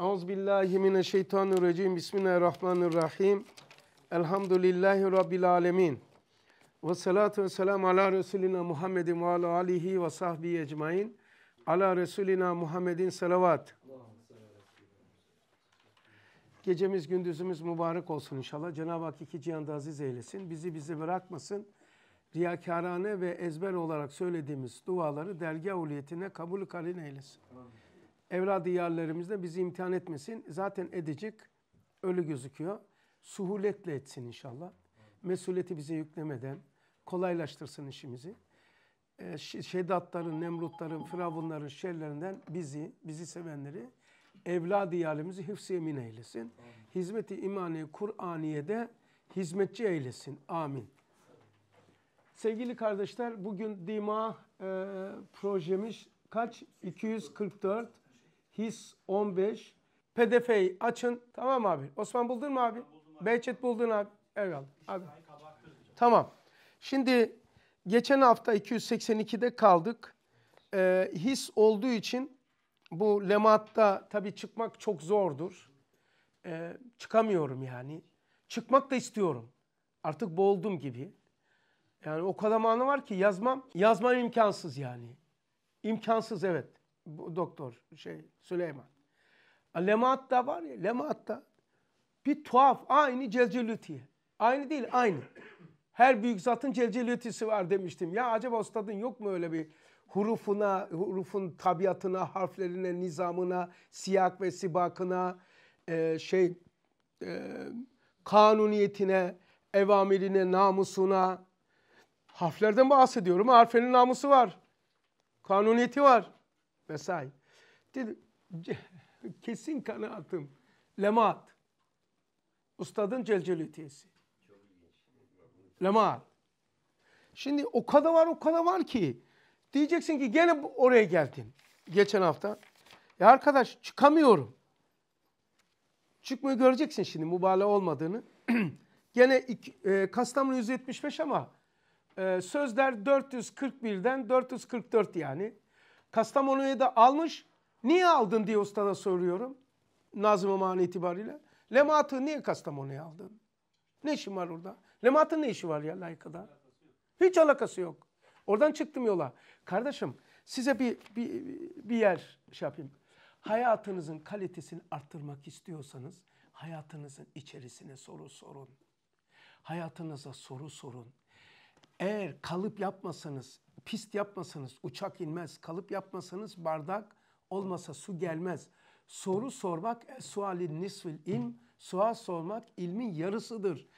Euzubillahimineşşeytanirracim. Bismillahirrahmanirrahim. Elhamdülillahi Rabbil alemin. Ve salatu ve selamu ala Resulina Muhammedin ve ala alihi ve sahbihi ecmain. Ala Resulina Muhammedin salavat. Gecemiz gündüzümüz mübarek olsun inşallah. Cenab-ı Hak iki cihanda aziz eylesin. Bizi bizi bırakmasın. Riyakarane ve ezber olarak söylediğimiz duaları dergah uliyetine kabul karin eylesin. Amin evladı yarlarımızda bizi imtihan etmesin. Zaten edecek öyle gözüküyor. Suhuletle etsin inşallah. Mesuliyeti bize yüklemeden kolaylaştırsın işimizi. Ee, şeddatların, nemrutların, firavunların şerlerinden bizi, bizi sevenleri, evlad diyarımızı hıfz-ı emin eylesin. Hizmeti imani Kur'aniye'de hizmetçi eylesin. Amin. Sevgili kardeşler bugün Dima e, projemiz kaç? 244 his 15. PDF'yi açın. Tamam abi. Osman buldun mu abi? Buldum Behçet buldun abi. Eyvallah. Abi. Tamam. Şimdi geçen hafta 282'de kaldık. Ee, his olduğu için bu lematta tabii çıkmak çok zordur. Ee, çıkamıyorum yani. Çıkmak da istiyorum. Artık boğuldum gibi. Yani o kadar anı var ki yazmam, yazmam imkansız yani. İmkansız evet bu doktor şey Süleyman. Lemaat'ta var ya Lemaat'ta bir tuhaf aynı Celcelüti'ye. Aynı değil aynı. Her büyük zatın Celcelüti'si var demiştim. Ya acaba ustadın yok mu öyle bir hurufuna, hurufun tabiatına, harflerine, nizamına, siyak ve sibakına, e, şey e, kanuniyetine, evamirine, namusuna. Harflerden bahsediyorum. Harflerin namusu var. Kanuniyeti var mesai. dedi, kesin kanaatim lemat, Ustadın celcelütiyesi. Lemaat. Şimdi o kadar var o kadar var ki diyeceksin ki gene oraya geldin Geçen hafta. Ya arkadaş çıkamıyorum. Çıkmayı göreceksin şimdi mübalağa olmadığını. gene iki, e, Kastamonu 175 ama e, sözler 441'den 444 yani. Kastamonu'ya da almış. Niye aldın diye ustada soruyorum. Nazım Aman itibariyle. Lemat'ı niye Kastamonu'ya aldın? Ne işin var orada? Lemat'ın ne işi var ya layıkada? Hiç alakası yok. Oradan çıktım yola. Kardeşim size bir, bir, bir yer şey yapayım. Hayatınızın kalitesini arttırmak istiyorsanız hayatınızın içerisine soru sorun. Hayatınıza soru sorun. Eğer kalıp yapmasanız pist yapmasanız uçak inmez, kalıp yapmasanız bardak olmasa su gelmez. Soru sormak e, suali nisfil ilm, sual sormak ilmin yarısıdır.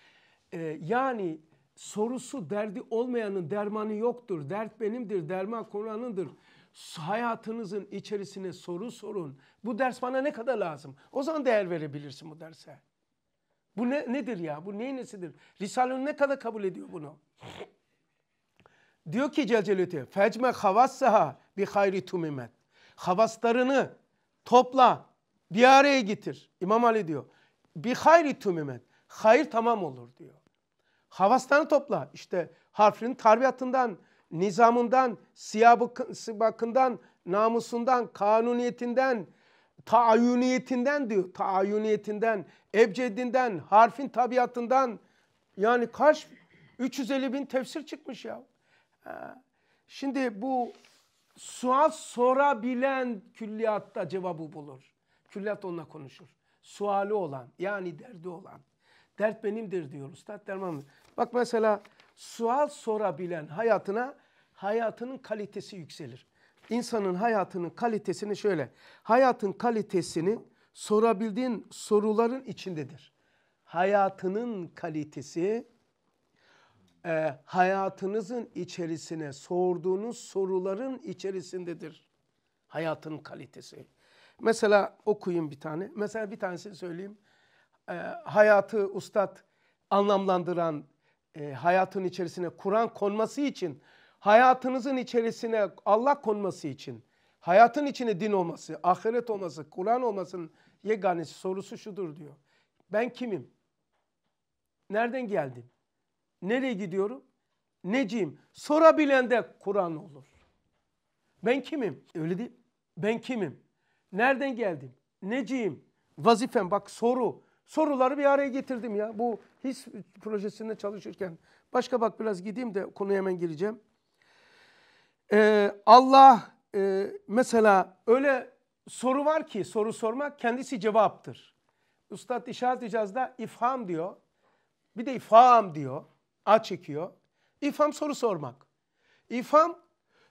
Ee, yani sorusu derdi olmayanın dermanı yoktur. Dert benimdir, derman Kur'an'ındır. Hayatınızın içerisine soru sorun. Bu ders bana ne kadar lazım? O zaman değer verebilirsin bu derse. Bu ne, nedir ya? Bu neyin nesidir? Risale'nin ne kadar kabul ediyor bunu? Diyor ki Celcelüti fecme havassaha bir hayri tumimet. Havaslarını topla bir araya getir. İmam Ali diyor. bir hayri tumimet. Hayır tamam olur diyor. Havaslarını topla. İşte harfinin tarbiyatından, nizamından, siyabakından, namusundan, kanuniyetinden, taayuniyetinden diyor. taayuniyetinden, ebcedinden, harfin tabiatından. Yani kaç 350 bin tefsir çıkmış ya. Şimdi bu sual sorabilen külliyatta cevabı bulur. Külliyat onunla konuşur. Suali olan yani derdi olan. Dert benimdir diyor usta dermanım. Bak mesela sual sorabilen hayatına hayatının kalitesi yükselir. İnsanın hayatının kalitesini şöyle. Hayatın kalitesini sorabildiğin soruların içindedir. Hayatının kalitesi e, hayatınızın içerisine sorduğunuz soruların içerisindedir hayatın kalitesi. Mesela okuyun bir tane. Mesela bir tanesini söyleyeyim. E, hayatı ustad anlamlandıran e, hayatın içerisine Kur'an konması için hayatınızın içerisine Allah konması için hayatın içine din olması, ahiret olması, Kur'an olmasının yeganesi sorusu şudur diyor. Ben kimim? Nereden geldim? Nereye gidiyorum? Neciyim? Sorabilen de Kur'an olur. Ben kimim? Öyle değil. Ben kimim? Nereden geldim? Neciyim? Vazifem bak soru. Soruları bir araya getirdim ya. Bu his projesinde çalışırken. Başka bak biraz gideyim de konuya hemen gireceğim. Ee, Allah e, mesela öyle soru var ki soru sormak kendisi cevaptır. Üstad İşaret İcaz'da ifham diyor. Bir de ifham diyor. A çekiyor. İfham soru sormak. İfham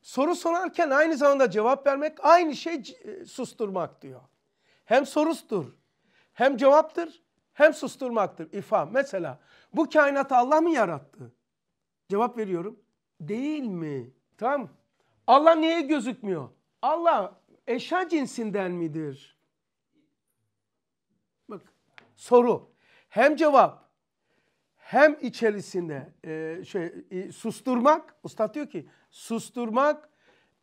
soru sorarken aynı zamanda cevap vermek aynı şey e, susturmak diyor. Hem sorustur, hem cevaptır, hem susturmaktır. İfham mesela bu kainatı Allah mı yarattı? Cevap veriyorum. Değil mi? Tamam. Allah niye gözükmüyor? Allah eşya cinsinden midir? Bak soru. Hem cevap hem içerisinde e, şey e, susturmak, usta diyor ki susturmak,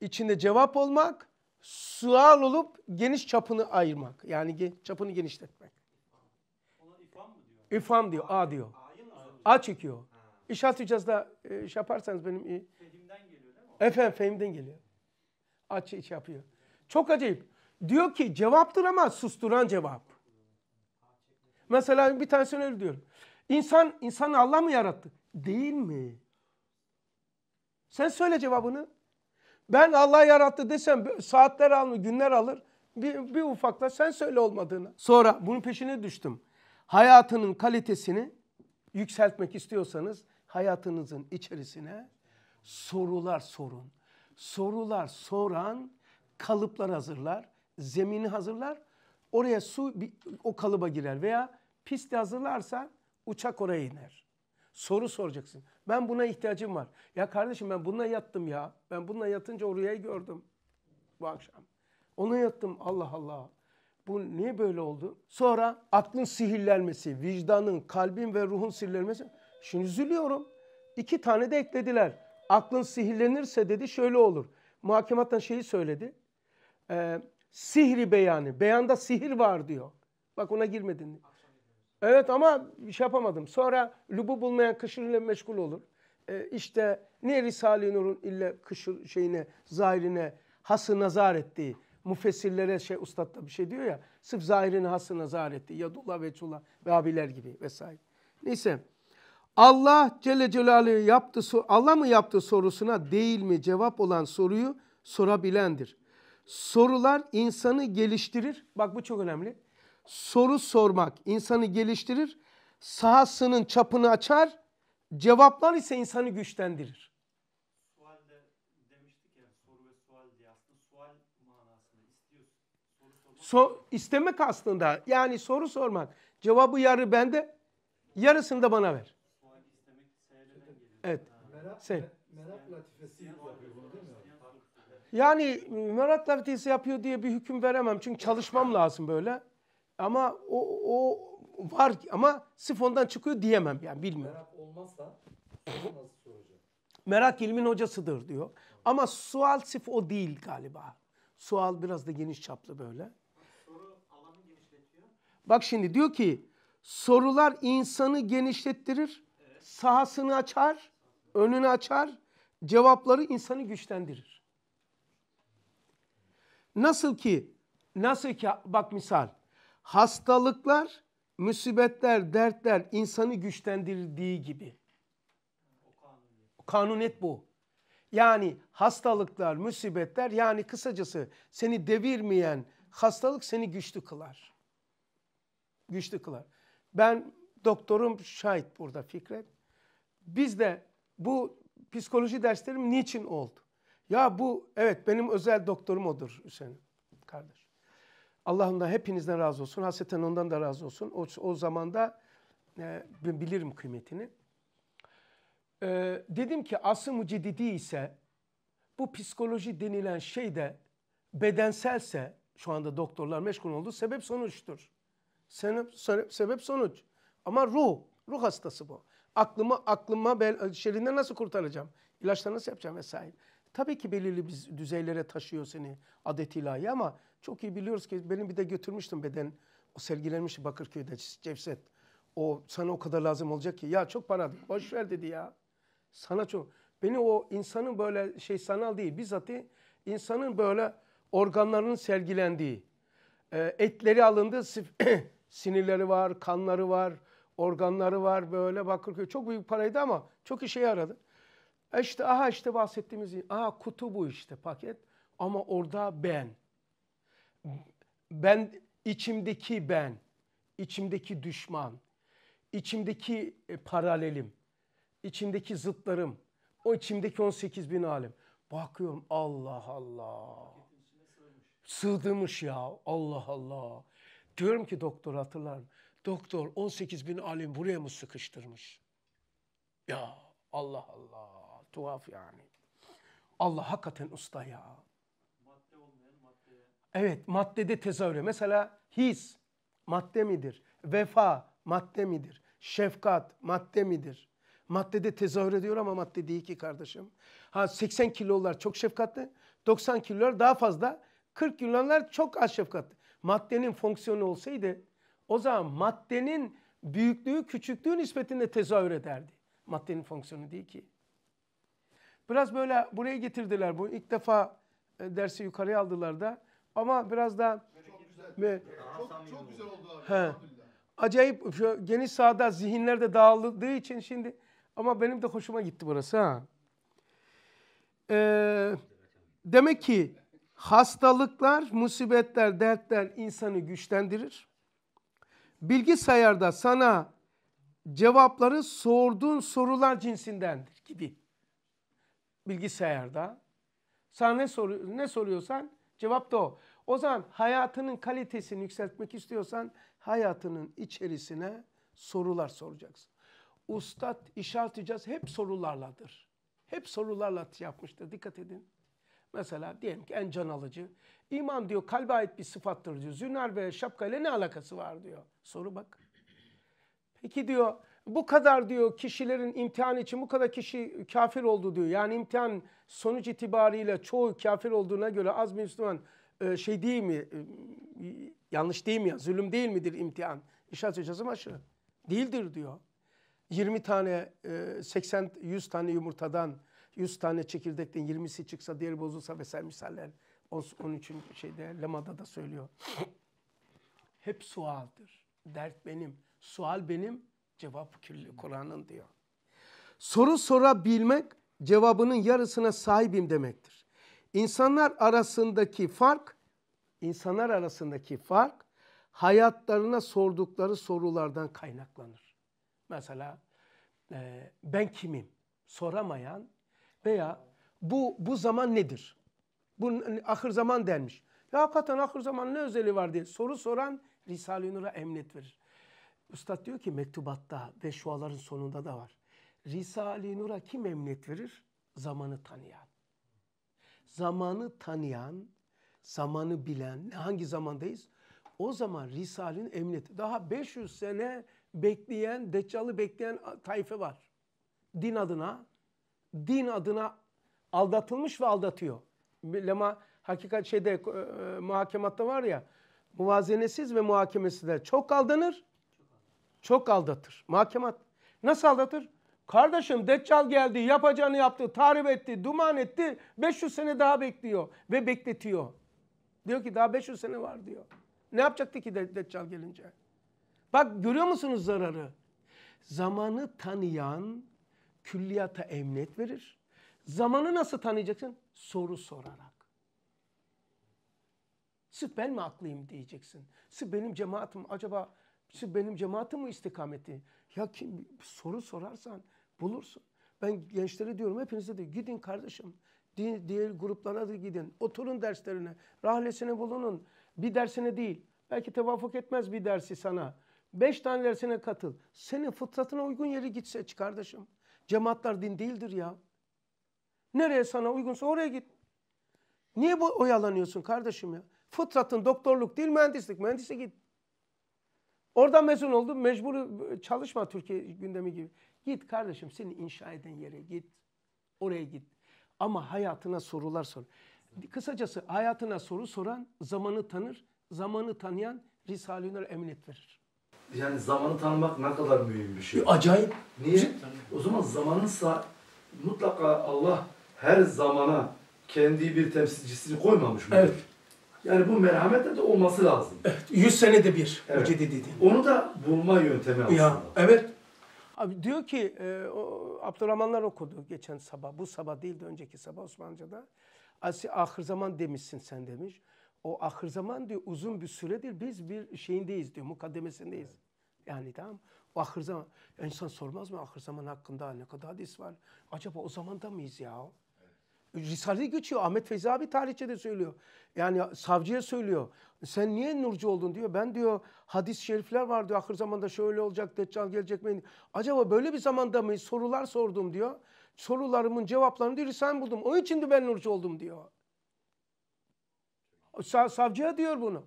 içinde cevap olmak, sual olup geniş çapını ayırmak. Yani ge, çapını genişletmek. İfam diyor? A diyor. A çekiyor. İşaret hücazda e, şey yaparsanız benim... E, fehimden geliyor değil mi? Efendim fehimden geliyor. A şey yapıyor. Çok acayip. Diyor ki cevaptır ama susturan cevap. Mesela bir tanesini öyle diyorum. İnsan, insanı Allah mı yarattı? Değil mi? Sen söyle cevabını. Ben Allah yarattı desem saatler alır, günler alır. Bir, bir ufakla sen söyle olmadığını. Sonra bunun peşine düştüm. Hayatının kalitesini yükseltmek istiyorsanız hayatınızın içerisine sorular sorun. Sorular soran kalıplar hazırlar, zemini hazırlar. Oraya su o kalıba girer veya pisti hazırlarsa Uçak oraya iner. Soru soracaksın. Ben buna ihtiyacım var. Ya kardeşim ben bununla yattım ya. Ben bununla yatınca o rüyayı gördüm bu akşam. Ona yattım Allah Allah. Bu niye böyle oldu? Sonra aklın sihirlenmesi, vicdanın, kalbin ve ruhun sihirlenmesi. Şimdi üzülüyorum. İki tane de eklediler. Aklın sihirlenirse dedi şöyle olur. Muhakemattan şeyi söyledi. Ee, sihri beyanı. Beyanda sihir var diyor. Bak ona girmedin. Evet ama şey yapamadım. Sonra lübu bulmayan kışır ile meşgul olur. E, işte niye Risale-i Nur'un ille kışır şeyine, zahirine hası nazar ettiği müfessirlere şey ustad da bir şey diyor ya sırf zahirine hası nazar ettiği Yadullah ve Çula ve abiler gibi vesaire. Neyse Allah Celle Celaluhu yaptı Allah mı yaptı sorusuna değil mi cevap olan soruyu sorabilendir. Sorular insanı geliştirir. Bak bu çok önemli soru sormak insanı geliştirir, sahasının çapını açar, cevaplar ise insanı güçlendirir. Sualde demiştik ya sual diye aslında sual manasını istiyor. Soru So, istemek aslında yani soru sormak. Cevabı yarı bende, yarısını da bana ver. Sual istemek seyreden gelir. Evet. Merak, Sen. yapıyor bunu Yani merak latifesi yapıyor diye bir hüküm veremem. Çünkü çalışmam lazım böyle. Ama o, o var ama sifondan çıkıyor diyemem yani bilmiyorum. Merak olmazsa nasıl soracak? Merak ilmin hocasıdır diyor. Ama sual sif o değil galiba. Sual biraz da geniş çaplı böyle. Soru alanı genişletiyor. Bak şimdi diyor ki sorular insanı genişlettirir, evet. sahasını açar, önünü açar, cevapları insanı güçlendirir. Nasıl ki, nasıl ki bak misal hastalıklar, musibetler, dertler insanı güçlendirdiği gibi. Kanunet bu. Yani hastalıklar, musibetler yani kısacası seni devirmeyen hastalık seni güçlü kılar. Güçlü kılar. Ben doktorum şahit burada Fikret. Biz de bu psikoloji derslerim niçin oldu? Ya bu evet benim özel doktorum odur Hüseyin kardeş. Allah'ın da hepinizden razı olsun. Hasreten ondan da razı olsun. O, o zamanda e, bilirim kıymetini. E, dedim ki ası mucedidi ise bu psikoloji denilen şey de bedenselse şu anda doktorlar meşgul oldu. Sebep sonuçtur. Sebep, sebep sonuç. Ama ruh, ruh hastası bu. Aklımı aklıma bel, şerinden nasıl kurtaracağım? İlaçla nasıl yapacağım vesaire. Tabii ki belirli biz düzeylere taşıyor seni adet ilahi ama çok iyi biliyoruz ki benim bir de götürmüştüm beden. O sergilenmiş Bakırköy'de Cevset. O sana o kadar lazım olacak ki. Ya çok para Boş ver dedi ya. Sana çok. Beni o insanın böyle şey sanal değil. Bizzati insanın böyle organlarının sergilendiği. E, etleri alındı. Sinirleri var, kanları var, organları var böyle Bakırköy. Çok büyük paraydı ama çok işe yaradı. E, işte aha işte bahsettiğimiz aha kutu bu işte paket ama orada ben ben içimdeki ben, içimdeki düşman, içimdeki e, paralelim, içimdeki zıtlarım, o içimdeki 18 bin alim. Bakıyorum Allah Allah. Sığdırmış ya Allah Allah. Diyorum ki doktor hatırlar Doktor 18 bin alim buraya mı sıkıştırmış? Ya Allah Allah. Tuhaf yani. Allah hakikaten usta ya. Evet maddede tezahürü. Mesela his madde midir? Vefa madde midir? Şefkat madde midir? Maddede tezahür ediyor ama madde değil ki kardeşim. Ha 80 kilolar çok şefkatli. 90 kilolar daha fazla. 40 kilolar çok az şefkatli. Maddenin fonksiyonu olsaydı o zaman maddenin büyüklüğü küçüklüğü nispetinde tezahür ederdi. Maddenin fonksiyonu değil ki. Biraz böyle buraya getirdiler. Bu ilk defa e, dersi yukarıya aldılar da ama biraz da ve çok, çok güzel oldu abi. Acayip şu geniş sahada zihinler de dağıldığı için şimdi ama benim de hoşuma gitti burası ha. Ee, demek ki hastalıklar, musibetler, dertler insanı güçlendirir. Bilgisayarda sana cevapları sorduğun sorular cinsindendir gibi. Bilgisayarda sana ne, soru, ne soruyorsan Cevap da o. O zaman hayatının kalitesini yükseltmek istiyorsan hayatının içerisine sorular soracaksın. Ustad işaretleyeceğiz, hep sorularladır. Hep sorularla yapmıştır. Dikkat edin. Mesela diyelim ki en can alıcı. İman diyor kalbe ait bir sıfattır diyor. Zünar ve şapka ile ne alakası var diyor. Soru bak. Peki diyor bu kadar diyor kişilerin imtihan için bu kadar kişi kafir oldu diyor. Yani imtihan sonuç itibariyle çoğu kafir olduğuna göre az Müslüman e, şey değil mi? E, e yanlış değil mi ya? Zulüm değil midir imtihan? İşaret hocası maşı. Değildir diyor. 20 tane, 80, e, 100 tane yumurtadan, 100 tane çekirdekten 20'si çıksa, diğer bozulsa vesaire misaller. 13. şeyde Lema'da da söylüyor. Hep sualdır. Dert benim. Sual benim, cevap küllü Kur'an'ın diyor. Soru sorabilmek cevabının yarısına sahibim demektir. İnsanlar arasındaki fark, insanlar arasındaki fark hayatlarına sordukları sorulardan kaynaklanır. Mesela e, ben kimim soramayan veya bu bu zaman nedir? Bu ahır zaman denmiş. Ya hakikaten ahır zaman ne özeli var diye soru soran Risale-i Nur'a emnet verir. Üstad diyor ki mektubatta ve şuaların sonunda da var. Risale-i Nur'a kim emniyet verir? Zamanı tanıyan. Zamanı tanıyan, zamanı bilen, hangi zamandayız? O zaman Risale'nin emniyeti. Daha 500 sene bekleyen, Deccal'ı bekleyen tayfe var. Din adına, din adına aldatılmış ve aldatıyor. Lema hakikat şeyde e, muhakematta var ya muvazenesiz ve muhakemesi de çok aldanır, çok aldatır. Muhakemat nasıl aldatır? Kardeşim Deccal geldi, yapacağını yaptı, tarif etti, duman etti. 500 sene daha bekliyor ve bekletiyor. Diyor ki daha 500 sene var diyor. Ne yapacaktı ki De Deccal gelince? Bak görüyor musunuz zararı? Zamanı tanıyan külliyata emniyet verir. Zamanı nasıl tanıyacaksın? Soru sorarak. Sırf ben mi aklıyım diyeceksin. Sırf benim cemaatim acaba sırf benim cemaatim mi istikameti? Ya kim soru sorarsan Bulursun. Ben gençlere diyorum hepinize de gidin kardeşim. Di diğer gruplara da gidin. Oturun derslerine. rahlesini bulunun. Bir dersine değil. Belki tevafuk etmez bir dersi sana. Beş tane dersine katıl. Senin fıtratına uygun yeri git seç kardeşim. Cemaatler din değildir ya. Nereye sana uygunsa oraya git. Niye bu oyalanıyorsun kardeşim ya? Fıtratın doktorluk değil mühendislik. Mühendise git. Oradan mezun oldum. Mecbur çalışma Türkiye gündemi gibi. Git kardeşim seni inşa eden yere git. Oraya git. Ama hayatına sorular sor. Kısacası hayatına soru soran zamanı tanır. Zamanı tanıyan Risale-i Nur emniyet verir. Yani zamanı tanımak ne kadar mühim bir şey. E, acayip. Niye? O zaman zamanınsa mutlaka Allah her zamana kendi bir temsilcisini koymamış mı? Evet. Yani bu merhamet de olması lazım. Evet. 100 senede bir. Evet. dediğin. Onu da bulma yöntemi aslında. Ya, evet. Abi diyor ki e, o, Abdurrahmanlar okudu geçen sabah. Bu sabah değil de önceki sabah Osmanlıca'da. Asi ahır zaman demişsin sen demiş. O ahır zaman diyor uzun bir süredir biz bir şeyindeyiz diyor mukaddemesindeyiz. Evet. Yani tamam o ahir zaman insan sormaz mı ahır zaman hakkında ne kadar hadis var. Acaba o zamanda mıyız ya? Risale'yi geçiyor. Ahmet Feyzi abi de söylüyor. Yani savcıya söylüyor. Sen niye nurcu oldun diyor. Ben diyor hadis-i şerifler var diyor. Ahir zamanda şöyle olacak, deccal gelecek mi? Acaba böyle bir zamanda mı? Sorular sordum diyor. Sorularımın cevaplarını diyor Risale buldum. Onun için de ben nurcu oldum diyor. savcıya diyor bunu.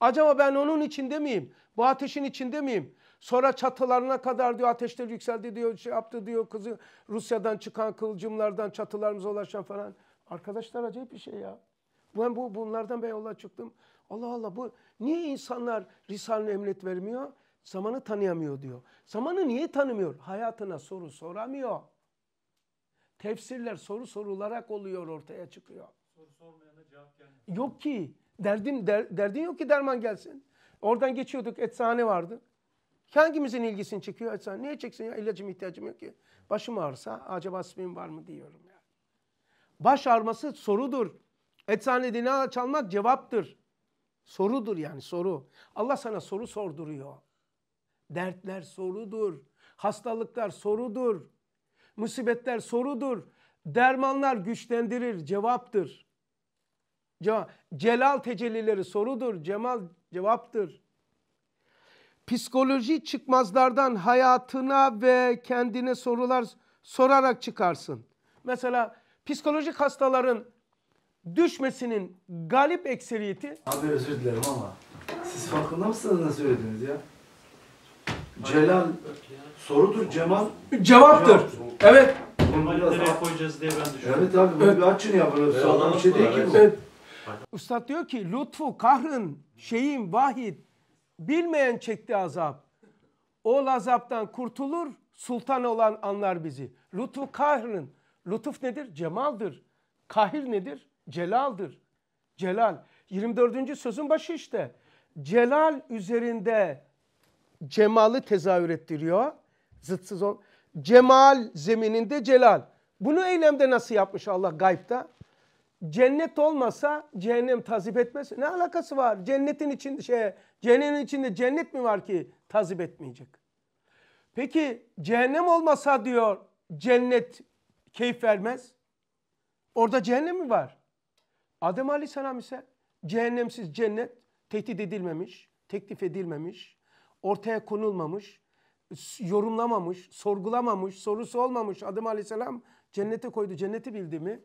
Acaba ben onun içinde miyim? Bu ateşin içinde miyim? Sonra çatılarına kadar diyor ateşler yükseldi diyor şey yaptı diyor kızı Rusya'dan çıkan kılıcımlardan çatılarımıza ulaşan falan. Arkadaşlar acayip bir şey ya. Ben bu bunlardan ben yola çıktım. Allah Allah bu niye insanlar Risale'nin emret vermiyor? Zamanı tanıyamıyor diyor. Zamanı niye tanımıyor? Hayatına soru soramıyor. Tefsirler soru sorularak oluyor ortaya çıkıyor. Soru sormayana cevap gelmiyor. Yok ki. Derdim der, derdin yok ki derman gelsin. Oradan geçiyorduk eczane vardı. Hangimizin ilgisini çekiyor eczane? Niye çeksin ya? İlacım ihtiyacım yok ki. Başım ağrısa acaba aspirin var mı diyorum ya. Yani. Baş ağrıması sorudur. Eczanede ne çalmak cevaptır. Sorudur yani soru. Allah sana soru sorduruyor. Dertler sorudur. Hastalıklar sorudur. Musibetler sorudur. Dermanlar güçlendirir, cevaptır. Celal tecellileri sorudur, cemal cevaptır psikoloji çıkmazlardan hayatına ve kendine sorular sorarak çıkarsın. Mesela psikolojik hastaların düşmesinin galip ekseriyeti... Abi özür dilerim ama siz farkında mısınız ne söylediniz ya? Celal sorudur, Cemal cevaptır. Evet. Bunu nereye koyacağız diye ben düşünüyorum. Evet abi bunu evet. bir açın ya böyle. bir şey değil ki bu. Evet. Üstad diyor ki lütfu, kahrın, Şeyim vahid, Bilmeyen çekti azap. O azaptan kurtulur, sultan olan anlar bizi. Lütfu kahrın. Lütuf nedir? Cemaldır. Kahir nedir? Celaldır. Celal. 24. sözün başı işte. Celal üzerinde cemali tezahür ettiriyor. Zıtsız ol. Cemal zemininde celal. Bunu eylemde nasıl yapmış Allah gaybda? Cennet olmasa cehennem tazip etmez. Ne alakası var? Cennetin içinde. şey Cehennemin içinde cennet mi var ki tazip etmeyecek? Peki cehennem olmasa diyor cennet keyif vermez. Orada cehennem mi var? Adem Aleyhisselam ise cehennemsiz cennet tehdit edilmemiş, teklif edilmemiş, ortaya konulmamış, yorumlamamış, sorgulamamış, sorusu olmamış Adem Aleyhisselam cennete koydu. Cenneti bildi mi?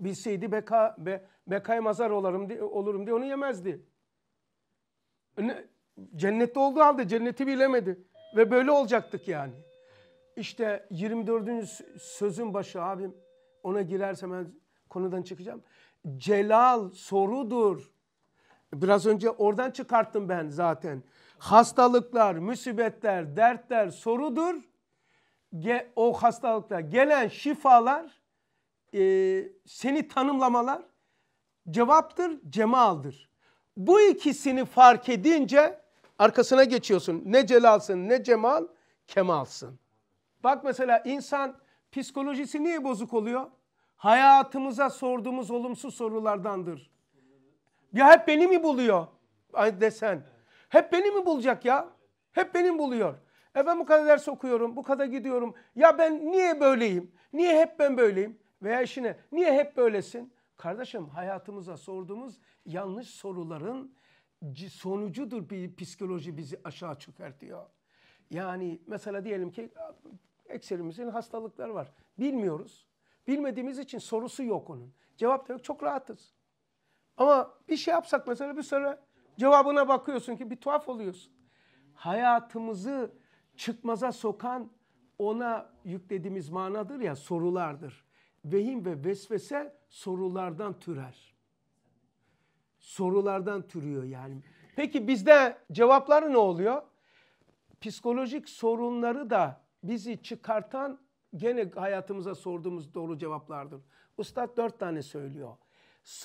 Bilseydi beka, be, bekaya mazar olurum diye, olurum diye onu yemezdi. Cennette olduğu halde cenneti bilemedi. Ve böyle olacaktık yani. İşte 24. sözün başı abim. Ona girersem ben konudan çıkacağım. Celal sorudur. Biraz önce oradan çıkarttım ben zaten. Hastalıklar, musibetler, dertler sorudur. Ge o hastalıklar, gelen şifalar, e, seni tanımlamalar cevaptır, cemaldır. Bu ikisini fark edince arkasına geçiyorsun. Ne celalsın ne cemal kemalsın. Bak mesela insan psikolojisi niye bozuk oluyor? Hayatımıza sorduğumuz olumsuz sorulardandır. Ya hep beni mi buluyor Ay desen? Hep beni mi bulacak ya? Hep benim buluyor. E ben bu kadar ders okuyorum, bu kadar gidiyorum. Ya ben niye böyleyim? Niye hep ben böyleyim? Veya işine niye hep böylesin? Kardeşim hayatımıza sorduğumuz yanlış soruların sonucudur bir psikoloji bizi aşağı çökertiyor. Yani mesela diyelim ki ekserimizin hastalıkları var. Bilmiyoruz. Bilmediğimiz için sorusu yok onun. Cevap da yok. Çok rahatız. Ama bir şey yapsak mesela bir sonra cevabına bakıyorsun ki bir tuhaf oluyorsun. Hayatımızı çıkmaza sokan ona yüklediğimiz manadır ya sorulardır vehim ve vesvese sorulardan türer. Sorulardan türüyor yani. Peki bizde cevapları ne oluyor? Psikolojik sorunları da bizi çıkartan gene hayatımıza sorduğumuz doğru cevaplardır. Ustad dört tane söylüyor.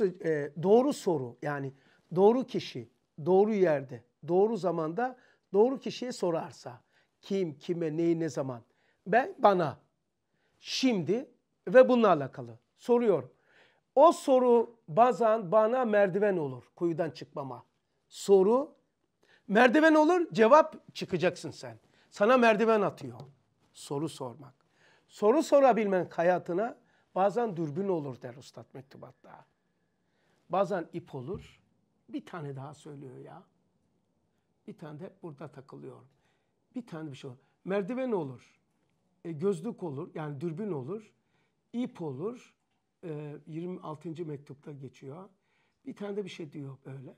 E, doğru soru yani doğru kişi, doğru yerde, doğru zamanda doğru kişiye sorarsa kim, kime, neyi, ne zaman? Ben, bana. Şimdi ve bununla alakalı soruyor. O soru bazen bana merdiven olur kuyudan çıkmama. Soru merdiven olur cevap çıkacaksın sen. Sana merdiven atıyor. Soru sormak. Soru sorabilmen hayatına bazen dürbün olur der Üstad mektubatta. Bazen ip olur. Bir tane daha söylüyor ya. Bir tane de hep burada takılıyor. Bir tane bir şey olur. Merdiven olur. E, gözlük olur. Yani dürbün olur ip olur. E, ee, 26. mektupta geçiyor. Bir tane de bir şey diyor böyle.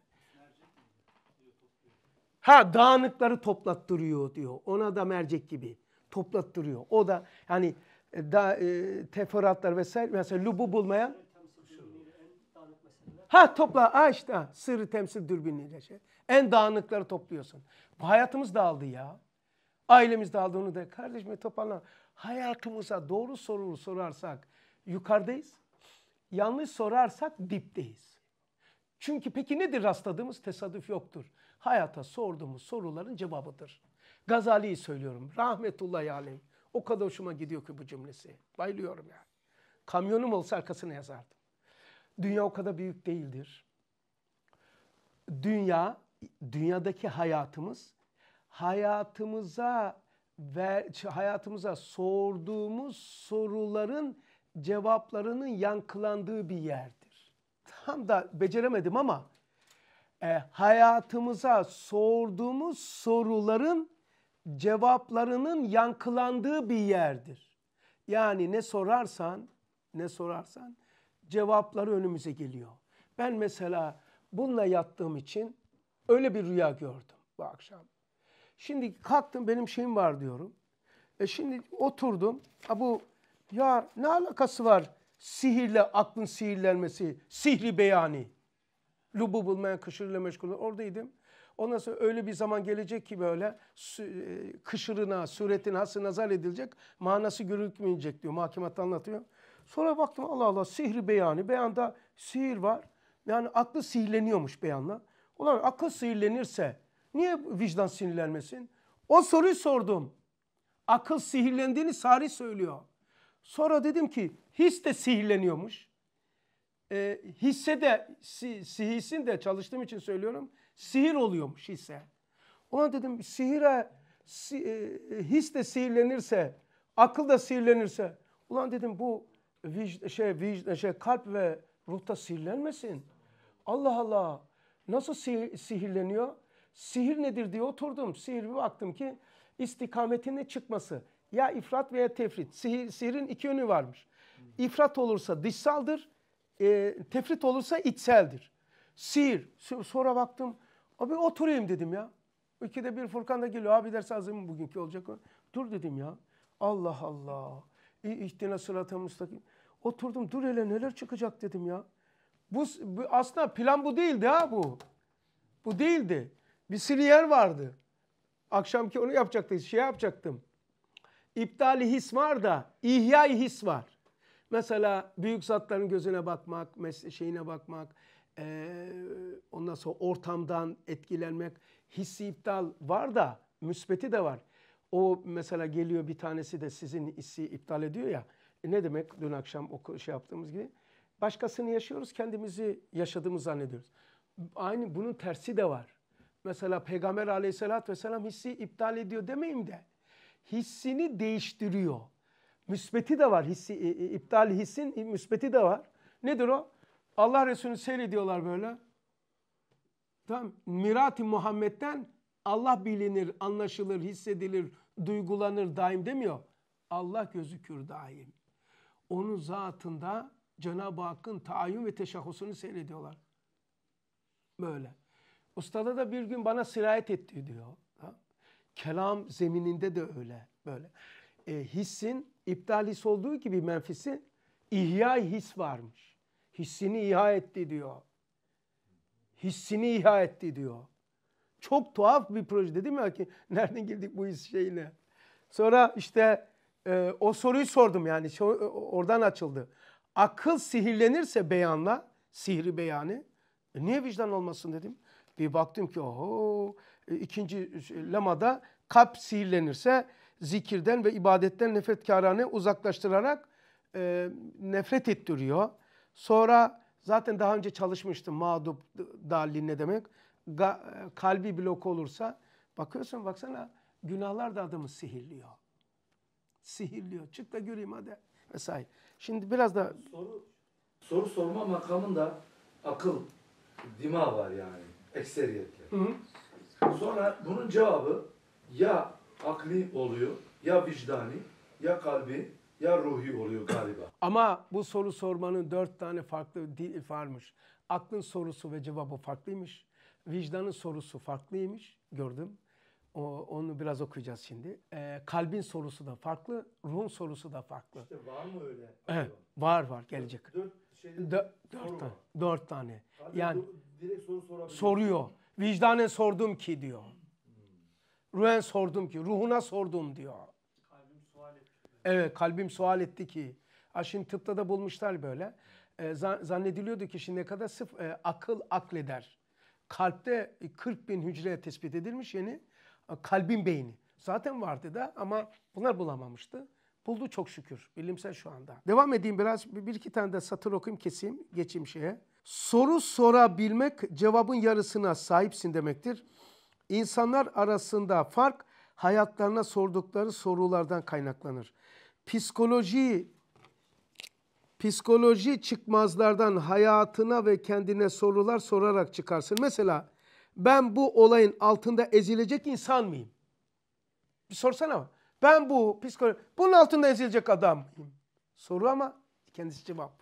Ha dağınıkları toplattırıyor diyor. Ona da mercek gibi toplattırıyor. O da yani e, da e, teferruatlar vesaire mesela lubu bulmayan Ha topla ha işte ha, sırrı temsil dürbünüyle şey. En dağınıkları topluyorsun. Bu hayatımız dağıldı ya. Ailemiz dağıldı onu da. Kardeşim toparlan hayatımıza doğru soru sorarsak yukarıdayız. Yanlış sorarsak dipteyiz. Çünkü peki nedir rastladığımız? Tesadüf yoktur. Hayata sorduğumuz soruların cevabıdır. Gazali'yi söylüyorum. Rahmetullahi aleyh. O kadar hoşuma gidiyor ki bu cümlesi. Bayılıyorum yani. Kamyonum olsa arkasına yazardım. Dünya o kadar büyük değildir. Dünya, dünyadaki hayatımız hayatımıza ve hayatımıza sorduğumuz soruların cevaplarının yankılandığı bir yerdir. Tam da beceremedim ama e, hayatımıza sorduğumuz soruların cevaplarının yankılandığı bir yerdir. Yani ne sorarsan, ne sorarsan cevapları önümüze geliyor. Ben mesela bununla yattığım için öyle bir rüya gördüm bu akşam. Şimdi kalktım benim şeyim var diyorum. E şimdi oturdum. Ha bu ya ne alakası var sihirle aklın sihirlenmesi, sihri beyani. Lubu bulmayan kışırıyla meşgul. Oradaydım. Ondan sonra öyle bir zaman gelecek ki böyle e, kışırına, suretin hası nazar edilecek. Manası görülmeyecek diyor. Mahkemat anlatıyor. Sonra baktım Allah Allah sihri beyanı. Beyanda sihir var. Yani aklı sihirleniyormuş beyanla. Ulan akıl sihirlenirse Niye vicdan sinirlenmesin? O soruyu sordum. Akıl sihirlendiğini Sari söylüyor. Sonra dedim ki his de sihirleniyormuş. E, hisse de si, sihisin de çalıştığım için söylüyorum. Sihir oluyormuş hisse. Ona dedim sihire si, e, his de sihirlenirse, akıl da sihirlenirse. Ulan dedim bu vic, şey, vic, şey kalp ve ruhta sihirlenmesin. Allah Allah nasıl sihir, sihirleniyor? Sihir nedir diye oturdum. Sihir bir baktım ki istikametinin çıkması. Ya ifrat veya tefrit. Sihir, sihirin iki yönü varmış. İfrat olursa dışsaldır. E, tefrit olursa içseldir. Sihir. Sonra baktım. Abi oturayım dedim ya. İkide bir Furkan da geliyor. Abi ders hazır mı bugünkü olacak. Dur dedim ya. Allah Allah. İhtina sırata müstakim. Oturdum dur hele neler çıkacak dedim ya. Bu, bu aslında plan bu değildi ha bu. Bu değildi. Bir siliyer vardı. Akşamki onu yapacaktım. Şey yapacaktım. İptali his var da ihya his var. Mesela büyük zatların gözüne bakmak, şeyine bakmak, ee, ondan sonra ortamdan etkilenmek. Hissi iptal var da müsbeti de var. O mesela geliyor bir tanesi de sizin hissi iptal ediyor ya. E ne demek dün akşam o şey yaptığımız gibi? Başkasını yaşıyoruz kendimizi yaşadığımız zannediyoruz. Aynı bunun tersi de var mesela Peygamber aleyhissalatü vesselam hissi iptal ediyor demeyeyim de hissini değiştiriyor. Müsbeti de var hissi, iptal hissin müsbeti de var. Nedir o? Allah Resulü'nü seyrediyorlar böyle. Tamam. Mirati Muhammed'den Allah bilinir, anlaşılır, hissedilir, duygulanır daim demiyor. Allah gözükür daim. Onun zatında Cenab-ı Hakk'ın taayyün ve teşahhusunu seyrediyorlar. Böyle. Ustada da bir gün bana sirayet etti diyor. Ha? Kelam zemininde de öyle böyle. E, hissin iptal his olduğu gibi menfisin ihya his varmış. Hissini ihya etti diyor. Hissini ihya etti diyor. Çok tuhaf bir proje değil mi ki? Nereden girdik bu his şeyine? Sonra işte e, o soruyu sordum yani e, oradan açıldı. Akıl sihirlenirse beyanla, sihri beyanı e, niye vicdan olmasın dedim. Bir baktım ki oho e, ikinci e, lemada kalp sihirlenirse zikirden ve ibadetten nefretkârane uzaklaştırarak e, nefret ettiriyor. Sonra zaten daha önce çalışmıştım mağdup dalli ne demek. Ga, e, kalbi blok olursa bakıyorsun baksana günahlar da adamı sihirliyor. Sihirliyor. Çık da göreyim hadi vesaire. Şimdi biraz da... Soru, soru sorma makamında akıl, dima var yani ekseriyetle. Hı. Sonra bunun cevabı ya akli oluyor, ya vicdani, ya kalbi, ya ruhi oluyor galiba. Ama bu soru sormanın dört tane farklı dil varmış. Aklın sorusu ve cevabı farklıymış. Vicdanın sorusu farklıymış. Gördüm. O, onu biraz okuyacağız şimdi. Ee, kalbin sorusu da farklı, ruhun sorusu da farklı. İşte var mı öyle? Evet, var var gelecek. Dört, dört şeyde dört, dört, tane, dört tane. Abi yani direkt soru sorabilir. Soruyor. Vicdanen sordum ki diyor. Ruhen sordum ki. Ruhuna sordum diyor. Kalbim sual etti. Evet kalbim sual etti ki. Ha şimdi tıpta da bulmuşlar böyle. E, zannediliyordu ki şimdi ne kadar sıf e, akıl akleder. Kalpte 40 e, bin hücre tespit edilmiş yeni. E, kalbin beyni. Zaten vardı da ama bunlar bulamamıştı. Buldu çok şükür. Bilimsel şu anda. Devam edeyim biraz. Bir iki tane de satır okuyayım keseyim. Geçeyim şeye. Soru sorabilmek cevabın yarısına sahipsin demektir. İnsanlar arasında fark hayatlarına sordukları sorulardan kaynaklanır. Psikoloji psikoloji çıkmazlardan hayatına ve kendine sorular sorarak çıkarsın. Mesela ben bu olayın altında ezilecek insan mıyım? Bir sorsana. Ben bu psikoloji bunun altında ezilecek adam mıyım? Soru ama kendisi cevap.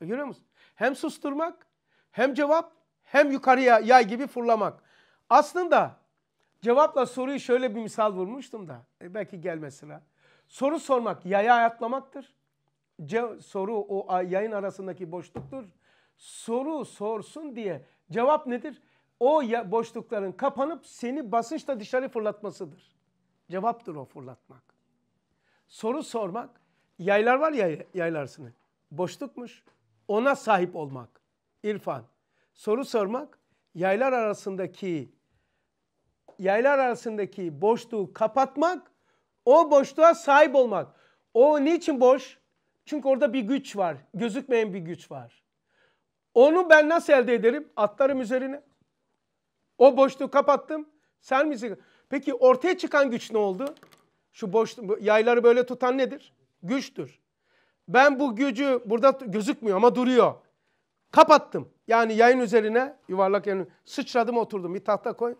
Görüyor musun? hem susturmak hem cevap hem yukarıya yay gibi fırlamak. Aslında cevapla soruyu şöyle bir misal vurmuştum da e belki gelmez sıra. Soru sormak yaya ayaklamaktır. Ce soru o yayın arasındaki boşluktur. Soru sorsun diye cevap nedir? O boşlukların kapanıp seni basınçla dışarı fırlatmasıdır. Cevaptır o fırlatmak. Soru sormak yaylar var ya yaylarsını. Boşlukmuş ona sahip olmak. İrfan. Soru sormak, yaylar arasındaki yaylar arasındaki boşluğu kapatmak, o boşluğa sahip olmak. O niçin boş? Çünkü orada bir güç var. Gözükmeyen bir güç var. Onu ben nasıl elde ederim? Atlarım üzerine. O boşluğu kapattım. Sen misin? Peki ortaya çıkan güç ne oldu? Şu boş yayları böyle tutan nedir? Güçtür. Ben bu gücü burada gözükmüyor ama duruyor. Kapattım. Yani yayın üzerine yuvarlak yayın sıçradım oturdum bir tahta koy.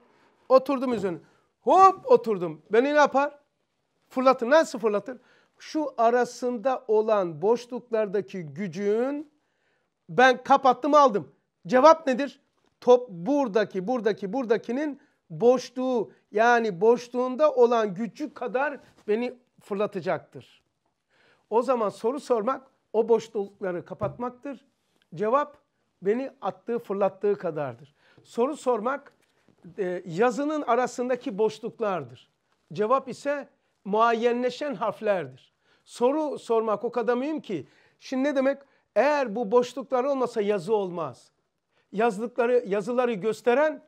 Oturdum üzerine. Hop oturdum. Beni ne yapar? Fırlatır. Nasıl fırlatır? Şu arasında olan boşluklardaki gücün ben kapattım aldım. Cevap nedir? Top buradaki buradaki buradakinin boşluğu yani boşluğunda olan gücü kadar beni fırlatacaktır. O zaman soru sormak o boşlukları kapatmaktır. Cevap beni attığı fırlattığı kadardır. Soru sormak e, yazının arasındaki boşluklardır. Cevap ise muayyenleşen harflerdir. Soru sormak o kadar mühim ki. Şimdi ne demek? Eğer bu boşluklar olmasa yazı olmaz. Yazdıkları yazıları gösteren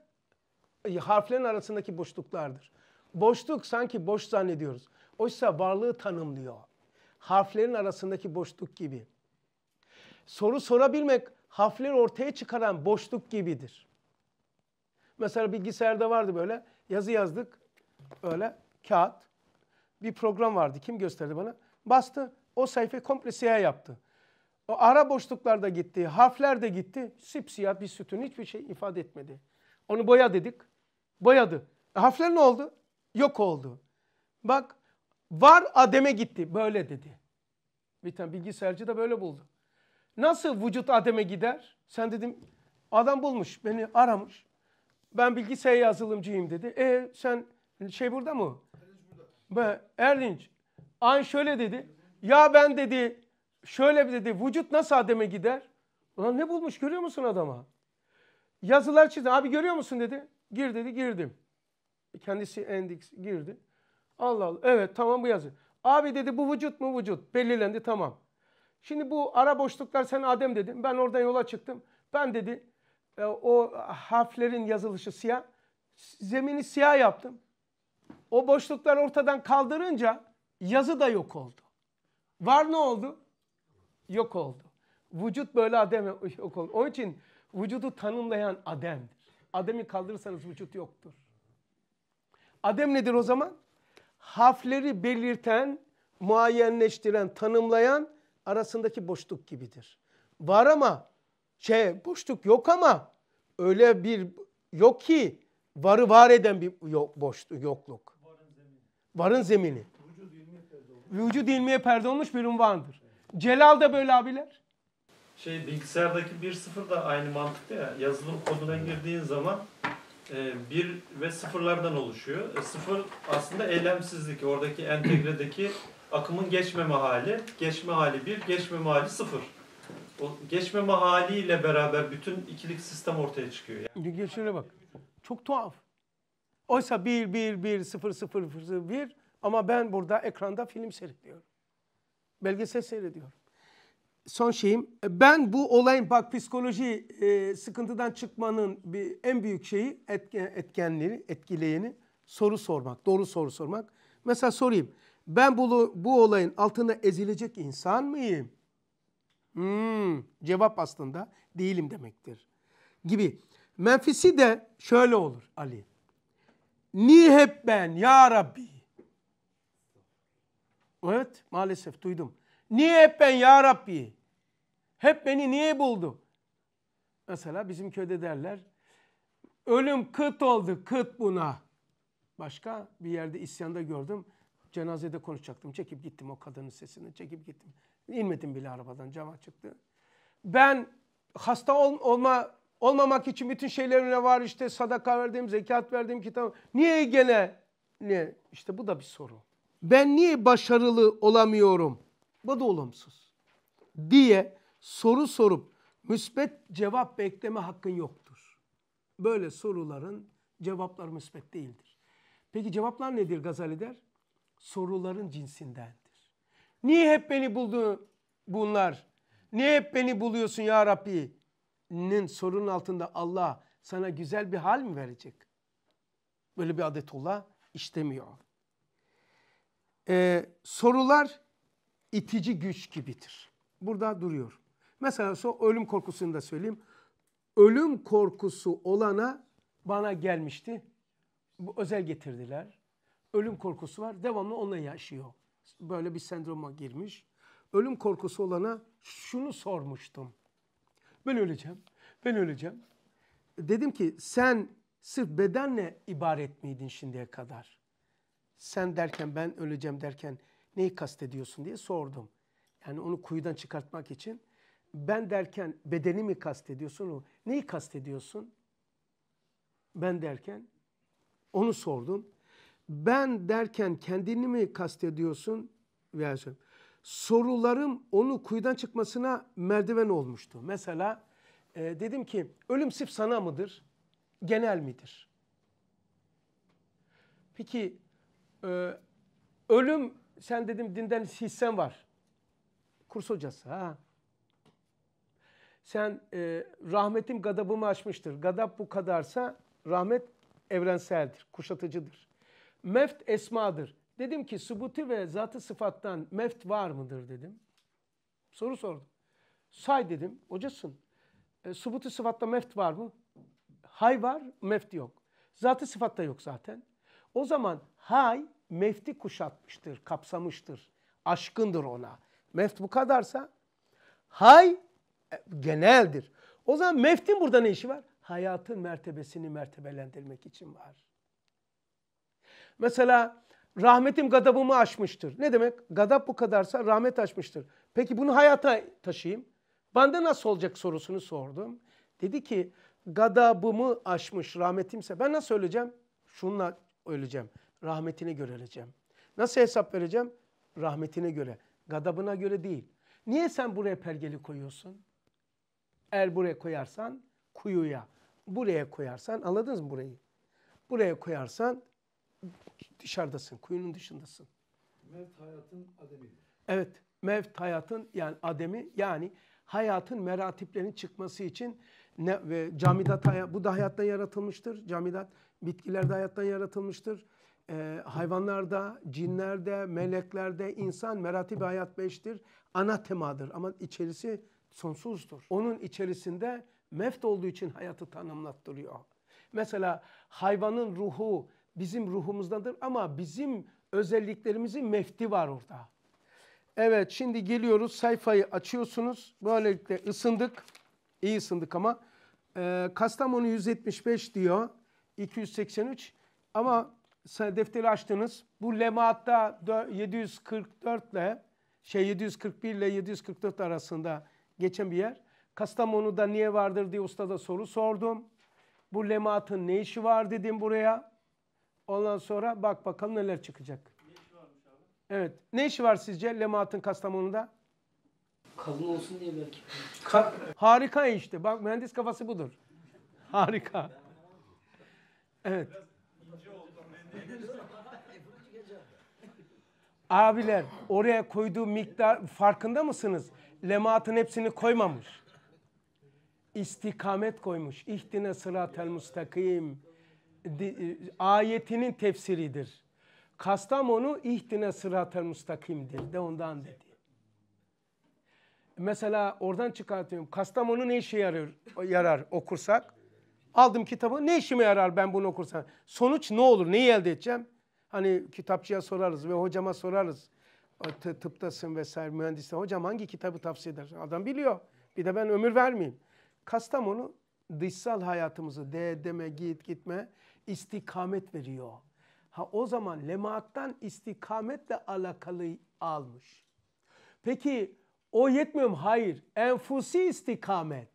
e, harflerin arasındaki boşluklardır. Boşluk sanki boş zannediyoruz. Oysa varlığı tanımlıyor harflerin arasındaki boşluk gibi. Soru sorabilmek harfleri ortaya çıkaran boşluk gibidir. Mesela bilgisayarda vardı böyle yazı yazdık öyle kağıt. Bir program vardı kim gösterdi bana? Bastı o sayfayı komple siyah yaptı. O ara boşluklarda gitti, harfler de gitti. Sipsiyah bir sütun hiçbir şey ifade etmedi. Onu boya dedik. Boyadı. E, harfler ne oldu? Yok oldu. Bak Var Adem'e gitti. Böyle dedi. Bir tane bilgisayarcı da böyle buldu. Nasıl vücut Adem'e gider? Sen dedim adam bulmuş beni aramış. Ben bilgisayar yazılımcıyım dedi. E sen şey burada mı? Be, Erdinç. An şöyle dedi. Ya ben dedi şöyle dedi vücut nasıl Adem'e gider? Ulan ne bulmuş görüyor musun adama? Yazılar çizdi. Abi görüyor musun dedi. Gir dedi girdim. Kendisi endeks girdi. Allah Allah. Evet tamam bu yazı. Abi dedi bu vücut mu vücut? Belirlendi tamam. Şimdi bu ara boşluklar sen Adem dedim. Ben oradan yola çıktım. Ben dedi e, o harflerin yazılışı siyah. Zemini siyah yaptım. O boşluklar ortadan kaldırınca yazı da yok oldu. Var ne oldu? Yok oldu. Vücut böyle Adem yok oldu. Onun için vücudu tanımlayan Adem'dir. Adem'i kaldırırsanız vücut yoktur. Adem nedir o zaman? Hafleri belirten, muayyenleştiren, tanımlayan arasındaki boşluk gibidir. Var ama şey boşluk yok ama öyle bir yok ki varı var eden bir yok, boşluk, yokluk. Varın zemini. Varın zemini. Vücud ilmiye perde olmuş, bir unvandır. Celal da böyle abiler. Şey bilgisayardaki 1.0 da aynı mantıkta ya. Yazılım koduna girdiğin zaman e, bir ve sıfırlardan oluşuyor. E, sıfır aslında eylemsizlik. Oradaki entegredeki akımın geçmeme hali. Geçme hali bir, geçmeme hali sıfır. O geçmeme haliyle beraber bütün ikilik sistem ortaya çıkıyor. Yani. Gel bak. Çok tuhaf. Oysa bir, bir, bir, sıfır, sıfır, sıfır, bir ama ben burada ekranda film seyrediyorum. Belgesel seyrediyorum son şeyim. E, ben bu olayın bak psikoloji e, sıkıntıdan çıkmanın bir, en büyük şeyi etken, etkenleri, etkileyeni soru sormak, doğru soru sormak. Mesela sorayım. Ben bu, bu olayın altında ezilecek insan mıyım? Hmm, cevap aslında değilim demektir. Gibi. Menfisi de şöyle olur Ali. niye hep ben ya Rabbi. Evet maalesef duydum. Niye hep ben ya Rabbi? Hep beni niye buldu? Mesela bizim köyde derler ölüm kıt oldu kıt buna. Başka bir yerde isyanda gördüm. Cenazede konuşacaktım. Çekip gittim o kadının sesini. Çekip gittim. İnmedim bile arabadan. Cama çıktı. Ben hasta ol, olma olmamak için bütün şeylerimle var işte sadaka verdim, zekat verdim, kitap. Niye gene? Ne İşte bu da bir soru. Ben niye başarılı olamıyorum? Bu da olumsuz. Diye soru sorup müsbet cevap bekleme hakkın yoktur. Böyle soruların cevapları müsbet değildir. Peki cevaplar nedir Gazali der? Soruların cinsindendir. Niye hep beni buldu bunlar? Niye hep beni buluyorsun ya Rabbi? Nin sorunun altında Allah sana güzel bir hal mi verecek? Böyle bir adetullah işlemiyor. Ee, sorular itici güç gibidir. Burada duruyor. Mesela son ölüm korkusunu da söyleyeyim. Ölüm korkusu olana bana gelmişti. Bu özel getirdiler. Ölüm korkusu var. Devamlı onunla yaşıyor. Böyle bir sendroma girmiş. Ölüm korkusu olana şunu sormuştum. Ben öleceğim. Ben öleceğim. Dedim ki sen sırf bedenle ibaret miydin şimdiye kadar? Sen derken ben öleceğim derken neyi kastediyorsun diye sordum. Yani onu kuyudan çıkartmak için ben derken bedeni mi kastediyorsun? O? Neyi kastediyorsun? Ben derken onu sordum. Ben derken kendini mi kastediyorsun? Veya sorularım onu kuyudan çıkmasına merdiven olmuştu. Mesela e, dedim ki ölüm sif sana mıdır? Genel midir? Peki e, ölüm sen dedim dinden hissen var. Kurs hocası ha. Sen e, rahmetim gadabımı açmıştır. Gadab bu kadarsa rahmet evrenseldir, kuşatıcıdır. Meft esmadır. Dedim ki subuti ve zatı sıfattan meft var mıdır dedim. Soru sordum. Say dedim. Hocasın. E, subuti sıfatta meft var mı? Hay var, meft yok. Zatı sıfatta yok zaten. O zaman hay mefti kuşatmıştır, kapsamıştır. Aşkındır ona. Meft bu kadarsa hay e, geneldir. O zaman meftin burada ne işi var? Hayatın mertebesini mertebelendirmek için var. Mesela rahmetim gadabımı aşmıştır. Ne demek? Gadap bu kadarsa rahmet aşmıştır. Peki bunu hayata taşıyayım. Bende nasıl olacak sorusunu sordum. Dedi ki gadabımı aşmış rahmetimse ben nasıl öleceğim? Şunla öleceğim. Rahmetine göre öleceğim. Nasıl hesap vereceğim? Rahmetine göre. Gadabına göre değil. Niye sen buraya pergeli koyuyorsun? Eğer buraya koyarsan kuyuya. Buraya koyarsan anladınız mı burayı? Buraya koyarsan dışarıdasın. Kuyunun dışındasın. Mevt hayatın ademi. Evet. Mevt hayatın yani ademi yani hayatın meratiplerinin çıkması için ne, ve camidat bu da hayattan yaratılmıştır. Camidat bitkilerde hayattan yaratılmıştır. Ee, hayvanlarda, cinlerde, meleklerde insan merati bir hayat beştir. Ana temadır ama içerisi sonsuzdur. Onun içerisinde meft olduğu için hayatı tanımlattırıyor. Mesela hayvanın ruhu bizim ruhumuzdadır ama bizim özelliklerimizin mefti var orada. Evet şimdi geliyoruz sayfayı açıyorsunuz. Böylelikle ısındık. İyi ısındık ama. Ee, Kastamonu 175 diyor. 283 ama defteri açtınız. Bu lemaatta 744 şey ile şey 741 ile 744 arasında geçen bir yer. Kastamonu'da niye vardır diye ustada soru sordum. Bu lematın ne işi var dedim buraya. Ondan sonra bak bakalım neler çıkacak. Evet. Ne işi var sizce lematın Kastamonu'da? Kazma olsun diye belki. Ka Harika işte. Bak mühendis kafası budur. Harika. Evet. Abiler oraya koyduğu miktar farkında mısınız? lematın hepsini koymamış. İstikamet koymuş. İhtine sıratel müstakim. E, ayetinin tefsiridir. Kastamonu ihtine sıratel müstakimdir de ondan dedi. Mesela oradan çıkartıyorum. Kastamonu ne işe yarar, yarar okursak? Aldım kitabı ne işime yarar ben bunu okursam? Sonuç ne olur? Neyi elde edeceğim? Hani kitapçıya sorarız ve hocama sorarız tıptasın vesaire mühendisler. Hocam hangi kitabı tavsiye edersin? Adam biliyor. Bir de ben ömür vermeyeyim. Kastamonu dışsal hayatımızı de deme git gitme istikamet veriyor. Ha o zaman lemaattan istikametle alakalı almış. Peki o yetmiyor mu? Hayır. Enfusi istikamet.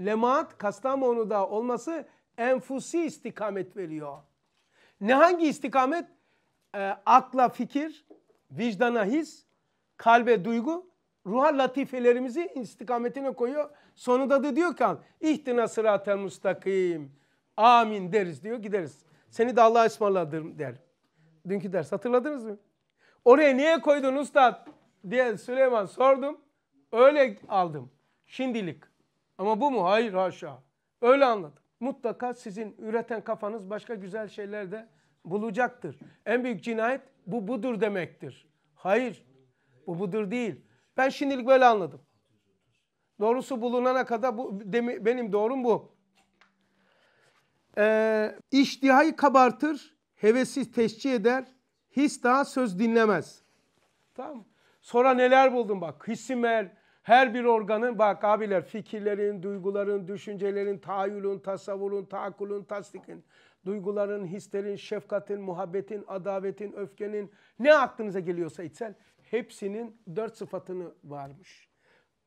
Lemaat Kastamonu'da olması enfusi istikamet veriyor. Ne hangi istikamet? E, akla fikir, vicdana his, kalbe duygu, ruha latifelerimizi istikametine koyuyor. Sonunda da diyor ki ihtina sıratel mustakim. Amin deriz diyor gideriz. Seni de Allah'a ısmarladım der. Dünkü ders hatırladınız mı? Oraya niye koydun ustad diye Süleyman sordum. Öyle aldım. Şimdilik. Ama bu mu? Hayır haşa. Öyle anladım. Mutlaka sizin üreten kafanız başka güzel şeyler de bulacaktır. En büyük cinayet bu budur demektir. Hayır. Bu budur değil. Ben şimdilik böyle anladım. Doğrusu bulunana kadar bu, demi, benim doğrum bu. Ee, iştihayı kabartır, hevesi teşcih eder, his daha söz dinlemez. Tamam Sonra neler buldum bak. Hisimel, her bir organın bak abiler fikirlerin, duyguların, düşüncelerin, tahayyülün, tasavvurun, takulun, tasdikin duyguların, hislerin, şefkatin, muhabbetin, adavetin, öfkenin ne aklınıza geliyorsa içsel hepsinin dört sıfatını varmış.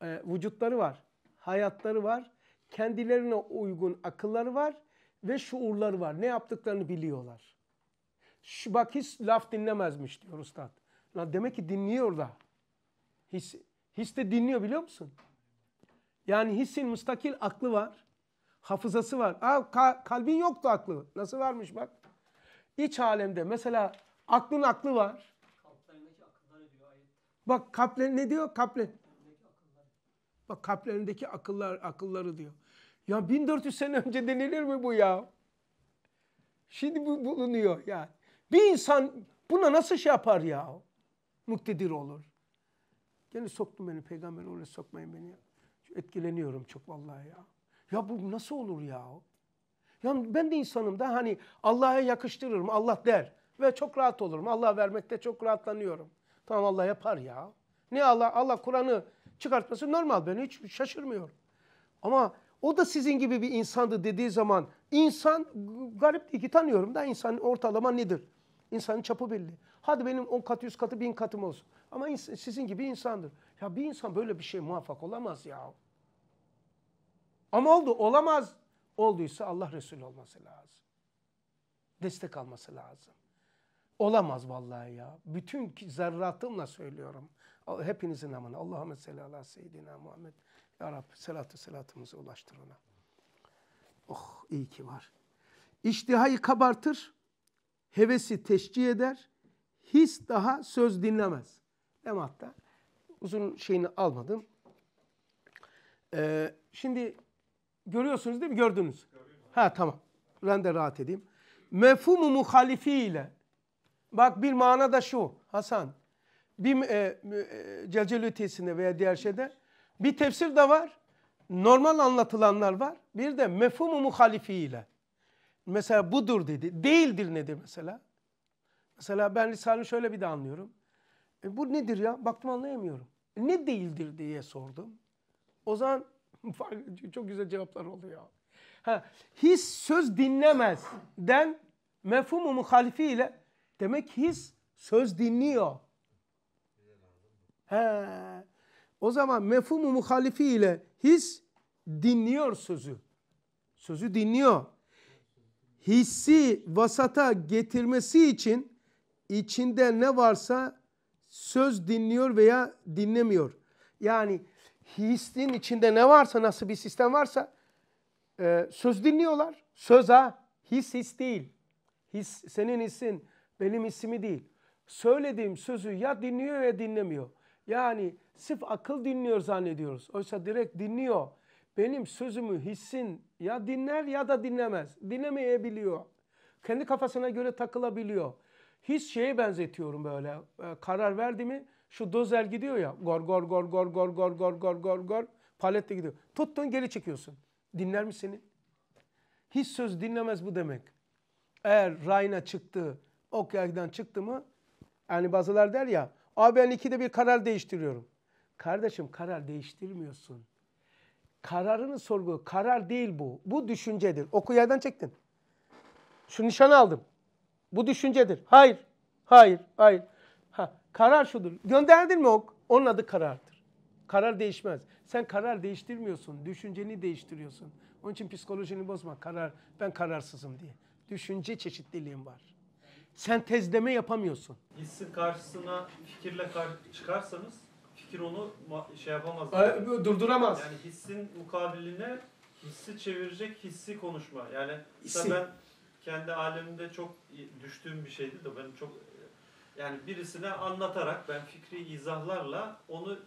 E, vücutları var, hayatları var, kendilerine uygun akılları var ve şuurları var. Ne yaptıklarını biliyorlar. Şu, bak his laf dinlemezmiş diyor ustad. demek ki dinliyor da. His, his de dinliyor biliyor musun? Yani hissin müstakil aklı var. Hafızası var. Aa, kalbin yoktu aklı. Nasıl varmış bak. İç alemde mesela aklın aklı var. Bak kaplen ne diyor? Kaplen. Bak kaplerindeki akıllar akılları diyor. Ya 1400 sene önce denilir mi bu ya? Şimdi bu bulunuyor yani. Bir insan buna nasıl şey yapar ya? Muktedir olur. Gene soktu beni peygamber oraya sokmayın beni Etkileniyorum çok vallahi ya. Ya bu nasıl olur ya? Ya ben de insanım da hani Allah'a yakıştırırım, Allah der. Ve çok rahat olurum. Allah vermekte çok rahatlanıyorum. Tamam Allah yapar ya. Ne Allah? Allah Kur'an'ı çıkartması normal. Ben hiç şaşırmıyorum. Ama o da sizin gibi bir insandı dediği zaman insan garip değil ki tanıyorum da insanın ortalama nedir? İnsanın çapı belli. Hadi benim 10 katı, 100 katı, 1000 katım olsun. Ama sizin gibi insandır. Ya bir insan böyle bir şey muvaffak olamaz ya. Ama oldu olamaz. Olduysa Allah Resulü olması lazım. Destek alması lazım. Olamaz vallahi ya. Bütün zerratımla söylüyorum. Hepinizin amına. Allahümme salli ala seyyidina Muhammed. Ya Rabbi selatı selatımızı ulaştır ona. Oh iyi ki var. İştihayı kabartır. Hevesi teşcih eder. His daha söz dinlemez. Lematta uzun şeyini almadım. Ee, şimdi Görüyorsunuz değil mi? Gördünüz. Ha tamam. Ben de rahat edeyim. Mefhumu muhalifi ile. Bak bir mana da şu Hasan. Bir e, e, Celcelütesi'nde veya diğer şeyde bir tefsir de var. Normal anlatılanlar var. Bir de mefhumu muhalifi ile. Mesela budur dedi. Değildir nedir mesela? Mesela ben Risale'yi şöyle bir de anlıyorum. E, bu nedir ya? Baktım anlayamıyorum. Ne değildir diye sordum. O zaman çok güzel cevaplar oluyor. Ha, his söz dinlemez den mefhumu muhalifi ile demek his söz dinliyor. He. O zaman mefhumu muhalifi ile his dinliyor sözü. Sözü dinliyor. Hissi vasata getirmesi için içinde ne varsa söz dinliyor veya dinlemiyor. Yani hiistin içinde ne varsa nasıl bir sistem varsa e, söz dinliyorlar. Söz ha his his değil. His senin hissin benim ismi değil. Söylediğim sözü ya dinliyor ya dinlemiyor. Yani sırf akıl dinliyor zannediyoruz. Oysa direkt dinliyor. Benim sözümü hissin ya dinler ya da dinlemez. Dinlemeyebiliyor. Kendi kafasına göre takılabiliyor. His şeye benzetiyorum böyle. E, karar verdi mi şu dozer gidiyor ya. Gor gor gor gor gor gor gor gor gor gor. Palet de gidiyor. Tuttun geri çekiyorsun. Dinler mi seni? Hiç söz dinlemez bu demek. Eğer rayına çıktı, ok çıktı mı? Yani bazılar der ya, abi ben ikide bir karar değiştiriyorum. Kardeşim karar değiştirmiyorsun. Kararını sorgu, karar değil bu. Bu düşüncedir. Oku yerden çektin. Şu nişanı aldım. Bu düşüncedir. Hayır, hayır, hayır. Karar şudur. Gönderdin mi ok? Onun adı karardır. Karar değişmez. Sen karar değiştirmiyorsun. Düşünceni değiştiriyorsun. Onun için psikolojini bozma. Karar, ben kararsızım diye. Düşünce çeşitliliğim var. Sen tezleme yapamıyorsun. Hissi karşısına fikirle karşı çıkarsanız fikir onu şey yapamaz. Yani. Durduramaz. Yani hissin mukabiline hissi çevirecek hissi konuşma. Yani hissi. ben kendi alemimde çok düştüğüm bir şeydi de ben çok yani birisine anlatarak ben fikri izahlarla onu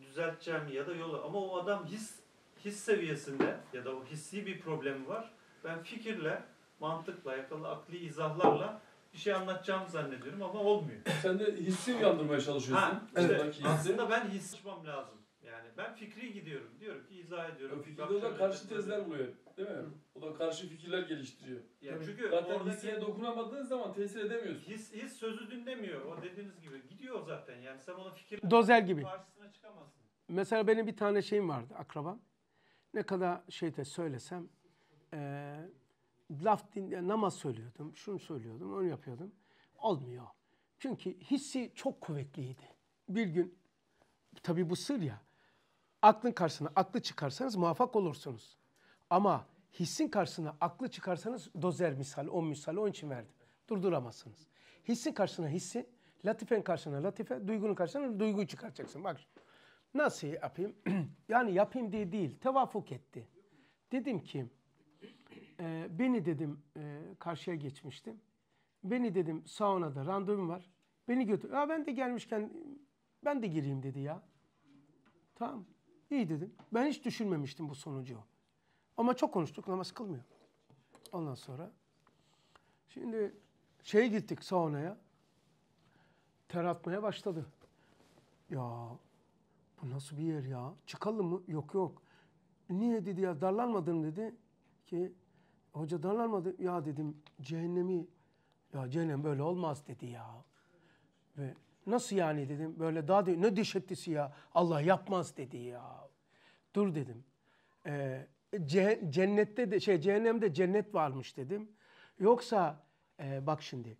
düzelteceğim ya da yolu ama o adam his his seviyesinde ya da o hissi bir problemi var. Ben fikirle, mantıkla, yakalı akli izahlarla bir şey anlatacağımı zannediyorum ama olmuyor. Sen de hissi uyandırmaya çalışıyorsun. Ha, işte, evet. Aslında ben his çalışmam lazım. Yani ben fikri gidiyorum. Diyorum ki izah ediyorum. Fikirde de karşı tezler buluyor. Değil mi? O da karşı fikirler geliştiriyor. Ya çünkü zaten oradaki... dokunamadığın zaman tesir edemiyorsun. His, his sözü dinlemiyor. O dediğiniz gibi gidiyor zaten. Yani sen onun fikir Dozel gibi. karşısına çıkamazsın. Mesela benim bir tane şeyim vardı akrabam. Ne kadar şeyde söylesem e, laf din namaz söylüyordum, şunu söylüyordum, onu yapıyordum. Olmuyor. Çünkü hissi çok kuvvetliydi. Bir gün tabii bu sır ya. Aklın karşısına aklı çıkarsanız muvaffak olursunuz. Ama hissin karşısına aklı çıkarsanız dozer misal, on misal onun için verdim. Durduramazsınız. Hissin karşısına hissin latifen karşısına latife, duygunun karşısına duyguyu çıkaracaksın. Bak nasıl yapayım? yani yapayım diye değil, tevafuk etti. Dedim ki, e, beni dedim e, karşıya geçmiştim. Beni dedim saunada randevum var. Beni götür. Ya ben de gelmişken ben de gireyim dedi ya. Tamam. İyi dedim. Ben hiç düşünmemiştim bu sonucu. Ama çok konuştuk namaz kılmıyor. Ondan sonra şimdi şey gittik saunaya. Ter atmaya başladı. Ya bu nasıl bir yer ya? Çıkalım mı? Yok yok. Niye dedi ya darlanmadın dedi. Ki hoca darlanmadı. Ya dedim cehennemi ya cehennem böyle olmaz dedi ya. Ve nasıl yani dedim böyle daha diyor ne diş etisi ya Allah yapmaz dedi ya. Dur dedim. Ee, cennette de şey cehennemde cennet varmış dedim. Yoksa e, bak şimdi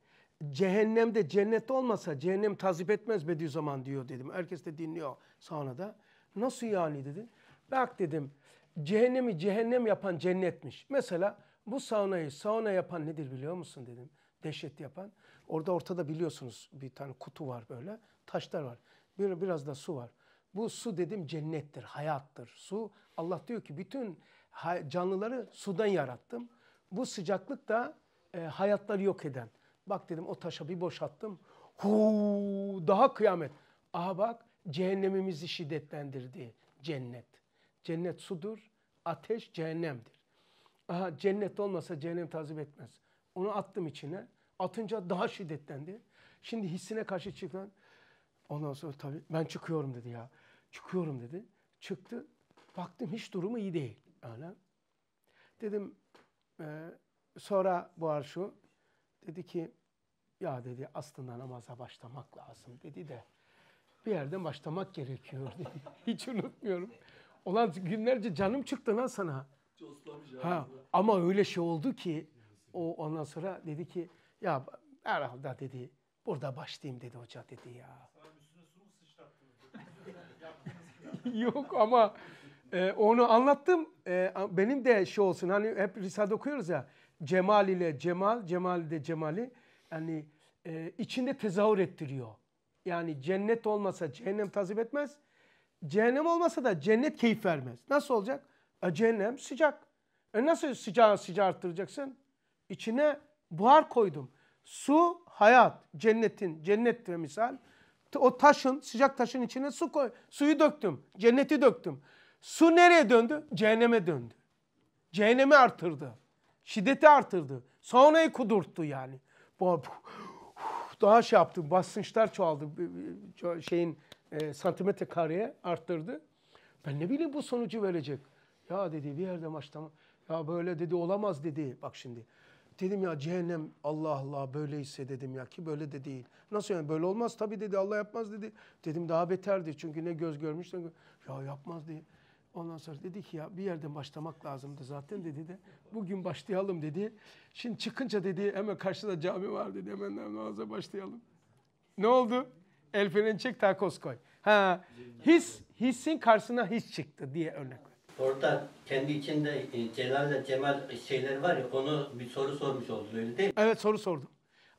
cehennemde cennet olmasa cehennem tazip etmez zaman diyor dedim. Herkes de dinliyor sonra da. Nasıl yani dedi. Bak dedim cehennemi cehennem yapan cennetmiş. Mesela bu saunayı sauna yapan nedir biliyor musun dedim. Dehşet yapan. Orada ortada biliyorsunuz bir tane kutu var böyle. Taşlar var. Bir, biraz da su var. Bu su dedim cennettir, hayattır. Su Allah diyor ki bütün canlıları sudan yarattım. Bu sıcaklık da e, hayatları yok eden. Bak dedim o taşa bir boşattım. Huu, daha kıyamet. Aha bak cehennemimizi şiddetlendirdi cennet. Cennet sudur, ateş cehennemdir. Aha cennet olmasa cehennem tazip etmez. Onu attım içine. Atınca daha şiddetlendi. Şimdi hissine karşı çıkan ondan sonra tabii ben çıkıyorum dedi ya. Çıkıyorum dedi. Çıktı. Baktım hiç durumu iyi değil. Öyle. Dedim e, sonra bu arşu dedi ki ya dedi aslında namaza başlamak lazım dedi de bir yerden başlamak gerekiyor dedi. Hiç unutmuyorum. Olan günlerce canım çıktı lan sana. Ha, ama öyle şey oldu ki o ondan sonra dedi ki ya herhalde dedi burada başlayayım dedi hoca dedi ya. Yok ama ee, onu anlattım. Ee, benim de şey olsun hani hep Risale okuyoruz ya. Cemal ile Cemal, Cemal de Cemali. Yani e, içinde tezahür ettiriyor. Yani cennet olmasa cehennem tazip etmez. Cehennem olmasa da cennet keyif vermez. Nasıl olacak? E, cehennem sıcak. E nasıl sıcağı sıcağı arttıracaksın? İçine buhar koydum. Su hayat, cennetin, cennettir misal. O taşın, sıcak taşın içine su koy, suyu döktüm, cenneti döktüm. Su nereye döndü? Cehenneme döndü. Cehennemi artırdı. Şiddeti artırdı. Sonrayı kudurttu yani. Daha şey yaptı. Basınçlar çoğaldı. Şeyin e, santimetre kareye arttırdı. Ben ne bileyim bu sonucu verecek. Ya dedi bir yerde maçta ya böyle dedi olamaz dedi. Bak şimdi dedim ya cehennem Allah Allah böyleyse dedim ya ki böyle de değil. Nasıl yani böyle olmaz tabii dedi Allah yapmaz dedi. Dedim daha beterdi çünkü ne göz görmüş ne Ya yapmaz diye. Ondan sonra dedi ki ya bir yerden başlamak lazımdı zaten dedi de bugün başlayalım dedi. Şimdi çıkınca dedi hemen karşıda cami var dedi hemen namaza başlayalım. Ne oldu? El freni çek takos koy. Ha, his, hissin karşısına his çıktı diye örnek Orada kendi içinde e, Celal'le Cemal şeyler var ya onu bir soru sormuş oldun öyle değil mi? Evet soru sordum.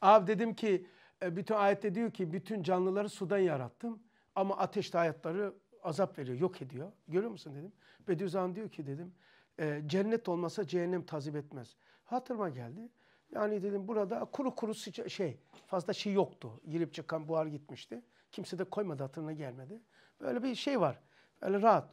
Abi dedim ki e, bütün ayette diyor ki bütün canlıları sudan yarattım ama ateşte hayatları azap veriyor, yok ediyor. Görüyor musun dedim. Bediüzzaman diyor ki dedim, e, cennet olmasa cehennem tazip etmez. Hatırıma geldi. Yani dedim burada kuru kuru sıca, şey, fazla şey yoktu. Girip çıkan buhar gitmişti. Kimse de koymadı hatırına gelmedi. Böyle bir şey var. Böyle rahat.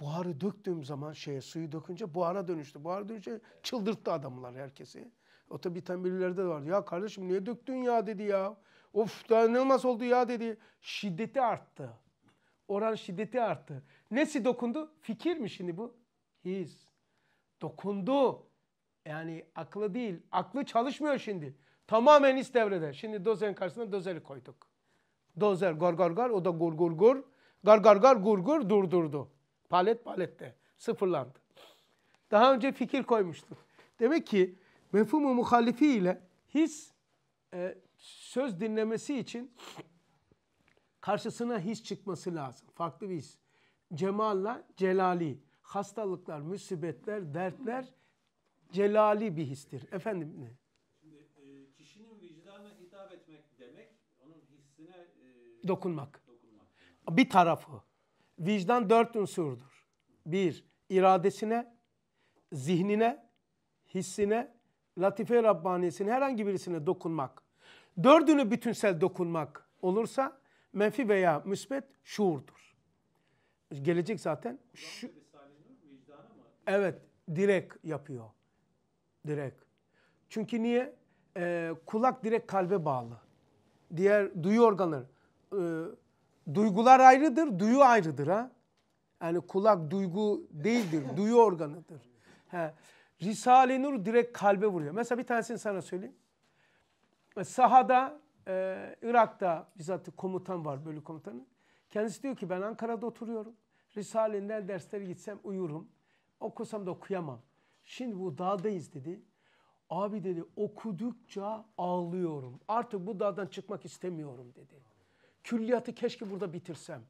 Buharı döktüğüm zaman şeye suyu dökünce buhara dönüştü. Buhara dönüştü çıldırttı adamlar herkesi. O tabi tembellilerde de vardı. Ya kardeşim niye döktün ya dedi ya. Of dayanılmaz oldu ya dedi. Şiddeti arttı oran şiddeti arttı. Nesi dokundu? Fikir mi şimdi bu? His. Dokundu. Yani aklı değil. Aklı çalışmıyor şimdi. Tamamen his devrede. Şimdi dozerin karşısına dozeri koyduk. Dozer gor gor gor o da gur gur gur. Gar gar gar gur gur durdurdu. Palet palette sıfırlandı. Daha önce fikir koymuştuk. Demek ki mefhumu muhalifi ile his e, söz dinlemesi için Karşısına his çıkması lazım. Farklı bir his. Cemal'la celali. Hastalıklar, müsibetler, dertler celali bir histir. Efendim ne? Şimdi e, kişinin vicdanına hitap etmek demek onun hissine e, dokunmak. dokunmak. Bir tarafı. Vicdan dört unsurdur. Bir, iradesine, zihnine, hissine, latife Rabbani'sine herhangi birisine dokunmak. Dördünü bütünsel dokunmak olursa menfi veya müsbet şuurdur. Gelecek zaten. Şu, evet, direkt yapıyor. Direkt. Çünkü niye? Ee, kulak direkt kalbe bağlı. Diğer duyu organları. E, duygular ayrıdır, duyu ayrıdır ha. Yani kulak duygu değildir, duyu organıdır. He. Risale-i Nur direkt kalbe vuruyor. Mesela bir tanesini sana söyleyeyim. Sahada e, Irak'ta bizzat komutan var bölük komutanı. Kendisi diyor ki ben Ankara'da oturuyorum. Risale'nden dersleri gitsem uyurum. Okusam da okuyamam. Şimdi bu dağdayız dedi. Abi dedi okudukça ağlıyorum. Artık bu dağdan çıkmak istemiyorum dedi. Külliyatı keşke burada bitirsem.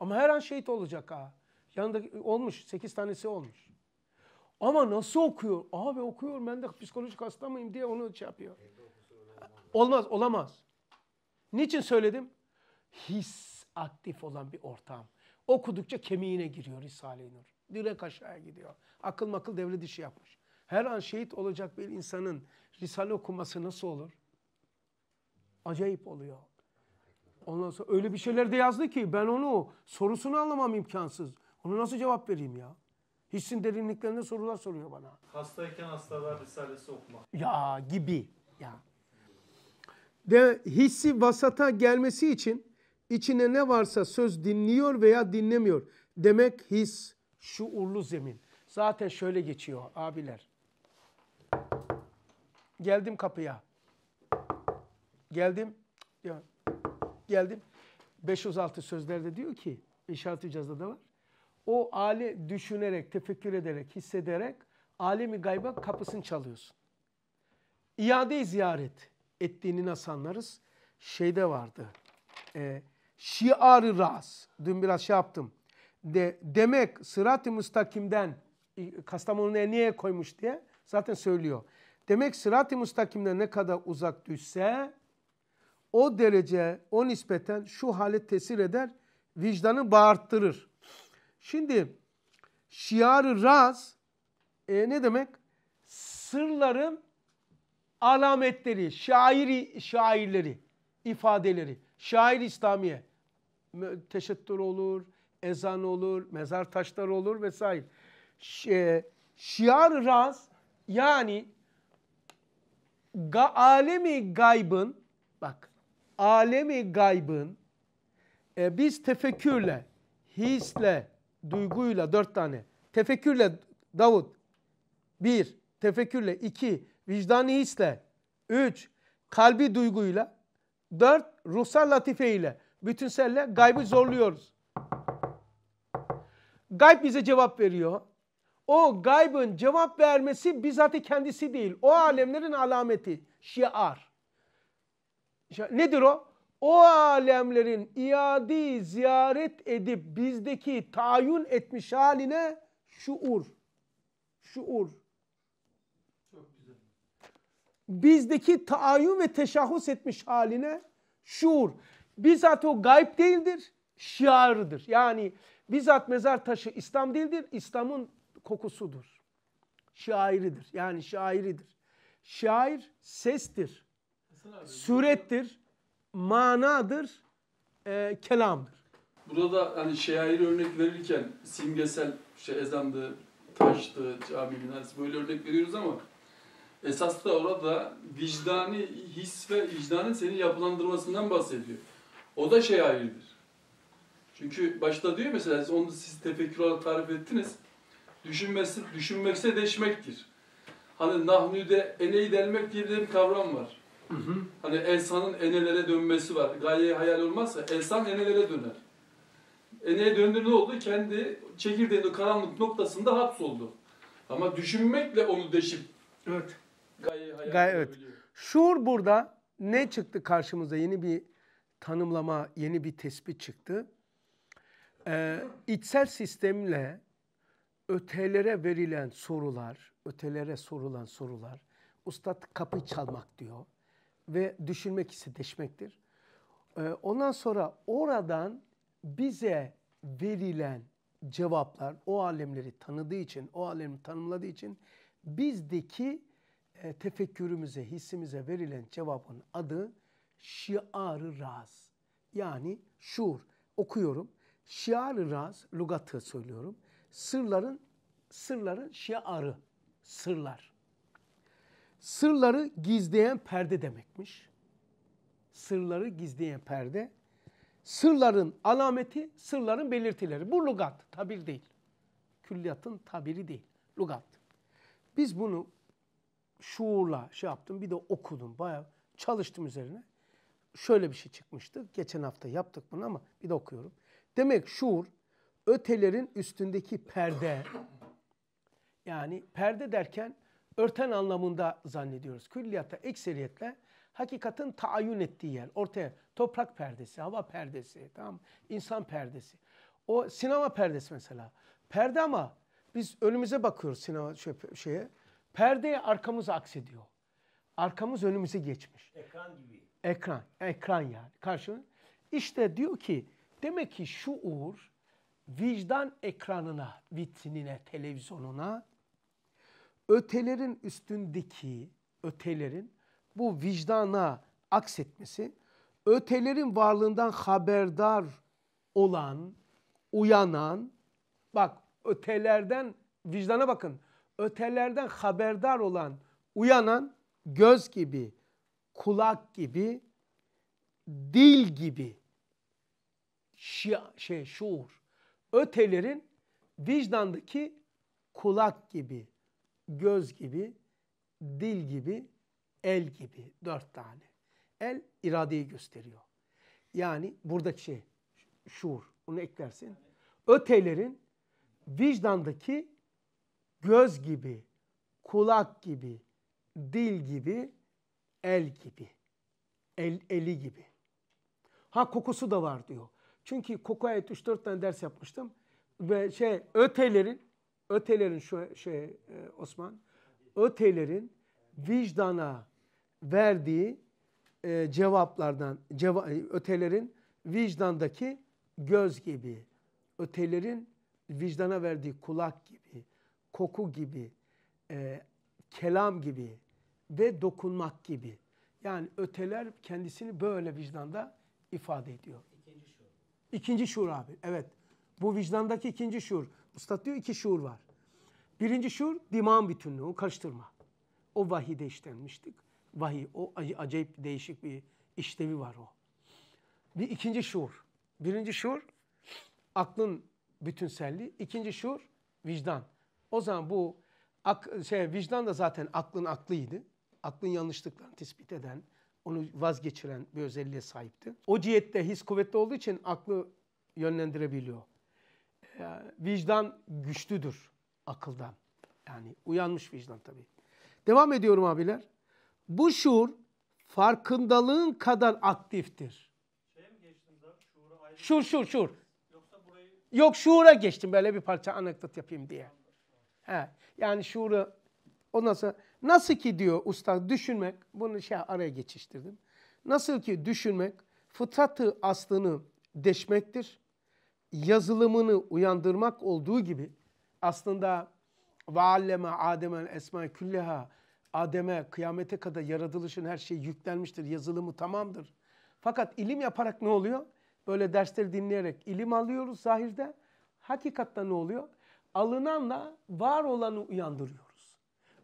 Ama her an şehit olacak ha. Yanında e, olmuş. Sekiz tanesi olmuş. Ama nasıl okuyor? Abi okuyor ben de psikolojik hasta mıyım diye onu şey yapıyor. Olmaz olamaz. Niçin söyledim? His aktif olan bir ortam. Okudukça kemiğine giriyor Risale-i Nur. Direkt aşağıya gidiyor. Akıl makıl devre dışı yapmış. Her an şehit olacak bir insanın Risale okuması nasıl olur? Acayip oluyor. Ondan sonra öyle bir şeyler de yazdı ki ben onu sorusunu anlamam imkansız. Onu nasıl cevap vereyim ya? Hissin derinliklerinde sorular soruyor bana. Hastayken hastalar Risalesi okumak. Ya gibi. Ya de hissi vasata gelmesi için içine ne varsa söz dinliyor veya dinlemiyor. Demek his, şuurlu zemin. Zaten şöyle geçiyor abiler. Geldim kapıya. Geldim. Ya, geldim. 506 sözlerde diyor ki, işaret icazda da var. O ale düşünerek, tefekkür ederek, hissederek alemi gayba kapısını çalıyorsun. İade ziyaret ettiğini nasıl anlarız? Şeyde vardı. E, şiarı raz Dün biraz şey yaptım. De, demek sırat-ı müstakimden e, Kastamonu'ya niye koymuş diye zaten söylüyor. Demek sırat-ı müstakimden ne kadar uzak düşse o derece o nispeten şu hale tesir eder vicdanı bağırttırır. Şimdi şiarı raz e, ne demek? Sırların alametleri, şairi, şairleri, ifadeleri, şair İslamiye, teşettür olur, ezan olur, mezar taşları olur vesaire. Şi, e, şiar raz yani ga, alemi gaybın bak alemi gaybın e, biz tefekkürle, hisle, duyguyla dört tane. Tefekkürle Davut bir, tefekkürle iki, vicdani hisle. 3. Kalbi duyguyla. 4. Ruhsal latife ile. Bütünselle gaybı zorluyoruz. Gayb bize cevap veriyor. O gaybın cevap vermesi bizatihi kendisi değil. O alemlerin alameti. Şiar. Nedir o? O alemlerin iadi ziyaret edip bizdeki tayin etmiş haline şuur. Şuur bizdeki taayyün ve teşahhus etmiş haline şuur. Bizzat o gayb değildir, şiarıdır. Yani bizzat mezar taşı İslam değildir, İslam'ın kokusudur. Şairidir, yani şairidir. Şair sestir, surettir, manadır, e, kelamdır. Burada hani şair örnek verirken simgesel, şey ezandı, taştı, cami minaresi böyle örnek veriyoruz ama Esas da orada vicdani his ve vicdanın seni yapılandırmasından bahsediyor. O da şey ayrıdır. Çünkü başta diyor mesela siz onu siz tefekkür olarak tarif ettiniz. Düşünmesi, düşünmekse deşmektir. Hani nahnüde eneyi delmek diye bir kavram var. Hı hı. Hani elsanın enelere dönmesi var. Gaye hayal olmazsa elsan enelere döner. Eneye döndü ne oldu? Kendi çekirdeğinde karanlık noktasında hapsoldu. Ama düşünmekle onu deşip evet. Gayet. evet. Şuur burada ne çıktı karşımıza? Yeni bir tanımlama, yeni bir tespit çıktı. Ee, içsel sistemle ötelere verilen sorular, ötelere sorulan sorular, ustad kapı çalmak diyor ve düşünmek hissetleşmektir. Ee, ondan sonra oradan bize verilen cevaplar o alemleri tanıdığı için, o alemi tanımladığı için bizdeki e, tefekkürümüze, hissimize verilen cevabın adı şiarı raz. Yani şuur. Okuyorum. Şiarı raz, lugatı söylüyorum. Sırların, sırların şiarı, sırlar. Sırları gizleyen perde demekmiş. Sırları gizleyen perde. Sırların alameti, sırların belirtileri. Bu lugat, tabir değil. Külliyatın tabiri değil, lugat. Biz bunu şuurla şey yaptım. Bir de okudum. Bayağı çalıştım üzerine. Şöyle bir şey çıkmıştı. Geçen hafta yaptık bunu ama bir de okuyorum. Demek şuur ötelerin üstündeki perde. Yani perde derken örten anlamında zannediyoruz. Külliyatta ekseriyetle hakikatin taayyün ettiği yer. Ortaya toprak perdesi, hava perdesi, tamam insan perdesi. O sinema perdesi mesela. Perde ama biz önümüze bakıyoruz sinema şey, şeye. Perdeye arkamız aksediyor. Arkamız önümüze geçmiş. Ekran gibi. Ekran. Ekran yani. Karşımız. İşte diyor ki demek ki şu şuur vicdan ekranına, vitrinine, televizyonuna ötelerin üstündeki ötelerin bu vicdana aksetmesi ötelerin varlığından haberdar olan, uyanan bak ötelerden vicdana bakın ötelerden haberdar olan, uyanan göz gibi, kulak gibi, dil gibi şi, şey şuur. Ötelerin vicdandaki kulak gibi, göz gibi, dil gibi, el gibi dört tane. El iradeyi gösteriyor. Yani buradaki şey şuur. Onu eklersin. Ötelerin vicdandaki göz gibi, kulak gibi, dil gibi, el gibi. El, eli gibi. Ha kokusu da var diyor. Çünkü kokuya 3-4 tane ders yapmıştım. Ve şey ötelerin, ötelerin şu şey e, Osman, ötelerin vicdana verdiği e, cevaplardan, ceva, e, ötelerin vicdandaki göz gibi, ötelerin vicdana verdiği kulak gibi, koku gibi, e, kelam gibi ve dokunmak gibi. Yani öteler kendisini böyle vicdanda ifade ediyor. İkinci şuur. İkinci şuur abi, evet. Bu vicdandaki ikinci şuur. Usta diyor iki şuur var. Birinci şuur dimağın bütünlüğü, karıştırma. O vahide işlenmiştik. Vahiy, o acayip değişik bir işlevi var o. Bir ikinci şuur. Birinci şuur aklın bütünselliği. ikinci şuur vicdan. O zaman bu ak, şey, vicdan da zaten aklın aklıydı. Aklın yanlışlıklarını tespit eden, onu vazgeçiren bir özelliğe sahipti. O cihette his kuvvetli olduğu için aklı yönlendirebiliyor. Ee, vicdan güçlüdür akıldan. Yani uyanmış vicdan tabii. Devam ediyorum abiler. Bu şuur farkındalığın kadar aktiftir. Şeye mi geçtim Şuur, şuur, şuur. Yoksa burayı... Yok şuura geçtim böyle bir parça anekdot yapayım diye. He. Yani şuuru ondan sonra nasıl ki diyor usta düşünmek bunu şey araya geçiştirdim. Nasıl ki düşünmek fıtratı aslını deşmektir. Yazılımını uyandırmak olduğu gibi aslında vaalleme ademel esma külleha Adem'e kıyamete kadar yaratılışın her şeyi yüklenmiştir. Yazılımı tamamdır. Fakat ilim yaparak ne oluyor? Böyle dersleri dinleyerek ilim alıyoruz zahirde. Hakikatta ne oluyor? alınanla var olanı uyandırıyoruz.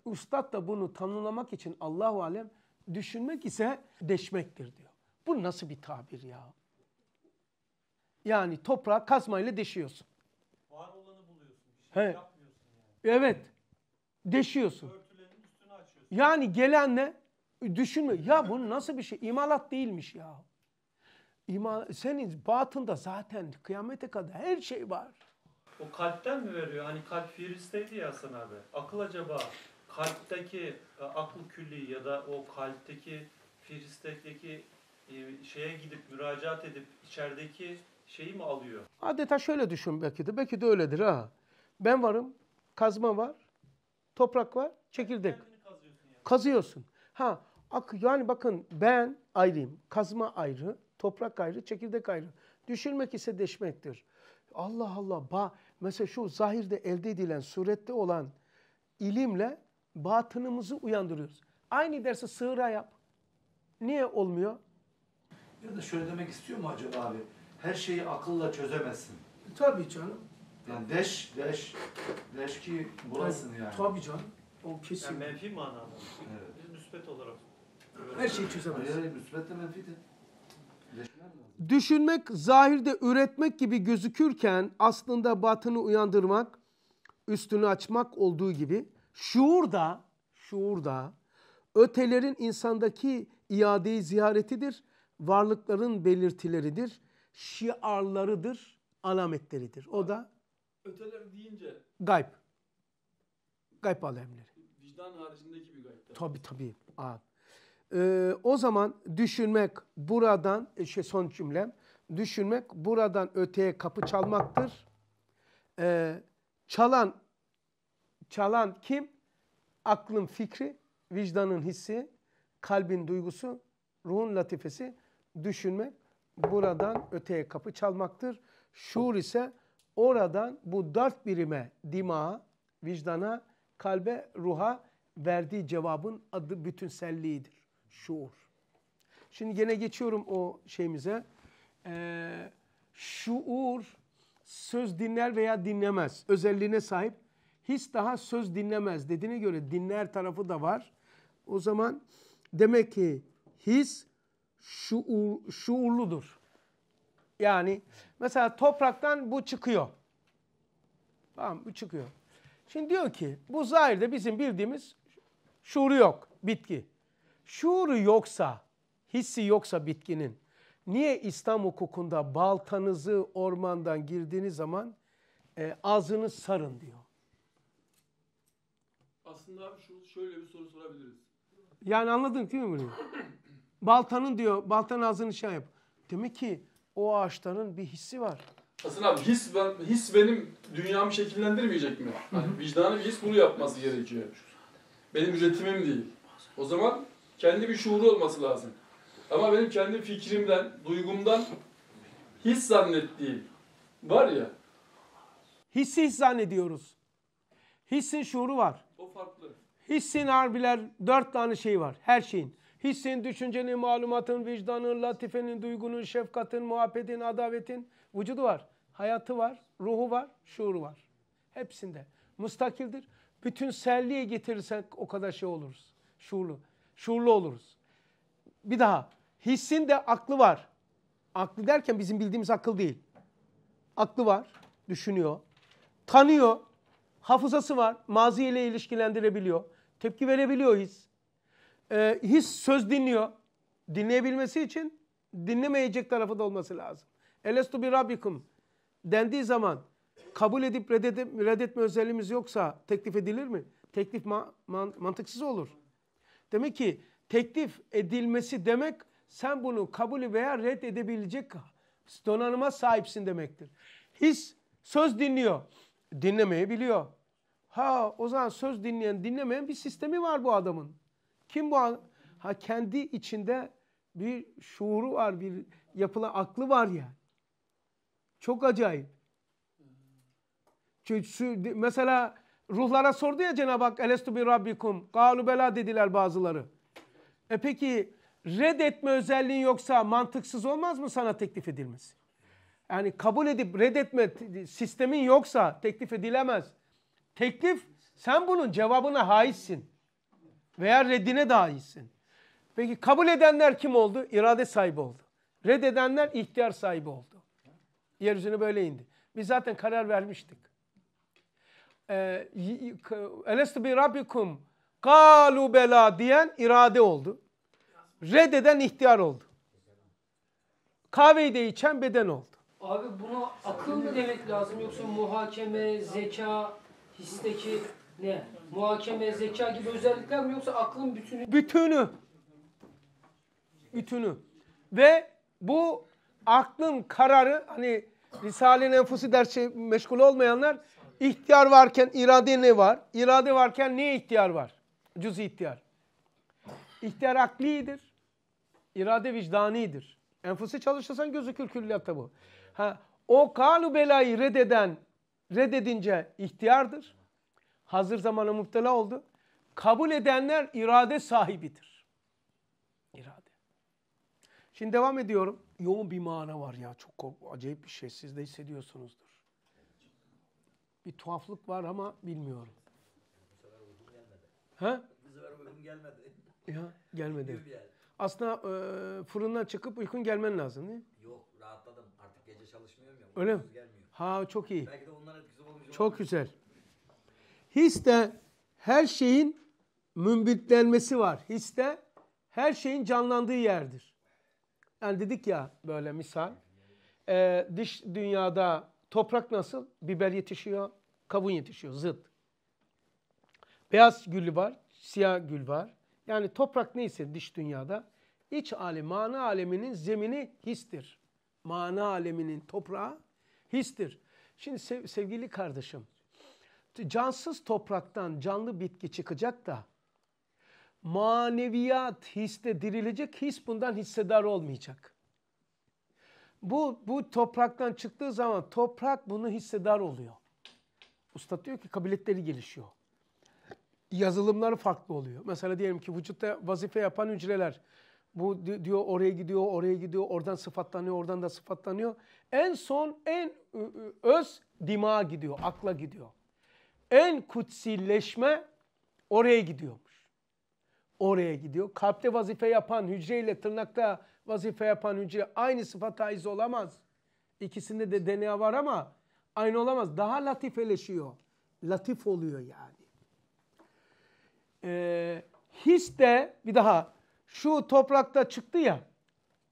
Üstad da bunu tanımlamak için Allahu alem düşünmek ise deşmektir diyor. Bu nasıl bir tabir ya? Yani toprağı kazmayla deşiyorsun. Var olanı buluyorsun. Bir şey He. yapmıyorsun yani. Evet. Deşiyorsun. Yani gelenle düşünme. Ya bu nasıl bir şey? İmalat değilmiş ya. İma, senin batında zaten kıyamete kadar her şey var. O kalpten mi veriyor? Hani kalp virüsteydi ya Hasan abi. Akıl acaba kalpteki e, akıl külli ya da o kalpteki firisteki e, şeye gidip müracaat edip içerideki şeyi mi alıyor? Adeta şöyle düşün belki de. Belki de öyledir ha. Ben varım, kazma var, toprak var, çekirdek. Kazıyorsun, kazıyorsun. Ha, ak yani bakın ben ayrıyım. Kazma ayrı, toprak ayrı, çekirdek ayrı. Düşürmek ise deşmektir. Allah Allah ba mesela şu zahirde elde edilen surette olan ilimle batınımızı uyandırıyoruz. Aynı dersi sığıra yap. Niye olmuyor? Ya da şöyle demek istiyor mu acaba abi? Her şeyi akılla çözemezsin. E, tabii canım. Yani deş, deş, deş ki burasını yani. Tabii canım. O kesin. Yani menfi manada. Evet. Biz müspet olarak. Her şeyi çözemezsin. Hayır, müspet de menfi de. Düşünmek zahirde üretmek gibi gözükürken aslında batını uyandırmak, üstünü açmak olduğu gibi şuur da, şuur da ötelerin insandaki iadeyi ziyaretidir, varlıkların belirtileridir, şiarlarıdır, alametleridir. O da öteler deyince gayb. Gayb alemleri. Vicdan haricindeki bir gayb. Tabii tabii. Aa, ee, o zaman düşünmek buradan, e, şey son cümlem, düşünmek buradan öteye kapı çalmaktır. Ee, çalan, çalan kim? Aklın fikri, vicdanın hissi, kalbin duygusu, ruhun latifesi. Düşünmek buradan öteye kapı çalmaktır. Şuur ise oradan bu dört birime, dimağa, vicdana, kalbe, ruha verdiği cevabın adı bütünselliğidir şuur. Şimdi gene geçiyorum o şeyimize. Ee, şuur söz dinler veya dinlemez özelliğine sahip. His daha söz dinlemez dediğine göre dinler tarafı da var. O zaman demek ki his şuur, şuurludur. Yani mesela topraktan bu çıkıyor. Tamam bu çıkıyor. Şimdi diyor ki bu zahirde bizim bildiğimiz şuuru yok bitki. Şuuru yoksa, hissi yoksa bitkinin niye İslam hukukunda baltanızı ormandan girdiğiniz zaman e, ağzını sarın diyor. Aslında abi şu, şöyle bir soru sorabiliriz. Yani anladın değil mi bunu? Baltanın diyor, baltanın ağzını şey yap. Demek ki o ağaçların bir hissi var. Aslında abi his, ben, his benim dünyamı şekillendirmeyecek mi? Hani vicdanı bir his bunu yapması gerekiyor. Benim üretimim değil. O zaman kendi bir şuuru olması lazım. Ama benim kendi fikrimden, duygumdan his zannettiğim var ya. Hissi his zannediyoruz. Hissin şuuru var. O farklı. Hissin harbiler dört tane şey var. Her şeyin. Hissin, düşüncenin, malumatın, vicdanın, latifenin, duygunun, şefkatin, muhabbetin, adavetin vücudu var. Hayatı var, ruhu var, şuuru var. Hepsinde. Mustakildir. Bütün selliğe getirirsek o kadar şey oluruz. Şuurlu şuurlu oluruz. Bir daha hissin de aklı var. Aklı derken bizim bildiğimiz akıl değil. Aklı var, düşünüyor, tanıyor, hafızası var, maziyle ilişkilendirebiliyor, tepki verebiliyor his. Ee, his söz dinliyor. Dinleyebilmesi için dinlemeyecek tarafı da olması lazım. Elestu bir rabbikum dendiği zaman kabul edip reddetme özelliğimiz yoksa teklif edilir mi? Teklif ma- man- mantıksız olur. Demek ki teklif edilmesi demek sen bunu kabul veya red edebilecek donanıma sahipsin demektir. His söz dinliyor, dinlemeyi biliyor. Ha o zaman söz dinleyen dinlemeyen bir sistemi var bu adamın. Kim bu adam? Ha kendi içinde bir şuuru var, bir yapıla aklı var ya. Yani. Çok acayip. Çünkü mesela Ruhlara sordu ya Cenab-ı Hak Elestu bi rabbikum. Galu bela dediler bazıları. E peki reddetme özelliğin yoksa mantıksız olmaz mı sana teklif edilmesi? Yani kabul edip reddetme sistemin yoksa teklif edilemez. Teklif sen bunun cevabına haizsin. Veya reddine de Peki kabul edenler kim oldu? İrade sahibi oldu. Reddedenler ihtiyar sahibi oldu. Yeryüzüne böyle indi. Biz zaten karar vermiştik. E, Elestu bi rabbikum kalu bela diyen irade oldu. Reddeden ihtiyar oldu. Kahveyi de içen beden oldu. Abi buna akıl mı demek lazım yoksa muhakeme, zeka, histeki ne? Muhakeme, zeka gibi özellikler mi yoksa aklın bütünü? Bütünü. Bütünü. Ve bu aklın kararı hani Risale-i Enfusi dersi meşgul olmayanlar İhtiyar varken irade ne var? İrade varken neye ihtiyar var? Cüz-i ihtiyar. İhtiyar aklidir. İrade vicdanidir. Enfusu çalışırsan gözükür külliyatta bu. Ha, o kalu belayı reddeden, reddedince ihtiyardır. Hazır zamana muftela oldu. Kabul edenler irade sahibidir. İrade. Şimdi devam ediyorum. Yoğun bir mana var ya. Çok acayip bir şey. Siz de hissediyorsunuzdur bir tuhaflık var ama bilmiyorum. Ha? Bu sefer uygun gelmedi. Ya gelmedi. Aslında e, fırından çıkıp uykun gelmen lazım değil mi? Yok rahatladım. Artık gece çalışmıyorum ya. Öyle mi? Gelmiyor. Ha çok iyi. Belki de ondan etkisi olmuş. Çok olmuş. güzel. Histe her şeyin mümbitlenmesi var. Histe her şeyin canlandığı yerdir. Yani dedik ya böyle misal. E, dış dünyada Toprak nasıl? Biber yetişiyor, kavun yetişiyor, zıt. Beyaz gül var, siyah gül var. Yani toprak neyse dış dünyada, iç alem, mana aleminin zemini histir. Mana aleminin toprağı histir. Şimdi sev, sevgili kardeşim, cansız topraktan canlı bitki çıkacak da, maneviyat histe dirilecek, his bundan hissedar olmayacak. Bu, bu topraktan çıktığı zaman toprak bunu hissedar oluyor. Usta diyor ki kabiliyetleri gelişiyor. Yazılımları farklı oluyor. Mesela diyelim ki vücutta vazife yapan hücreler. Bu diyor oraya gidiyor, oraya gidiyor, oradan sıfatlanıyor, oradan da sıfatlanıyor. En son en öz dimağa gidiyor, akla gidiyor. En kutsilleşme oraya gidiyormuş. Oraya gidiyor. Kalpte vazife yapan hücreyle tırnakta vazife yapan hücre aynı sıfat haiz olamaz. İkisinde de DNA var ama aynı olamaz. Daha latifeleşiyor. Latif oluyor yani. Ee, his de bir daha şu toprakta çıktı ya.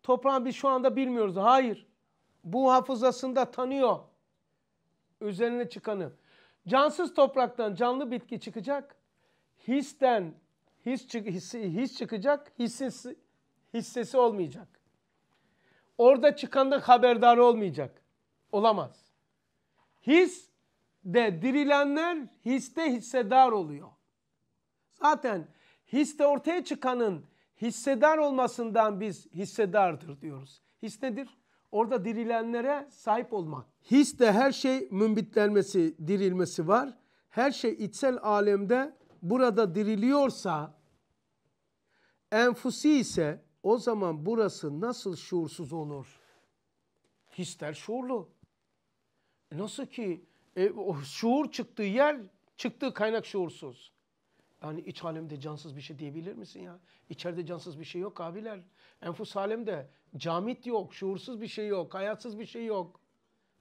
Toprağın biz şu anda bilmiyoruz. Hayır. Bu hafızasında tanıyor. Üzerine çıkanı. Cansız topraktan canlı bitki çıkacak. Histen his, his, his çıkacak. Hissin hissesi olmayacak. Orada çıkandan haberdar olmayacak. Olamaz. His de dirilenler histe hissedar oluyor. Zaten histe ortaya çıkanın hissedar olmasından biz hissedardır diyoruz. His nedir? Orada dirilenlere sahip olmak. His de her şey mümbitlenmesi, dirilmesi var. Her şey içsel alemde burada diriliyorsa, enfusi ise o zaman burası nasıl şuursuz olur? Hisler şuurlu. E nasıl ki e, o şuur çıktığı yer, çıktığı kaynak şuursuz. Yani iç alemde cansız bir şey diyebilir misin ya? İçeride cansız bir şey yok abiler. Enfus alemde camit yok, şuursuz bir şey yok, hayatsız bir şey yok.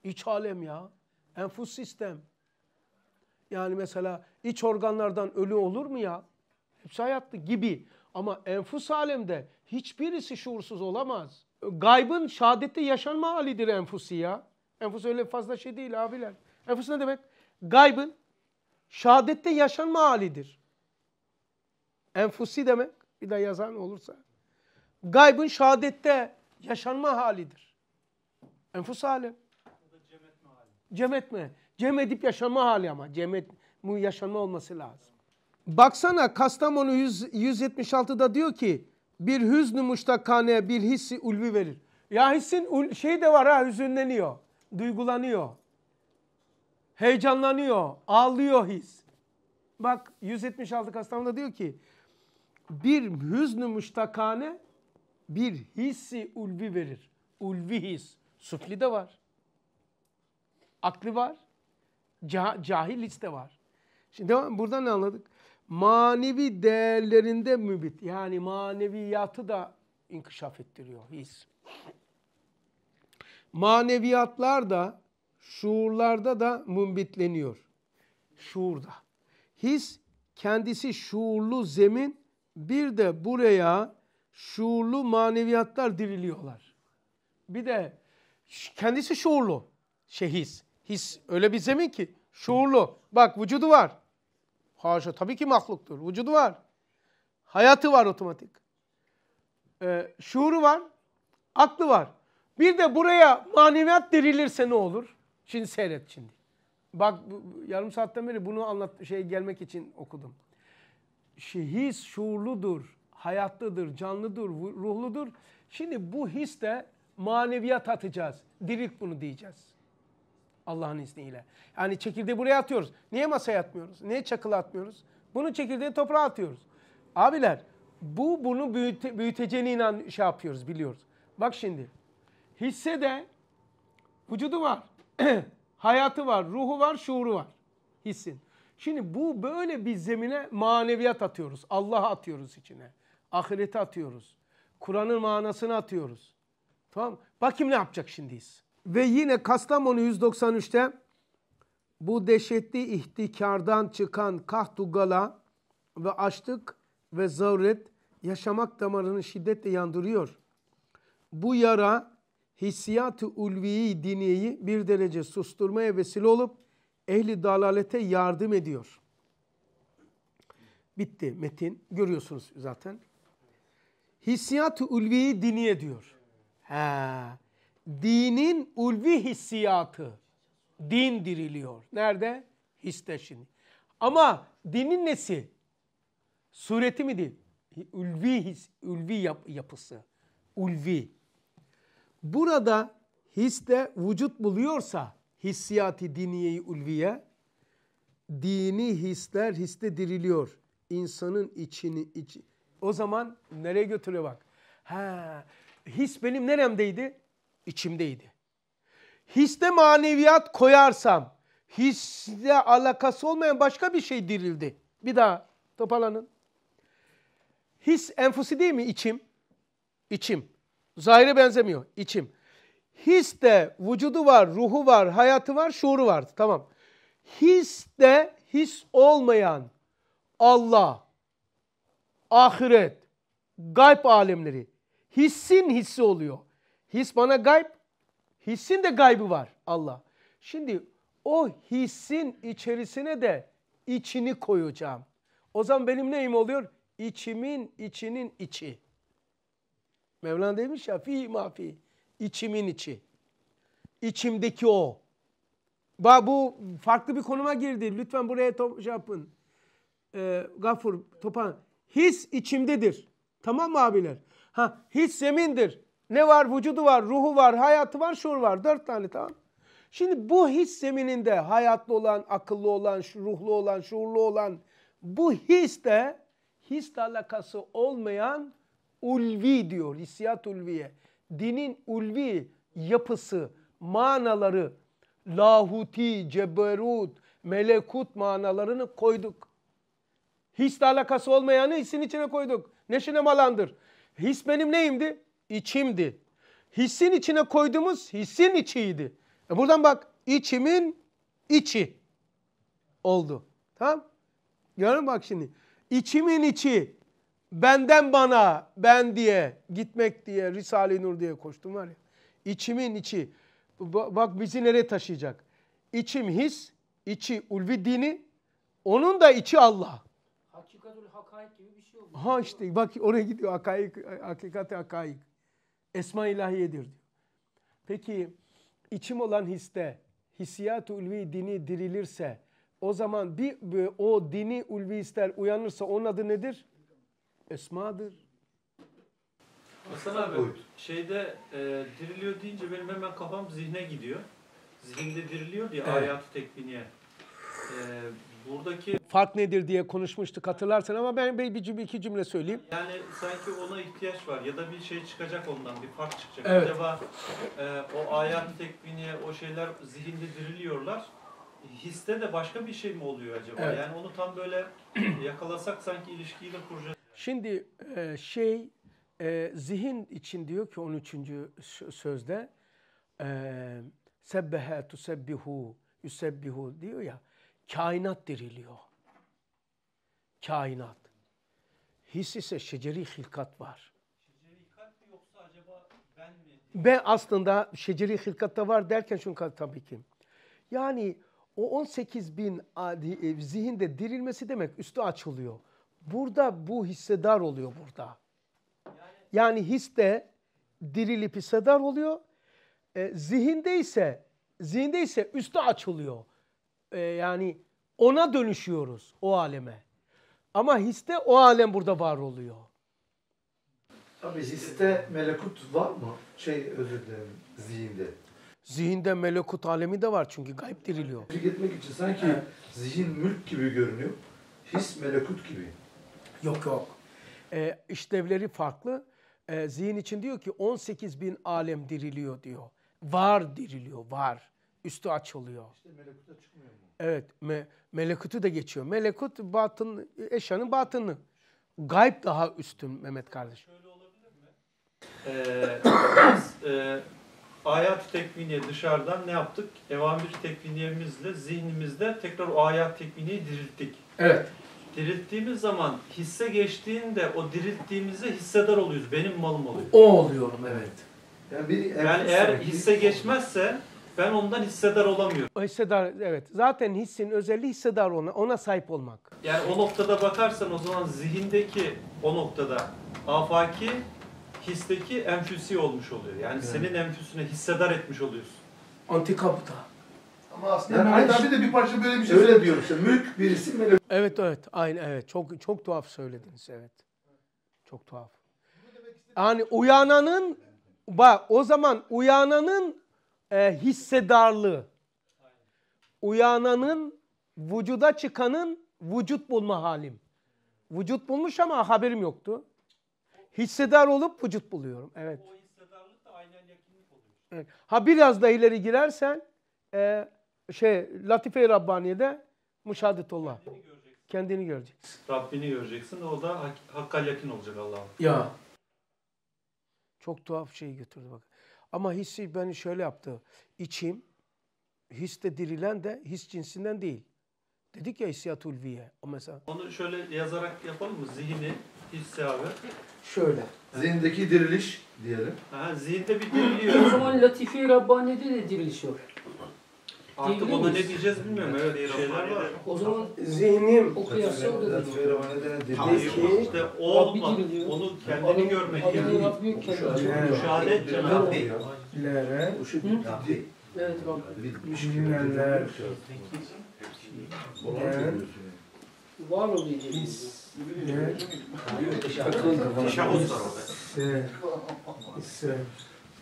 İç alem ya. Enfus sistem. Yani mesela iç organlardan ölü olur mu ya? Hepsi hayatlı gibi. Ama enfus alemde Hiçbirisi şuursuz olamaz. Gaybın şehadette yaşanma halidir enfusi ya. Enfus öyle fazla şey değil abiler. Enfus ne demek? Gaybın şehadette yaşanma halidir. Enfusi demek bir de yazan olursa. Gaybın şehadette yaşanma halidir. Enfus hali. Cem etme hali. Cem etme. edip yaşanma hali ama. Cem et, yaşanma olması lazım. Baksana Kastamonu 100, 176'da diyor ki bir hüznü muştakane bir hissi ulvi verir. Ya hissin şey de var ha hüzünleniyor, duygulanıyor, heyecanlanıyor, ağlıyor his. Bak 176 Kastamonu'da diyor ki bir hüznü muştakane bir hissi ulvi verir. Ulvi his. Sufli de var. Aklı var. Cah cahil his de var. Şimdi buradan ne anladık? manevi değerlerinde mübit yani maneviyatı da inkişaf ettiriyor his. Maneviyatlar da şuurlarda da mümbitleniyor. Şuurda. His kendisi şuurlu zemin bir de buraya şuurlu maneviyatlar diriliyorlar. Bir de kendisi şuurlu şey His öyle bir zemin ki şuurlu. Bak vücudu var. Haşa tabii ki mahluktur. Vücudu var. Hayatı var otomatik. Ee, şuuru var. Aklı var. Bir de buraya maneviyat dirilirse ne olur? Şimdi seyret şimdi. Bak yarım saatten beri bunu anlat şey gelmek için okudum. His şuurludur, hayatlıdır, canlıdır, ruhludur. Şimdi bu his de maneviyat atacağız. dirik bunu diyeceğiz. Allah'ın izniyle. Yani çekirdeği buraya atıyoruz. Niye masaya atmıyoruz? Niye çakıla atmıyoruz? Bunu çekirdeği toprağa atıyoruz. Abiler bu bunu büyüte, büyüteceğine inan şey yapıyoruz biliyoruz. Bak şimdi hisse de vücudu var. hayatı var, ruhu var, şuuru var. Hissin. Şimdi bu böyle bir zemine maneviyat atıyoruz. Allah'a atıyoruz içine. Ahireti atıyoruz. Kur'an'ın manasını atıyoruz. Tamam Bakayım ne yapacak şimdi his. Ve yine Kastamonu 193'te bu dehşetli ihtikardan çıkan kahtugala ve açlık ve zaruret yaşamak damarını şiddetle yandırıyor. Bu yara hissiyat-ı ulviyi diniyeyi bir derece susturmaya vesile olup ehli dalalete yardım ediyor. Bitti metin. Görüyorsunuz zaten. Hissiyat-ı ulviyi diniye diyor. He dinin ulvi hissiyatı, din diriliyor. Nerede? Histe şimdi. Ama dinin nesi? Sureti mi değil? Ulvi, his, ulvi yap, yapısı. Ulvi. Burada histe vücut buluyorsa hissiyati diniyeyi ulviye, dini hisler histe diriliyor. İnsanın içini, içi. O zaman nereye götürüyor bak. Ha, his benim neremdeydi? içimdeydi. Histe maneviyat koyarsam hisle alakası olmayan başka bir şey dirildi. Bir daha toparlanın. His enfusi değil mi? içim? İçim. Zahire benzemiyor. İçim. His de vücudu var, ruhu var, hayatı var, şuuru var. Tamam. His de his olmayan Allah, ahiret, gayb alemleri, hissin hissi oluyor. His bana gayb, hissin de gaybı var Allah. Şimdi o hissin içerisine de içini koyacağım. O zaman benim neyim oluyor? İçimin içinin içi. Mevlana demiş ya fi mafi. İçimin içi. İçimdeki o. Ba, bu farklı bir konuma girdi. Lütfen buraya top, şey yapın. Ee, gafur, topan. His içimdedir. Tamam mı abiler? Ha, his zemindir. Ne var? Vücudu var, ruhu var, hayatı var, şuur var. Dört tane tamam. Şimdi bu his zemininde hayatlı olan, akıllı olan, ruhlu olan, şuurlu olan bu his de hisle alakası olmayan ulvi diyor. Hissiyat ulviye. Dinin ulvi yapısı, manaları, lahuti, ceberut, melekut manalarını koyduk. Hisle alakası olmayanı hissin içine koyduk. Neşine malandır. His benim neyimdi? içimdi. Hissin içine koyduğumuz hissin içiydi. E buradan bak içimin içi oldu. Tamam? Görün bak şimdi. İçimin içi benden bana ben diye gitmek diye Risale-i Nur diye koştum var ya. İçimin içi bak bizi nereye taşıyacak? İçim his, içi ulvi dini, onun da içi Allah. Hakikatul hakaik gibi bir şey oldu. Ha işte bak oraya gidiyor hakaik, hakikat hakaik. Esma ilahiyedir diyor. Peki içim olan histe hissiyat ulvi dini dirilirse o zaman bir, bir o dini ulvi ister uyanırsa onun adı nedir? Esmadır. Hasan abi şeyde e, diriliyor deyince benim hemen kafam zihne gidiyor. Zihinde diriliyor diye evet. ayatı tekviniye. E, Buradaki fark nedir diye konuşmuştuk hatırlarsan ama ben bir cümle iki cümle söyleyeyim. Yani sanki ona ihtiyaç var ya da bir şey çıkacak ondan bir fark çıkacak. Evet. Acaba e, o ayak tekbini, o şeyler zihinde diriliyorlar. Histe de başka bir şey mi oluyor acaba? Evet. Yani onu tam böyle yakalasak sanki ilişkiyi de kuracağız. Şimdi e, şey e, zihin için diyor ki 13. sözde e, sebbehe tusebbihu yusebbihu diyor ya Kainat diriliyor. Kainat. His ise şeceri hilkat var. Şeceri hilkat mı yoksa acaba ben mi? Ben aslında şeceri hilkatta var derken şunu tabii ki. Yani o 18 bin e, zihinde dirilmesi demek üstü açılıyor. Burada bu hissedar oluyor burada. Yani his de dirilip hissedar oluyor. E, zihinde ise zihinde ise üstü açılıyor e, yani ona dönüşüyoruz o aleme. Ama histe o alem burada var oluyor. Abi histe melekut var mı? Şey özür dilerim zihinde. Zihinde melekut alemi de var çünkü gayb diriliyor. Tebrik etmek için sanki zihin mülk gibi görünüyor. His melekut gibi. Yok yok. Ee, işlevleri farklı. Ee, zihin için diyor ki 18 bin alem diriliyor diyor. Var diriliyor, var üstü açılıyor. İşte melekuta çıkmıyor mu? Evet, me, melekutu da geçiyor. Melekut batın, eşyanın batını. Gayb daha üstün Mehmet kardeş. Şöyle olabilir mi? Ee, biz e, ayat tekviniye dışarıdan ne yaptık? Evan bir tekviniyemizle zihnimizde tekrar o ayat tekviniyi dirilttik. Evet. Dirilttiğimiz zaman hisse geçtiğinde o dirilttiğimizde hissedar oluyoruz. Benim malım oluyor. O oluyorum evet. Yani, bir, yani eğer hisse geçmezse ben ondan hissedar olamıyorum. O hissedar evet. Zaten hissin özelliği hissedar ona, ona sahip olmak. Yani o noktada bakarsan o zaman zihindeki o noktada afaki histeki enfüsi olmuş oluyor. Yani evet. senin enfüsüne hissedar etmiş oluyorsun. Antikaputa. Ama aslında yani Mehmet de bir parça böyle bir şey öyle diyorum işte. Mülk bir böyle. Evet evet. Aynı evet. Çok çok tuhaf söylediniz evet. Çok tuhaf. Yani uyananın bak o zaman uyananın e, hissedarlığı. Uyananın, vücuda çıkanın vücut bulma halim. Vücut bulmuş ama haberim yoktu. Hissedar olup vücut buluyorum. Evet. O hissedarlık da aynen yakınlık oluyor. Evet. Ha biraz da ileri girersen e, şey Latife-i Rabbaniye'de müşahadetullah. Kendini göreceksin. Kendini göreceksin. Rabbini göreceksin. O da hak, hakka yakın olacak Allah'ım. Ya. Çok tuhaf şey götürdü bak. Ama hissi beni şöyle yaptı. İçim histe dirilen de his cinsinden değil. Dedik ya hissiyat ulviye. O mesela. Onu şöyle yazarak yapalım mı? Zihni hisse abi. Şöyle. Zihindeki diriliş diyelim. Ha, zihinde bir diriliyor. o zaman Latifi Rabbani'de de diriliş yok. Artık ona ne diyeceğiz bilmiyorum. Evet, evet şeyler var. O zaman zihnim o kıyasla o da Hayır, işte o olmaz. Onu kendini görmek yani. Müşahede et Cenab-ı Hak. Evet, Bitmiş günler. Var olacak. Takıl. Şahıs var orada.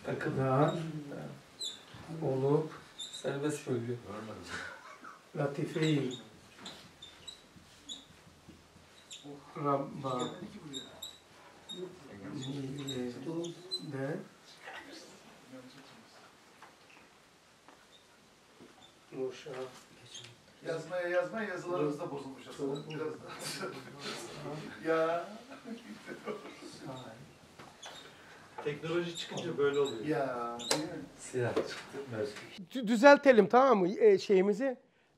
Takılan olup Serbest söylüyor. Latife-i Rabba de Muşa Yazmaya yazmaya yazılarımız da bozulmuş aslında. Biraz daha. ya. Teknoloji çıkınca böyle oluyor. Ya silah mi? Siyah çıktı. Düzeltelim tamam mı e, şeyimizi?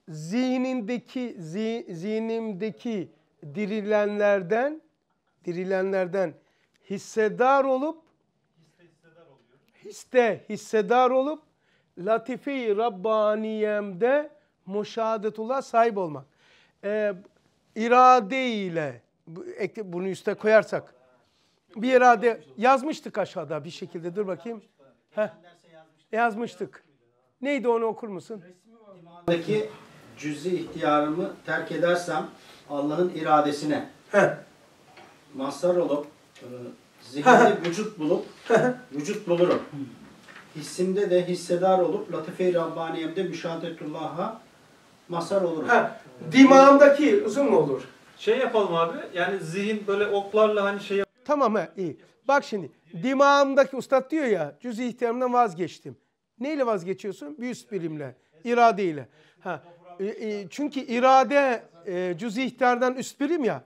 Zihnindeki, zi, zihnimdeki dirilenlerden, dirilenlerden hissedar olup, hisse hissedar olup, latifi Rabbaniyem'de muşahadetullah sahip olmak. E, irade ile, bunu üste koyarsak, bir irade yazmıştık aşağıda bir şekilde. Dur bakayım. Heh. Yazmıştık. Neydi onu okur musun? Dimandaki cüzi ihtiyarımı terk edersem Allah'ın iradesine mazhar olup e, zihni vücut bulup vücut bulurum. Hissimde de hissedar olup Latife-i Rabbaniyem'de müşahedetullah'a mazhar olurum. dimağımdaki uzun mu olur? Şey yapalım abi yani zihin böyle oklarla hani şey Tamam ha iyi. Bak şimdi dimağımdaki ustad diyor ya cüz-i ihtiyarımdan vazgeçtim. Neyle vazgeçiyorsun? Bir üst birimle, iradeyle. Ha. E, e, çünkü irade e, cüz-i ihtiyardan üst birim ya.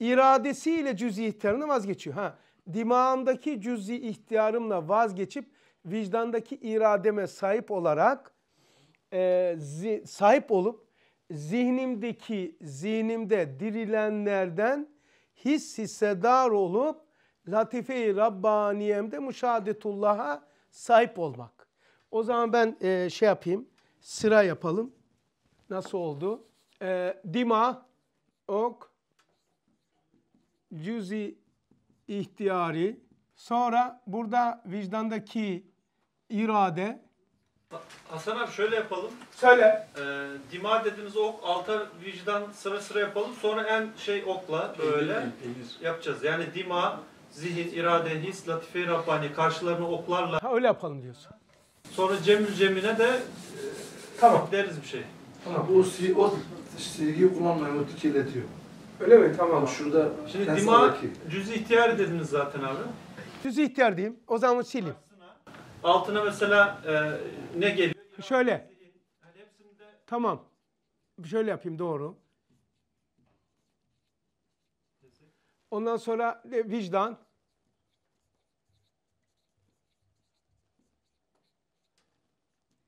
İradesiyle cüz-i ihtiyarını vazgeçiyor. Ha. Dimağımdaki cüz-i ihtiyarımla vazgeçip vicdandaki irademe sahip olarak e, sahip olup zihnimdeki zihnimde dirilenlerden his hissedar olup latife-i Rabbaniyem'de müşahadetullah'a sahip olmak. O zaman ben e, şey yapayım, sıra yapalım. Nasıl oldu? E, dima, ok, cüzi ihtiyari. Sonra burada vicdandaki irade. Hasan abi şöyle yapalım. Söyle. E, dima dediğimiz ok, alta vicdan sıra sıra yapalım. Sonra en şey okla böyle yapacağız. Yani dima, Zihir, irade, his, latife Rabbani karşılarını oklarla. Ha, öyle yapalım diyorsun. Sonra Cemül Cem'ine de e, Tamam. deriz bir şey. Tamam. bu si- o silgiyi kullanmayı o kirletiyor. Öyle mi? Tamam. Şurada Şimdi en dima cüz-i ihtiyar dediniz zaten abi. Düz ihtiyar diyeyim. O zaman silim. Altına mesela e, ne geliyor? Şöyle. Tamam. Şöyle yapayım doğru. Ondan sonra e, vicdan.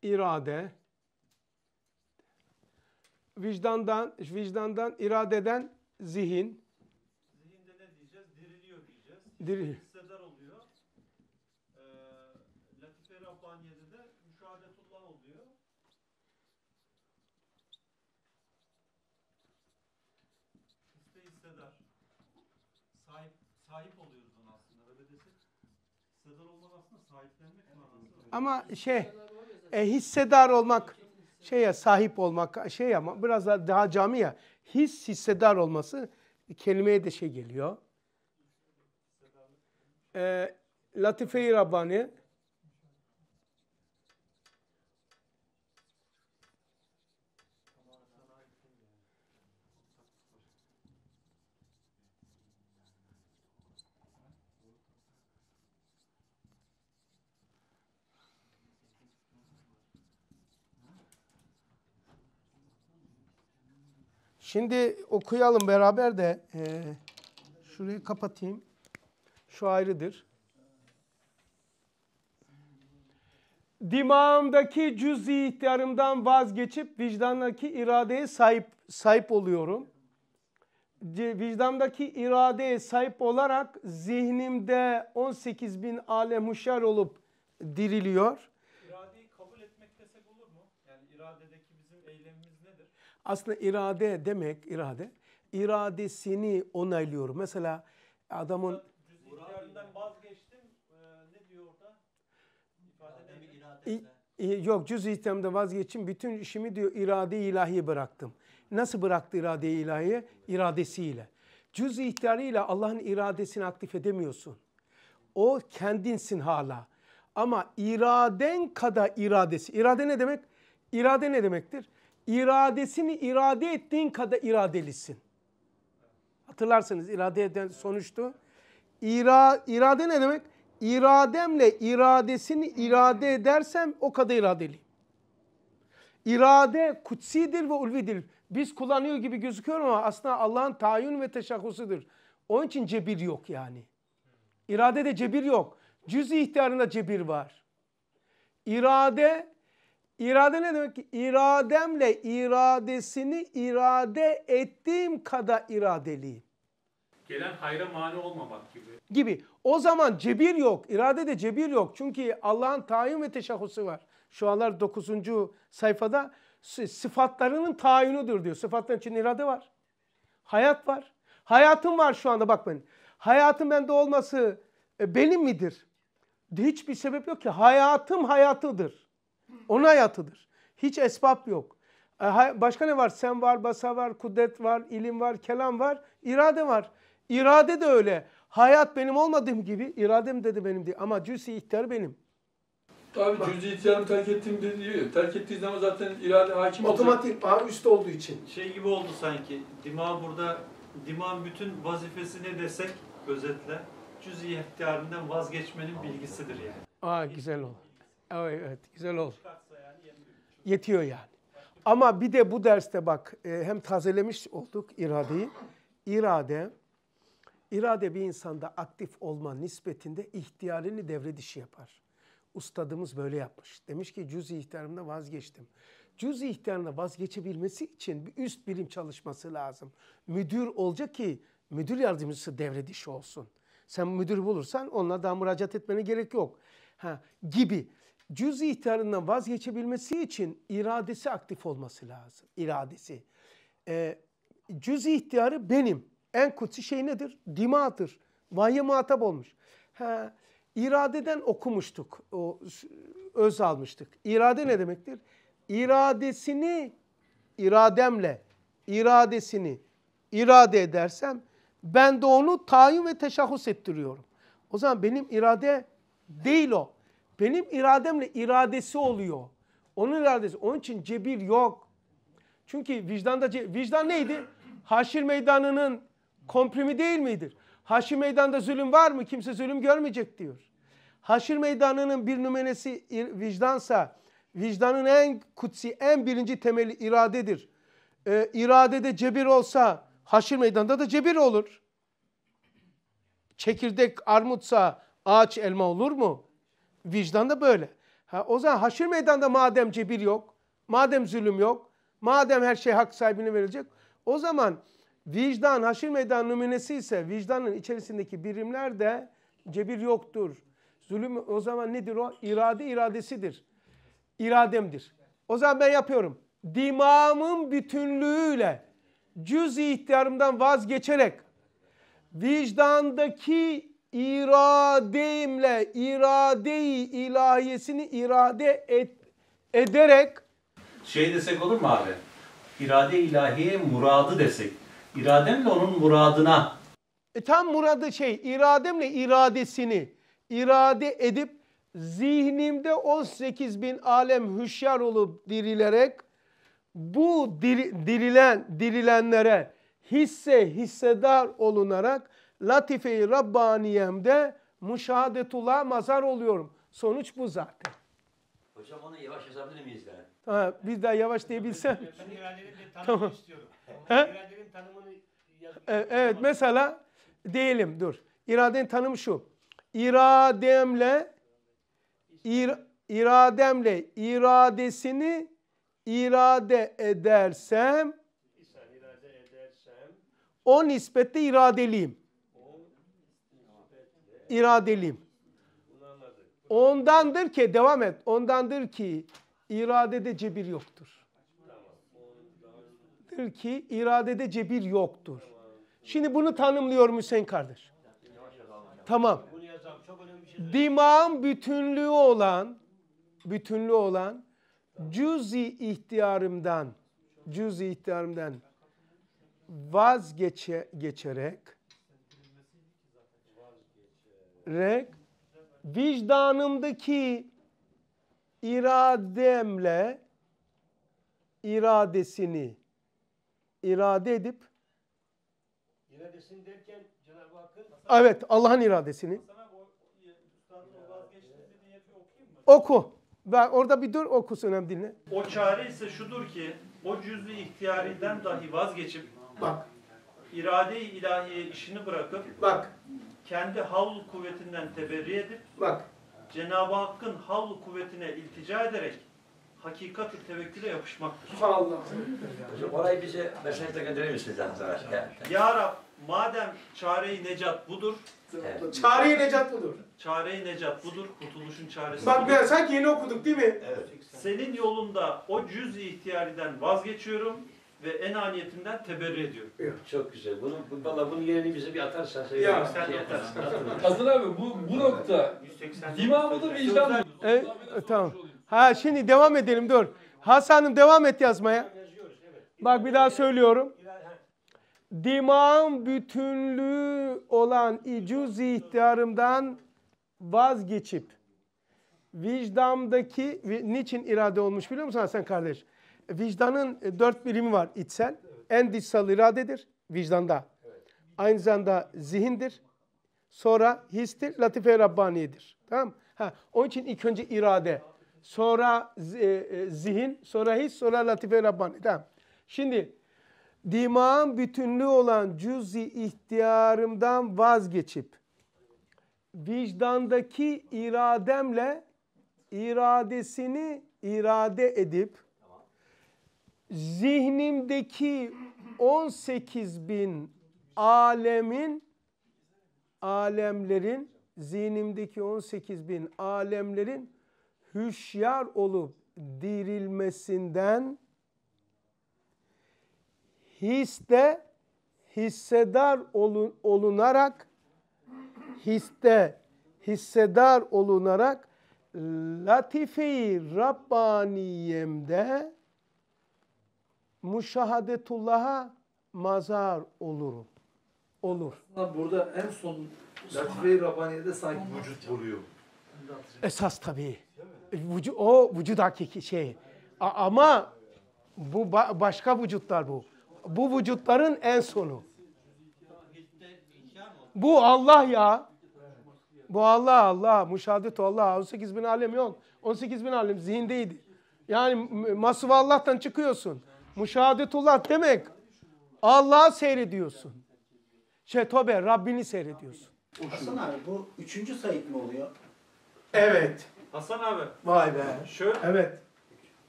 irade, vicdandan vicdandan iradeden zihin. Zihinde ne diyeceğiz? Diriliyor diyeceğiz. Diriliyor. Hissedar oluyor. E, Latife Rabbaniye'de de müşahadetullah oluyor. Hisse hissedar. Sahip, sahip oluyoruz aslında. Böyle desek hissedar olmak aslında sahiplenmek manası. Ama şey... E, hissedar olmak şey ya sahip olmak şey ama biraz daha, daha cami ya his hissedar olması kelimeye de şey geliyor. E, Latife-i Rabbani Şimdi okuyalım beraber de e, şurayı kapatayım. Şu ayrıdır. Dimağımdaki cüz'i ihtiyarımdan vazgeçip vicdandaki iradeye sahip sahip oluyorum. Vicdandaki iradeye sahip olarak zihnimde 18 bin alem olup diriliyor. Aslında irade demek irade iradesini onaylıyor. Mesela adamın cüz'ihtiyarından vazgeçtim. ne diyor orada? İfadede İ, yok cüz ihtiyamda vazgeçtim. Bütün işimi diyor irade ilahi bıraktım. Nasıl bıraktı irade ilahi? İradesiyle. Cüz ihtiyarıyla Allah'ın iradesini aktif edemiyorsun. O kendinsin hala. Ama iraden kadar iradesi. İrade ne demek? İrade ne demektir? iradesini irade ettiğin kadar iradelisin. Hatırlarsınız irade eden sonuçtu. İra, irade ne demek? İrademle iradesini irade edersem o kadar iradeliyim. İrade kutsidir ve ulvidir. Biz kullanıyor gibi gözüküyor ama aslında Allah'ın tayin ve teşakkusudur. Onun için cebir yok yani. İradede cebir yok. Cüz ihtiyarında cebir var. İrade İrade ne demek ki? İrademle iradesini irade ettiğim kadar iradeliyim. Gelen hayra mani olmamak gibi. Gibi. O zaman cebir yok. İradede cebir yok. Çünkü Allah'ın tayin ve teşahhusu var. Şu anlar 9. sayfada sıfatlarının tayinudur diyor. Sıfatların için irade var. Hayat var. Hayatım var şu anda bak ben. Hayatım bende olması e, benim midir? Hiçbir sebep yok ki. Hayatım hayatıdır. Onun hayatıdır. Hiç esbab yok. E, başka ne var? Sen var, basa var, kudret var, ilim var, kelam var, irade var. İrade de öyle. Hayat benim olmadığım gibi, iradem dedi benim diye. Ama cüz-i ihtiyar benim. Abi cüz-i ihtiyarımı terk ettiğim dedi, terk ettiği zaman zaten irade hakim Otomatik olacak. Otomatik üstte olduğu için. Şey gibi oldu sanki, dimağ burada, dimağın bütün vazifesi ne desek özetle, cüz-i ihtiyarından vazgeçmenin bilgisidir yani. Aa güzel oldu. Evet güzel oldu. Şey. Yetiyor yani. Ama bir de bu derste bak e, hem tazelemiş olduk iradeyi. İrade, irade bir insanda aktif olma nispetinde ihtiyarını devre dışı yapar. Ustadımız böyle yapmış. Demiş ki cüz ihtiyarımda vazgeçtim. Cüz ihtiyarına vazgeçebilmesi için bir üst bilim çalışması lazım. Müdür olacak ki müdür yardımcısı devre dışı olsun. Sen müdür bulursan onunla daha müracaat etmene gerek yok. Ha, gibi cüz ihtiyarından vazgeçebilmesi için iradesi aktif olması lazım. İradesi. Ee, cüz ihtiyarı benim. En kutsi şey nedir? Dimadır. Vahye muhatap olmuş. Ha, iradeden okumuştuk. O, öz almıştık. İrade ne demektir? İradesini irademle iradesini irade edersem ben de onu tayin ve teşahhus ettiriyorum. O zaman benim irade değil o. Benim irademle iradesi oluyor. Onun iradesi. Onun için cebir yok. Çünkü vicdanda ce- vicdan neydi? Haşir meydanının komprimi değil midir? Haşir meydanda zulüm var mı? Kimse zulüm görmeyecek diyor. Haşir meydanının bir numunesi vicdansa vicdanın en kutsi, en birinci temeli iradedir. Ee, iradede cebir olsa haşir meydanda da cebir olur. Çekirdek armutsa ağaç elma olur mu? Vicdan da böyle. Ha, o zaman haşir meydanda madem cebir yok, madem zulüm yok, madem her şey hak sahibine verilecek, o zaman vicdan haşir meydan numunesi ise vicdanın içerisindeki birimler de cebir yoktur. Zulüm o zaman nedir o? İrade iradesidir. İrademdir. O zaman ben yapıyorum. Dimağımın bütünlüğüyle cüz ihtiyarımdan vazgeçerek vicdandaki iradeyimle iradeyi ilahiyesini irade et, ederek şey desek olur mu abi? İrade ilahiye muradı desek. İrademle onun muradına. E tam muradı şey irademle iradesini irade edip zihnimde 18 bin alem hüşyar olup dirilerek bu diri, dirilen dirilenlere hisse hissedar olunarak latife-i Rabbaniye'mde müşahadetullah mazar oluyorum. Sonuç bu zaten. Hocam onu yavaş yazabilir miyiz yani? Ha, bir daha yavaş diyebilsem. Ben iradenin bir tanımını tamam. istiyorum. iradenin tanımını e, Evet mesela diyelim dur. İradenin tanımı şu. İrademle ir, irademle iradesini irade edersem o nispette iradeliyim iradeliyim. Ondandır ki devam et. Ondandır ki iradede cebir yoktur. Dır ki iradede cebir yoktur. Şimdi bunu tanımlıyor Hüseyin kardeş. Tamam. Dimağın bütünlüğü olan bütünlüğü olan cüzi ihtiyarımdan cüzi ihtiyarımdan vazgeçe geçerek gerek vicdanımdaki irademle iradesini irade edip iradesini derken Cenab-ı Hakk'ın evet Allah'ın iradesini oku. ve orada bir dur oku hem dinle. O çare ise şudur ki o cüzlü ihtiyariden dahi vazgeçip bak irade-i ilahiye işini bırakıp bak kendi havlu kuvvetinden teberri edip bak Cenab-ı Hakk'ın havlu kuvvetine iltica ederek hakikat-ı tevekküle yapışmaktır. Allah. Hocam orayı bize mesajla gönderir misiniz arkadaşlar? Ya Rab madem çareyi necat budur. Evet. çare necat budur. Çareyi necat budur. Kurtuluşun çaresi Bak ben sanki yeni okuduk değil mi? Evet. Senin yolunda o cüz ihtiyariden vazgeçiyorum ve enaniyetinden teberri ediyor. Çok güzel. Bunu bu- valla bunun yerini bize bir atarsan sevinirim. Ya, sen de atarsın. Şey Hazır abi bu, bu nokta 180 iman mıdır vicdan mıdır? E, e, tamam. Ha şimdi devam edelim dur. Hasan'ım devam et yazmaya. Bak bir daha söylüyorum. Dimağın bütünlüğü olan icuz ihtiyarımdan vazgeçip vicdamdaki niçin irade olmuş biliyor musun Hasan kardeş? vicdanın e, dört birimi var içsel. Evet. En dışsal iradedir vicdanda. Evet. Aynı zamanda zihindir. Sonra histir, latife Rabbaniye'dir. Tamam Ha, onun için ilk önce irade. Sonra e, e, zihin, sonra his, sonra latife rabbani. Tamam. Şimdi dimağın bütünlüğü olan cüz-i ihtiyarımdan vazgeçip vicdandaki irademle iradesini irade edip zihnimdeki 18 bin alemin alemlerin zihnimdeki 18 bin alemlerin hüşyar olup dirilmesinden histe hissedar olun, olunarak histe hissedar olunarak latife-i Rabbaniyem'de muşahadetullah'a mazar olurum. Olur. Aslında burada en son Latife-i Rabbaniye'de sanki vücut buluyor. Esas tabii. Vücu, o vücut hakiki şey. A, ama bu ba başka vücutlar bu. Bu vücutların en sonu. Bu Allah ya. Bu Allah Allah. Muşadet Allah. 18 bin alem yok. 18 bin alem zihindeydi. Yani masum Allah'tan çıkıyorsun. Müşahadetullah demek Allah'ı seyrediyorsun. Şey tobe Rabbini seyrediyorsun. Hasan abi bu üçüncü sayit mi oluyor? Evet. Hasan abi. Vay be. Şöyle, evet.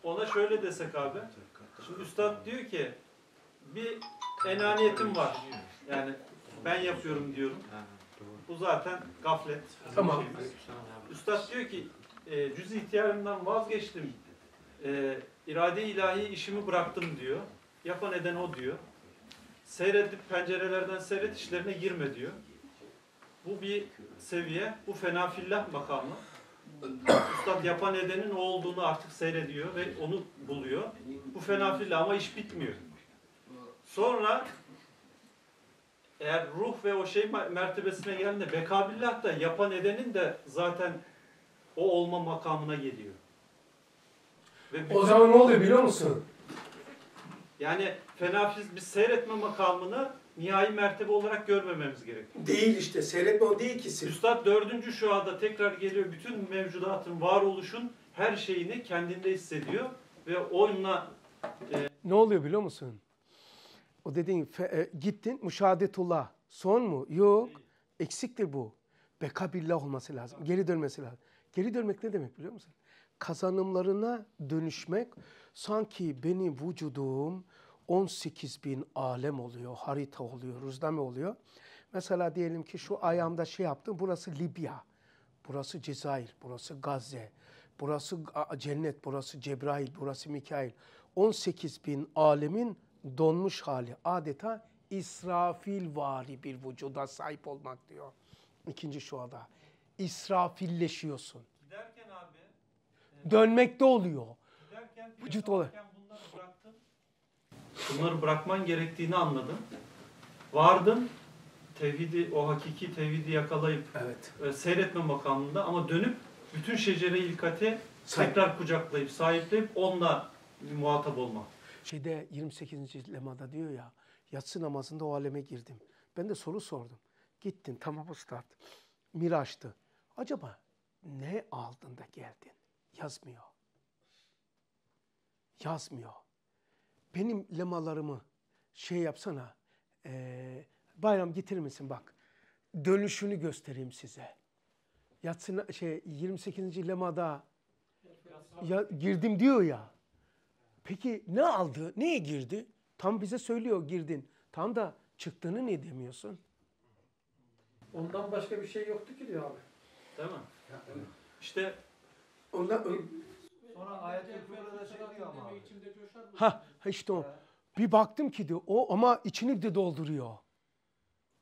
Ona şöyle desek abi. Şimdi üstad diyor ki bir enaniyetim var. Yani ben yapıyorum diyorum. Bu zaten gaflet. Tamam. Üstad diyor ki e, cüz ihtiyarından vazgeçtim. E, İrade ilahi işimi bıraktım diyor. Yapan neden o diyor. Seyredip pencerelerden seyret işlerine girme diyor. Bu bir seviye, bu fenafillah makamı. Üstad yapan nedenin o olduğunu artık seyrediyor ve onu buluyor. Bu fenafillah ama iş bitmiyor. Sonra eğer ruh ve o şey mertebesine geldiğinde bekabillah da yapan nedenin de zaten o olma makamına geliyor. Ve bütün... O zaman ne oluyor biliyor musun? Yani fenafiz bir seyretme makamını nihai mertebe olarak görmememiz gerekiyor. Değil işte seyretme o değil ki. Üstad dördüncü şu anda tekrar geliyor. Bütün mevcudatın, varoluşun her şeyini kendinde hissediyor ve onunla... E... Ne oluyor biliyor musun? O dediğin fe, e, gittin müşahadetullah. Son mu? Yok. Eksiktir bu. Beka billah olması lazım. Geri dönmesi lazım. Geri dönmek ne demek biliyor musun? kazanımlarına dönüşmek sanki benim vücudum 18 bin alem oluyor, harita oluyor, ruzdame oluyor. Mesela diyelim ki şu ayağımda şey yaptım, burası Libya, burası Cezayir, burası Gazze, burası cennet, burası Cebrail, burası Mikail. 18 bin alemin donmuş hali adeta İsrafil vari bir vücuda sahip olmak diyor. İkinci şuada. İsrafilleşiyorsun. Giderken dönmekte oluyor. Giderken, Vücut olarak. Bunları, bırakman gerektiğini anladım. Vardım tevhidi, o hakiki tevhidi yakalayıp evet. E, seyretme makamında ama dönüp bütün şecere ilkati tekrar kucaklayıp, sahipleyip onunla muhatap olmak. Şeyde 28. lemada diyor ya, yatsı namazında o aleme girdim. Ben de soru sordum. Gittin tamam ustad. Miraç'tı. Acaba ne aldın da geldin? yazmıyor. Yazmıyor. Benim lemalarımı şey yapsana, e, bayram getirir misin bak, dönüşünü göstereyim size. Yatsına şey, 28. lemada ya, girdim diyor ya. Peki ne aldı, neye girdi? Tam bize söylüyor girdin. Tam da çıktığını niye demiyorsun? Ondan başka bir şey yoktu ki diyor abi. Değil mi? Yani, işte Ondan Sonra ayet-i küfürde şey diyor ama. Ha işte o. Bir baktım ki diyor o ama içini de dolduruyor.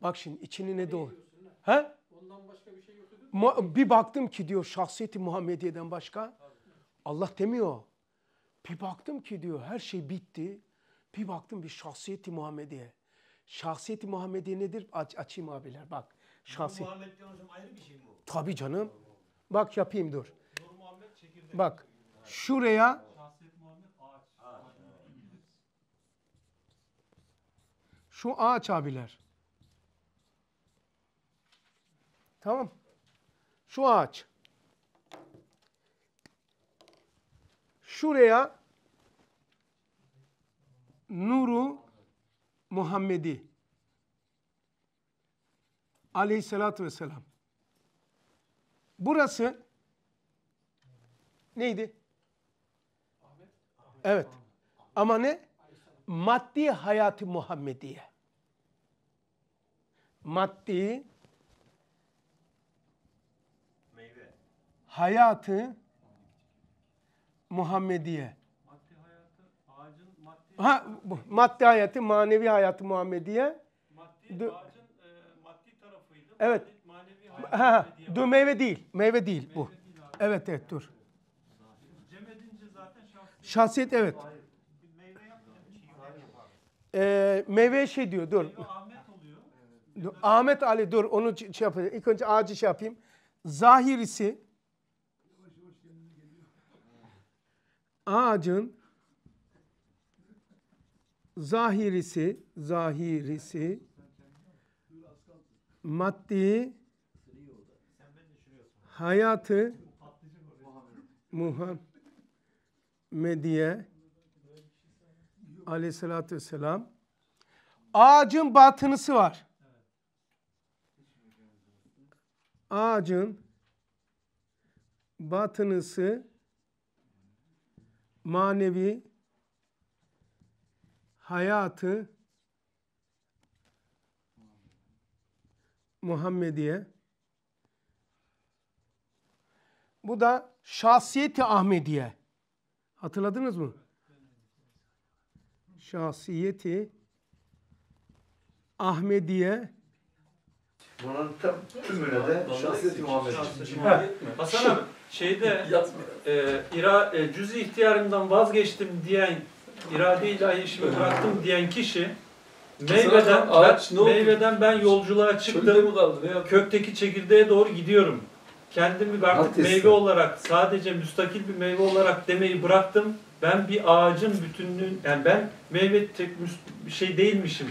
Bak şimdi içini ne dolduruyor? He? Ondan başka bir şey yok Ma- bir baktım ki diyor şahsiyeti Muhammediye'den başka Allah demiyor. Bir baktım ki diyor her şey bitti. Bir baktım bir şahsiyeti Muhammediye. Şahsiyeti Muhammediye nedir? Aç, açayım abiler bak. Şahsi... Bu ayrı bir şey mi? Tabii canım. Bak yapayım dur. Bak şuraya şu ağaç abiler. Tamam. Şu ağaç. Şuraya Nuru Muhammedi aleyhissalatü vesselam. Burası neydi? Evet. Ama ne? Maddi hayatı Muhammediye. Maddi Meyve. hayatı Muhammediye. Maddi maddi Ha bu, maddi hayatı, manevi hayatı Muhammediye. Maddi Dö- ağacın e, maddi tarafıydı. Evet. Manevi hayatı Ha, ha, Muhammediye. dur meyve değil. Meyve değil bu. değil Evet evet dur. Şahsiyet evet. Ee, meyve şey diyor dur. Şey, Ahmet Ali dur onu şey yapayım. İlk önce ağacı şey yapayım. Zahirisi ağacın zahirisi zahirisi maddi hayatı muham Mediye aleyhissalatü vesselam ağacın batınısı var. Ağacın batınısı manevi hayatı Muhammediye bu da şahsiyeti Ahmediye Hatırladınız mı? Şahsiyeti Ahmediye Bunun tam tümüne de şahsiyeti Muhammed. Hasan abi şeyde e, ira, e, cüz ihtiyarımdan vazgeçtim diyen irade ilahi işimi bıraktım diyen kişi meyveden, ağaç, ben, meyveden ben yolculuğa çıktım. Kökteki çekirdeğe doğru gidiyorum kendimi artık Haklısın. meyve olarak sadece müstakil bir meyve olarak demeyi bıraktım. Ben bir ağacın bütünlüğün yani ben meyve tek şey değilmişim.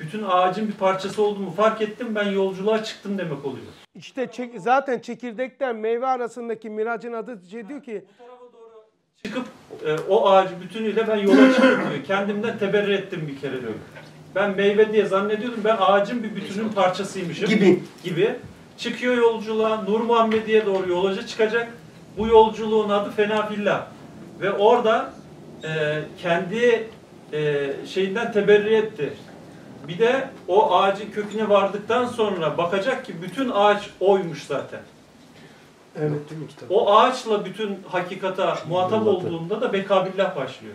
Bütün ağacın bir parçası olduğumu fark ettim. Ben yolculuğa çıktım demek oluyor. İşte çek, zaten çekirdekten meyve arasındaki miracın adı şey diyor ki çıkıp e, o ağacı bütünüyle ben yola çıktım diyor. Kendimden teberrü ettim bir kere diyor. Ben meyve diye zannediyordum. Ben ağacın bir bütünün parçasıymışım gibi. gibi. Çıkıyor yolculuğa Nur Muhammediye doğru yolcu çıkacak. Bu yolculuğun adı Fenafillah. Ve orada e, kendi e, şeyinden teberri etti. Bir de o ağacın köküne vardıktan sonra bakacak ki bütün ağaç oymuş zaten. Evet. O ağaçla bütün hakikata Şimdi muhatap yollatı. olduğunda da bekabillah başlıyor.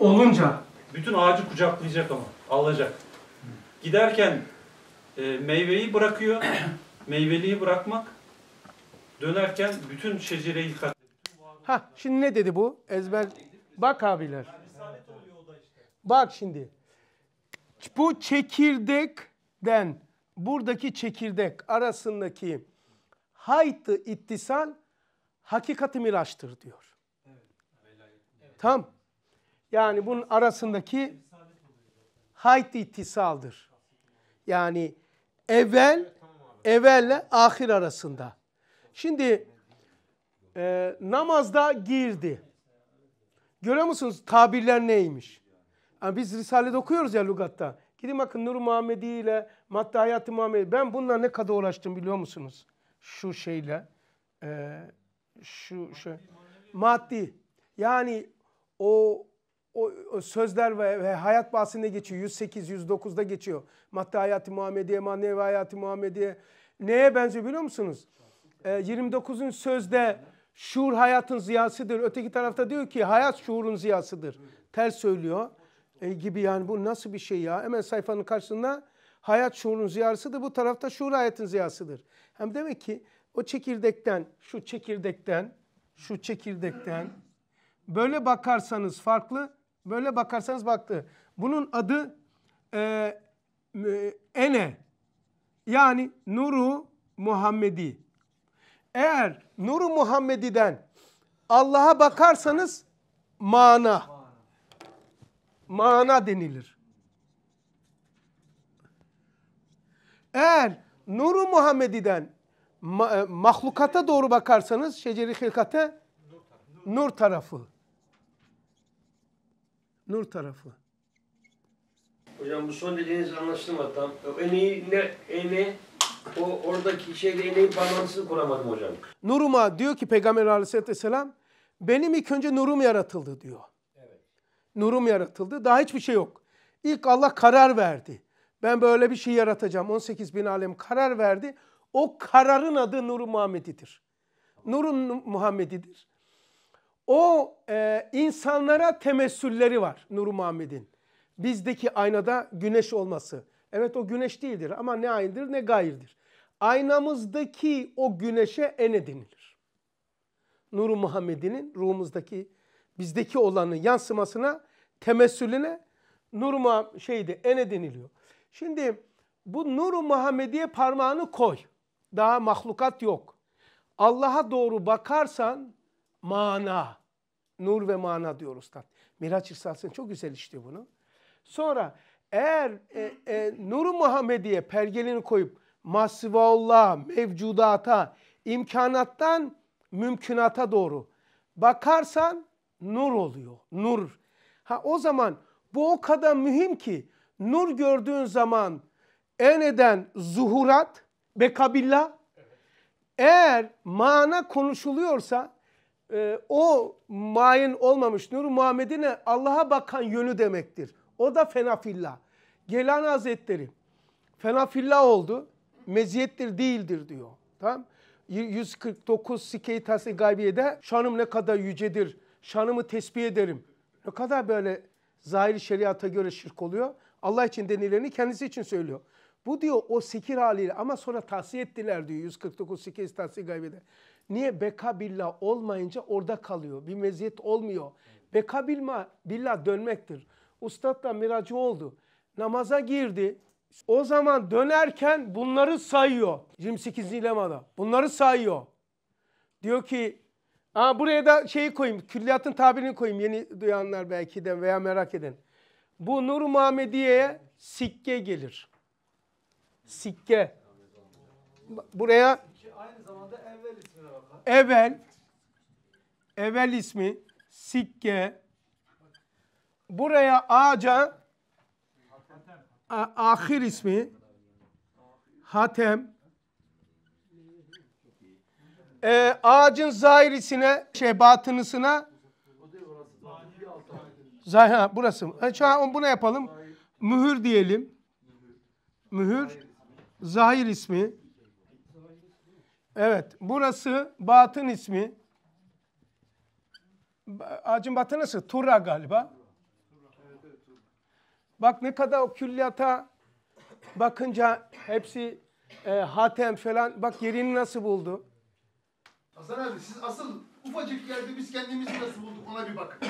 Olunca. Bütün ağacı kucaklayacak ama. Alacak. Giderken e, meyveyi bırakıyor meyveliği bırakmak, dönerken bütün şecereyi katletti. Ha şimdi ne dedi bu? Ezber. Bak abiler. Bak şimdi. Bu çekirdekten buradaki çekirdek arasındaki haytı ittisal hakikati miraçtır diyor. Tam. Yani bunun arasındaki hayt ittisaldır. Yani evvel evvelle ahir arasında. Şimdi e, namazda girdi. Görüyor musunuz tabirler neymiş? Yani biz Risale'de okuyoruz ya Lugat'ta. Gidin bakın Nur Muhammedi ile Madde Hayat-ı Muhammedi. Ben bununla ne kadar uğraştım biliyor musunuz? Şu şeyle. E, şu, şu maddi. Yani o, o, o sözler ve, ve hayat bahsinde geçiyor. 108, 109'da geçiyor. Madde Hayat-ı Muhammediye, Manevi Hayat-ı Muhammediye, neye benziyor biliyor musunuz? E, 29'un sözde şuur hayatın ziyasıdır. Öteki tarafta diyor ki hayat şuurun ziyasıdır. Ters söylüyor e, gibi yani bu nasıl bir şey ya? Hemen sayfanın karşısında hayat şuurun ziyasıdır. Bu tarafta şuur hayatın ziyasıdır. Hem demek ki o çekirdekten, şu çekirdekten, şu çekirdekten böyle bakarsanız farklı, böyle bakarsanız baktı. Bunun adı e, e, ene yani nuru Muhammedi. Eğer nuru Muhammedi'den Allah'a bakarsanız mana. Mana denilir. Eğer nuru Muhammedi'den ma e, mahlukata doğru bakarsanız şeceri hilkate nur tarafı. Nur tarafı. Hocam bu son dediğiniz anlaştım hatta. En iyi ne, en iyi o oradaki şeyle en iyi bağlantısını kuramadım hocam. Nuruma diyor ki Peygamber aleyhisselam benim ilk önce nurum yaratıldı diyor. Evet. Nurum yaratıldı. Daha hiçbir şey yok. İlk Allah karar verdi. Ben böyle bir şey yaratacağım. 18 bin alem karar verdi. O kararın adı Nuru Muhammedidir. Nurun Muhammedidir. O e, insanlara temessülleri var Nuru Muhammed'in bizdeki aynada güneş olması. Evet o güneş değildir ama ne aynıdır ne gayirdir. Aynamızdaki o güneşe ene denilir. Nuru Muhammed'inin ruhumuzdaki bizdeki olanın yansımasına, temessülüne nuru şeydi ene deniliyor. Şimdi bu nuru Muhammed'e parmağını koy. Daha mahlukat yok. Allah'a doğru bakarsan mana, nur ve mana diyor Üstad. Miraç Risalesin çok güzel işliyor bunu. Sonra eğer e, e, Nuru Muhammediye pergelini koyup masvaullah, mevcudata, imkanattan mümkünata doğru bakarsan nur oluyor. Nur. Ha o zaman bu o kadar mühim ki nur gördüğün zaman en eden zuhurat bekabilla eğer mana konuşuluyorsa e, o mayin olmamış nur Muhammed'ine Allah'a bakan yönü demektir. O da fenafilla. Gelen Hazretleri fenafilla oldu. Meziyettir değildir diyor. Tamam 149 sike-i gaybiyede şanım ne kadar yücedir. Şanımı tesbih ederim. Ne kadar böyle zahir şeriata göre şirk oluyor. Allah için denileni kendisi için söylüyor. Bu diyor o sikir haliyle ama sonra tahsiye ettiler diyor 149 sikir tahsiye gaybede. Niye? Beka billah olmayınca orada kalıyor. Bir meziyet olmuyor. Beka bilma, billah dönmektir. Ustad da miracı oldu. Namaza girdi. O zaman dönerken bunları sayıyor. 28. lemada. Bunları sayıyor. Diyor ki Aa, buraya da şeyi koyayım. Külliyatın tabirini koyayım. Yeni duyanlar belki de veya merak eden. Bu Nur Muhammediye'ye sikke gelir. Sikke. Buraya aynı zamanda evvel de bakar. Evvel evvel ismi sikke buraya ağaca ahir ismi hatem e, ağacın zahirisine şey batınısına zah ha, burası e, şu an bunu yapalım mühür diyelim mühür zahir ismi evet burası batın ismi ağacın batınısı tura galiba Bak ne kadar o külliyata bakınca hepsi e, hatem falan. Bak yerini nasıl buldu. Hasan abi siz asıl ufacık yerde biz kendimizi nasıl bulduk ona bir bakın.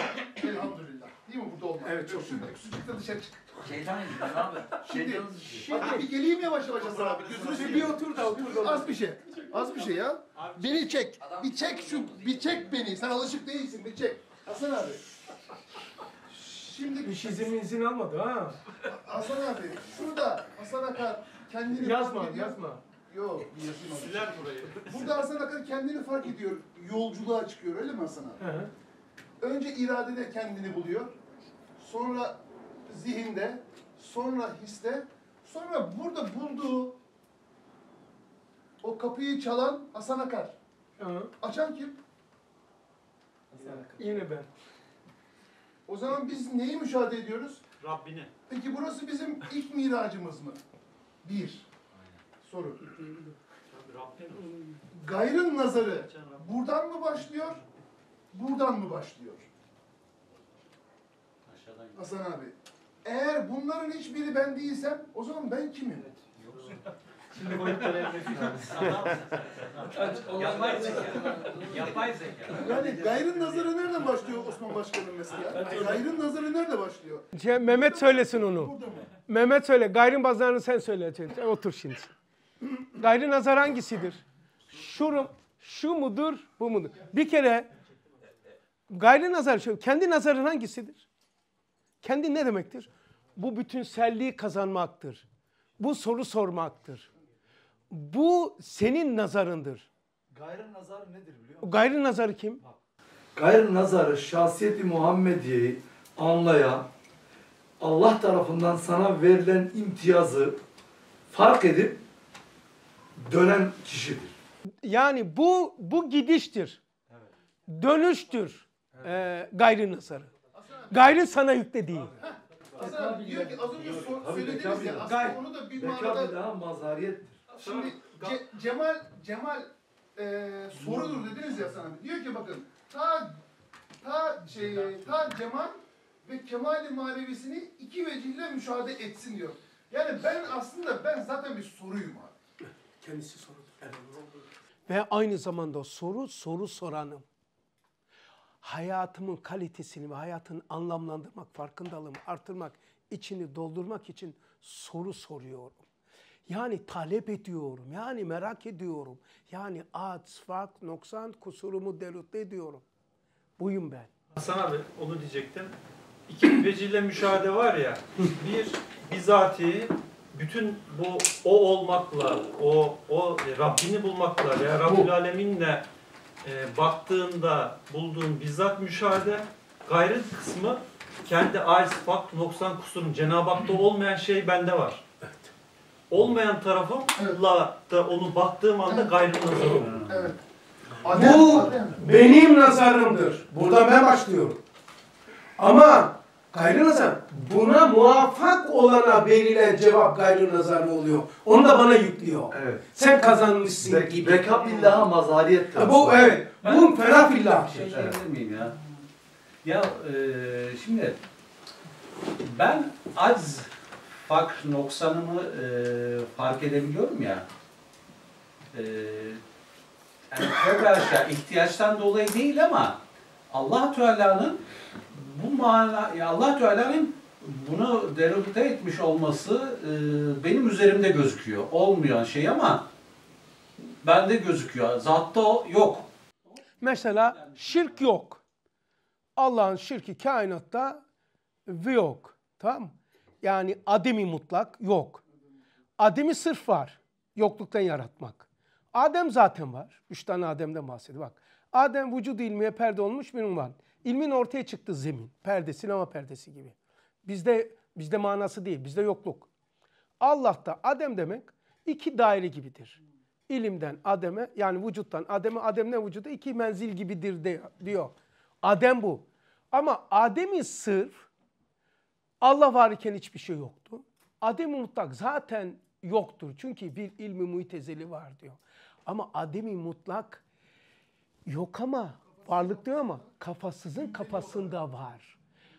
Elhamdülillah. Değil mi burada olmak? Evet çok güzel. Öksürükten dışarı çık. Şeytan izliyoruz abi. Şimdi, şimdi bir geleyim yavaş yavaş Hasan abi. Gözünü seveyim. Bir otur da otur. da. Az bir şey. Az bir şey ya. Beni şey, çek. Bir çek şu. Bir çek beni. Sen alışık değilsin. Bir çek. Hasan abi. Şimdi İş şey izin izin almadı ha. Hasan abi şurada Hasan Akar kendini Yazma fark ediyor. yazma. Yok yazayım abi. Siler burayı. Burada Hasan Akar kendini fark ediyor. Yolculuğa çıkıyor öyle mi Hasan abi? Hı hı. Önce iradede kendini buluyor. Sonra zihinde, sonra histe, sonra burada bulduğu o kapıyı çalan Hasan Akar. Hı. Açan kim? Hasan Akar. Yine ben. O zaman biz neyi müşahede ediyoruz? Rabbini. Peki burası bizim ilk miracımız mı? Bir. Soru. Gayrın nazarı buradan mı başlıyor? Buradan mı başlıyor? Hasan abi. Eğer bunların hiçbiri ben değilsem o zaman ben kimim? Evet. Yoksun. Şimdi boyutlara inmesin. Yapay zeka. Yapay zeka. Yani gayrın nazarı nereden başlıyor Osman Başkan'ın mesela? gayrın nazarı nerede başlıyor? Ce Mehmet söylesin onu. Mehmet söyle. Gayrın bazlarını sen söyle. Otur şimdi. Gayrı nazar hangisidir? Şurum, şu mudur, bu mudur? Bir kere gayri nazar, şöyle, kendi nazarın hangisidir? Kendi ne demektir? Bu bütünselliği kazanmaktır. Bu soru sormaktır. Bu senin nazarındır. Gayrı nazar nedir biliyor musun? Gayrı nazarı kim? Bak. Gayrı nazarı şahsiyeti Muhammediye'yi anlayan, Allah tarafından sana verilen imtiyazı fark edip dönen kişidir. Yani bu bu gidiştir. Evet. Dönüştür. Evet. Ee, gayrı nazarı. Gayrı sana yükle değil. Aslında diyor ki az önce söylediniz ya aslında onu da bir manada... Beka bir daha mazariyettir şimdi Ce- Cemal Cemal e, sorudur dediniz ya sana. Diyor ki bakın ta ta şey ta Cemal ve Kemal'in manevisini iki vecihle müşahede etsin diyor. Yani ben aslında ben zaten bir soruyum abi. Kendisi sorudur. Ve aynı zamanda soru soru soranım. Hayatımın kalitesini ve hayatın anlamlandırmak, farkındalığımı artırmak, içini doldurmak için soru soruyor yani talep ediyorum, yani merak ediyorum. Yani aç, fark, noksan, kusurumu derutlu ediyorum. Buyum ben. Hasan abi onu diyecektim. İki vecihle müşahede var ya. Bir bizatihi bütün bu o olmakla, o o Rabbini bulmakla veya Rabbül Alemin'le e, baktığında bulduğun bizzat müşahede gayrı kısmı kendi aciz, fakt, noksan, kusurum, Cenab-ı Hak'ta olmayan şey bende var olmayan tarafımla evet. da onu baktığım anda evet. gayrı nazarım. Evet. Adem, Bu adem. benim nazarımdır. Buradan ben başlıyorum. Ama gayrı nazar buna muvaffak olana verilen cevap gayrı nazarlı oluyor. Onu da bana yüklüyor. Evet. Sen kazanmışsın Be gibi. Beka billaha mazhariyet tarzı. E, bu evet. Bu ferah billah. Şey, şey evet. miyim ya? Ya e, şimdi ben acz fark noksanımı e, fark edebiliyorum ya. E, yani tekrar aşağı ihtiyaçtan dolayı değil ama Allah Teala'nın bu mana Allah Teala'nın bunu derubte etmiş olması e, benim üzerimde gözüküyor. Olmayan şey ama bende gözüküyor. Zatta yok. Mesela şirk yok. Allah'ın şirki kainatta yok. Tamam mı? yani ademi mutlak yok. Ademi sırf var. Yokluktan yaratmak. Adem zaten var. Üç tane Adem'den bahsediyor. Bak Adem vücudu ilmiye perde olmuş bir unvan. İlmin ortaya çıktı zemin. Perde, sinema perdesi gibi. Bizde bizde manası değil. Bizde yokluk. Allah'ta Adem demek iki daire gibidir. İlimden Adem'e yani vücuttan Adem'e Adem'den vücuda iki menzil gibidir de, diyor. Adem bu. Ama Adem'i sırf Allah var iken hiçbir şey yoktu. Adem mutlak zaten yoktur. Çünkü bir ilmi muitezeli var diyor. Ama ademi mutlak yok ama varlık diyor ama kafasızın kafasında var.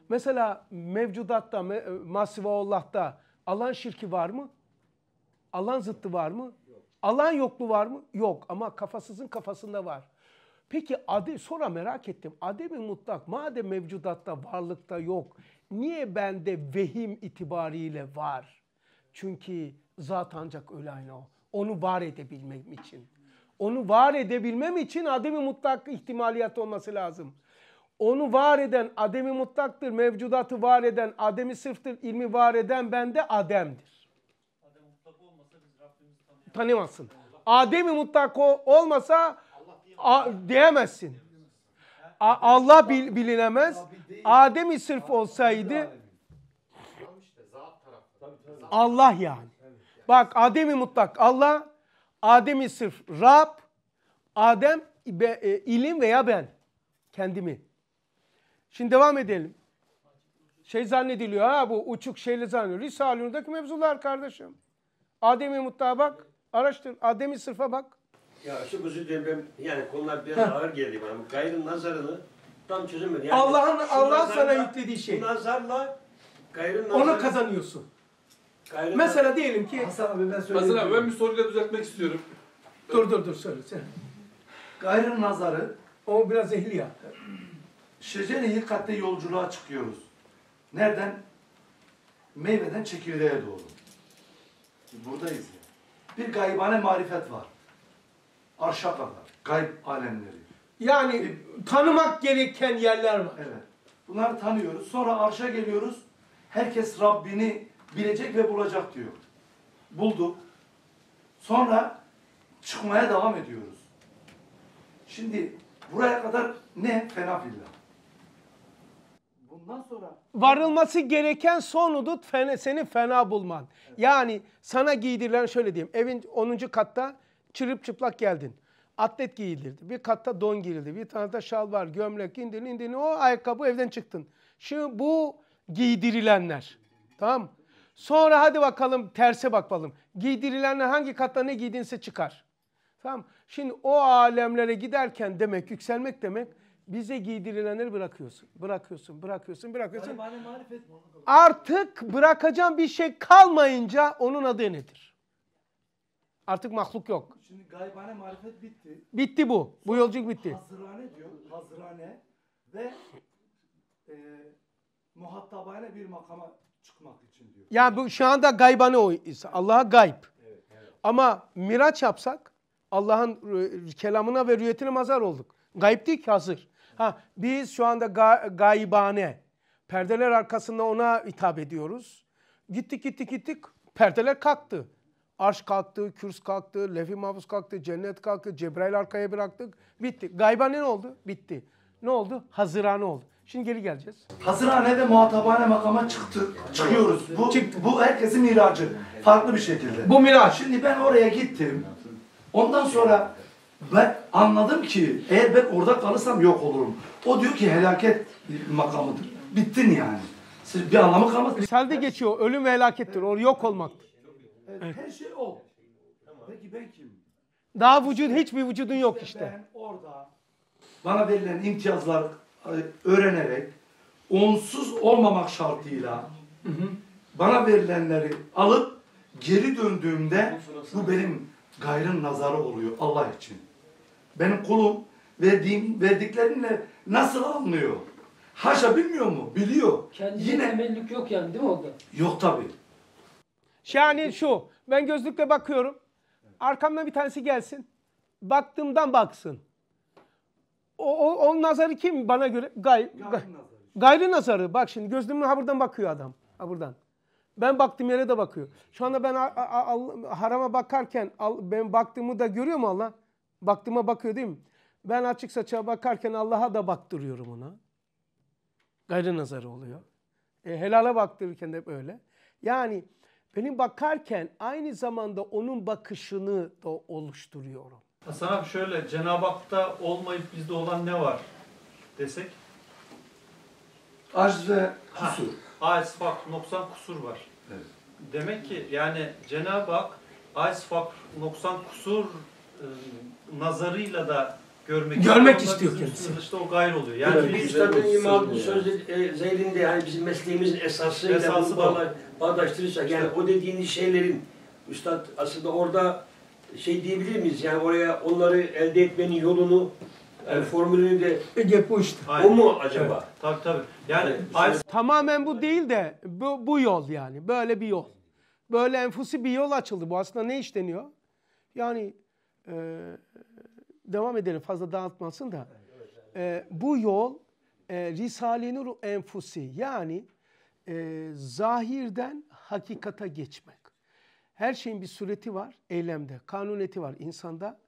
Mesela mevcudatta, Masiva masivaullah'ta alan şirki var mı? Alan zıttı var mı? Alan yoklu var mı? Yok ama kafasızın kafasında var. Peki ade sonra merak ettim. Ademi mutlak madem mevcudatta varlıkta yok. Niye bende vehim itibariyle var? Çünkü zat ancak öyle aynı o. Onu var edebilmem için. Onu var edebilmem için ademi mutlak ihtimaliyat olması lazım. Onu var eden ademi mutlaktır. Mevcudatı var eden ademi sırftır. ilmi var eden bende ademdir. Adem mutlak olmasa biz Rabbimizi tanıyamazsın. Ademi mutlak olmasa A, diyemezsin. A, Allah bil, bilinemez. Adem'i sırf olsaydı Allah yani. Bak Adem'i mutlak Allah, Adem'i sırf Rab, Adem e, ilim veya ben kendimi. Şimdi devam edelim. Şey zannediliyor ha bu uçuk şeyle zannediyor. Risale-i mevzular kardeşim. Adem'i mutlaka bak. Araştır. Adem'i sırfa bak. Ya şu özür yani konular biraz Heh. ağır geldi bana. Gayrın nazarını tam çözemedim. Yani Allah'ın Allah sana yüklediği şey. Bu nazarla gayrın nazarı. Onu kazanıyorsun. Gayrın Mesela diyelim ki Hasan abi ben söyleyeyim. Hasan abi ben bir soruyla düzeltmek istiyorum. Dur dur dur söyle sen. Gayrın nazarı o biraz ehli ya. Şeceri katte yolculuğa çıkıyoruz. Nereden? Meyveden çekirdeğe doğru. Buradayız ya. Bir gaybane marifet var. Arşa kadar, gayb alemleri. Yani e, tanımak gereken yerler var. Evet. Bunları tanıyoruz. Sonra arşa geliyoruz. Herkes Rabbini bilecek ve bulacak diyor. Bulduk. Sonra çıkmaya devam ediyoruz. Şimdi buraya kadar ne? Fena fillah. Bundan sonra... Varılması gereken son hudut fene, seni fena bulman. Evet. Yani sana giydirilen şöyle diyeyim. Evin 10. katta çırıp çıplak geldin. Atlet giyilirdi. Bir katta don giyildi. Bir tane de şal var, gömlek, indin indin o ayakkabı evden çıktın. Şimdi bu giydirilenler. Tamam Sonra hadi bakalım terse bakalım. Giydirilenler hangi katta ne giydinse çıkar. Tamam Şimdi o alemlere giderken demek yükselmek demek bize giydirilenleri bırakıyorsun. Bırakıyorsun, bırakıyorsun, bırakıyorsun. Artık bırakacağım bir şey kalmayınca onun adı nedir? Artık mahluk yok. Şimdi gaybane marifet bitti. Bitti bu. Bu yolculuk bitti. Hazırane diyor. Hazırane ve e, muhattabane bir makama çıkmak için diyor. Yani bu, şu anda gaybane o. Allah'a gayb. Evet, evet. Ama miraç yapsak Allah'ın kelamına ve rüyetine mazar olduk. Gayb değil ki hazır. Ha, biz şu anda ga gaybane. Perdeler arkasında ona hitap ediyoruz. Gittik gittik gittik. Perdeler kalktı. Arş kalktı, kürs kalktı, lefi mahfuz kalktı, cennet kalktı, Cebrail arkaya bıraktık. Bitti. Gaybane ne oldu? Bitti. Ne oldu? Hazırane oldu. Şimdi geri geleceğiz. de muhatabane makama çıktı. Çıkıyoruz. Bu, Çıktı. bu herkesin miracı. Farklı bir şekilde. Bu miraç. Şimdi ben oraya gittim. Ondan sonra ben anladım ki eğer ben orada kalırsam yok olurum. O diyor ki helaket makamıdır. Bittin yani. Siz bir anlamı kalmaz. Selde geçiyor. Ölüm ve helakettir. O yok olmaktır. Evet, Her şey o. Tamam. Peki ben kim? Daha vücut, hiçbir vücudun yok işte. işte. Ben orada bana verilen imtiyazlar öğrenerek onsuz olmamak şartıyla hı hı. bana verilenleri alıp geri döndüğümde bu benim gayrın nazarı oluyor Allah için. Benim kulum verdiğim, verdiklerimle nasıl anlıyor? Haşa bilmiyor mu? Biliyor. Kendine Yine... emellik yok yani değil mi orada? Yok tabii. Yani şu ben gözlükle bakıyorum. Arkamdan bir tanesi gelsin. Baktığımdan baksın. O, o, onun nazarı kim bana göre? Gay, gayri, nazarı. gayri nazarı. Bak şimdi gözlüğümün ha buradan bakıyor adam. Ha buradan. Ben baktığım yere de bakıyor. Şu anda ben a, a, a, harama bakarken al, ben baktığımı da görüyor mu Allah? Baktığıma bakıyor değil mi? Ben açık saça bakarken Allah'a da baktırıyorum ona. Gayri nazarı oluyor. E, helala baktırırken de böyle. Yani benim bakarken aynı zamanda onun bakışını da oluşturuyorum. Hasan abi şöyle Cenab-ı Hak'ta olmayıp bizde olan ne var desek? Arz ve kusur. Aciz, fakr, noksan, kusur var. Evet. Demek ki yani Cenab-ı Hak aciz, fakr, noksan, kusur e, nazarıyla da görmek, görmek istiyor kendisi. Işte o gayr oluyor. Yani evet, İslam'ın imanı bu sözde zeylinde yani bizim mesleğimizin esasıyla esası bağla, bağdaştırırsak yani o dediğiniz şeylerin üstad aslında orada şey diyebilir miyiz? Yani oraya onları elde etmenin yolunu yani formülünü de Ege bu işte. Aynen. O mu acaba? Evet. Tabii tabii. Yani evet. tamamen bu değil de bu, bu yol yani. Böyle bir yol. Böyle enfusi bir yol açıldı. Bu aslında ne işleniyor? Yani eee devam edelim fazla dağıtmasın da. E, bu yol e, Risale-i Nur Enfusi yani e, zahirden hakikata geçmek. Her şeyin bir sureti var eylemde, kanuneti var insanda.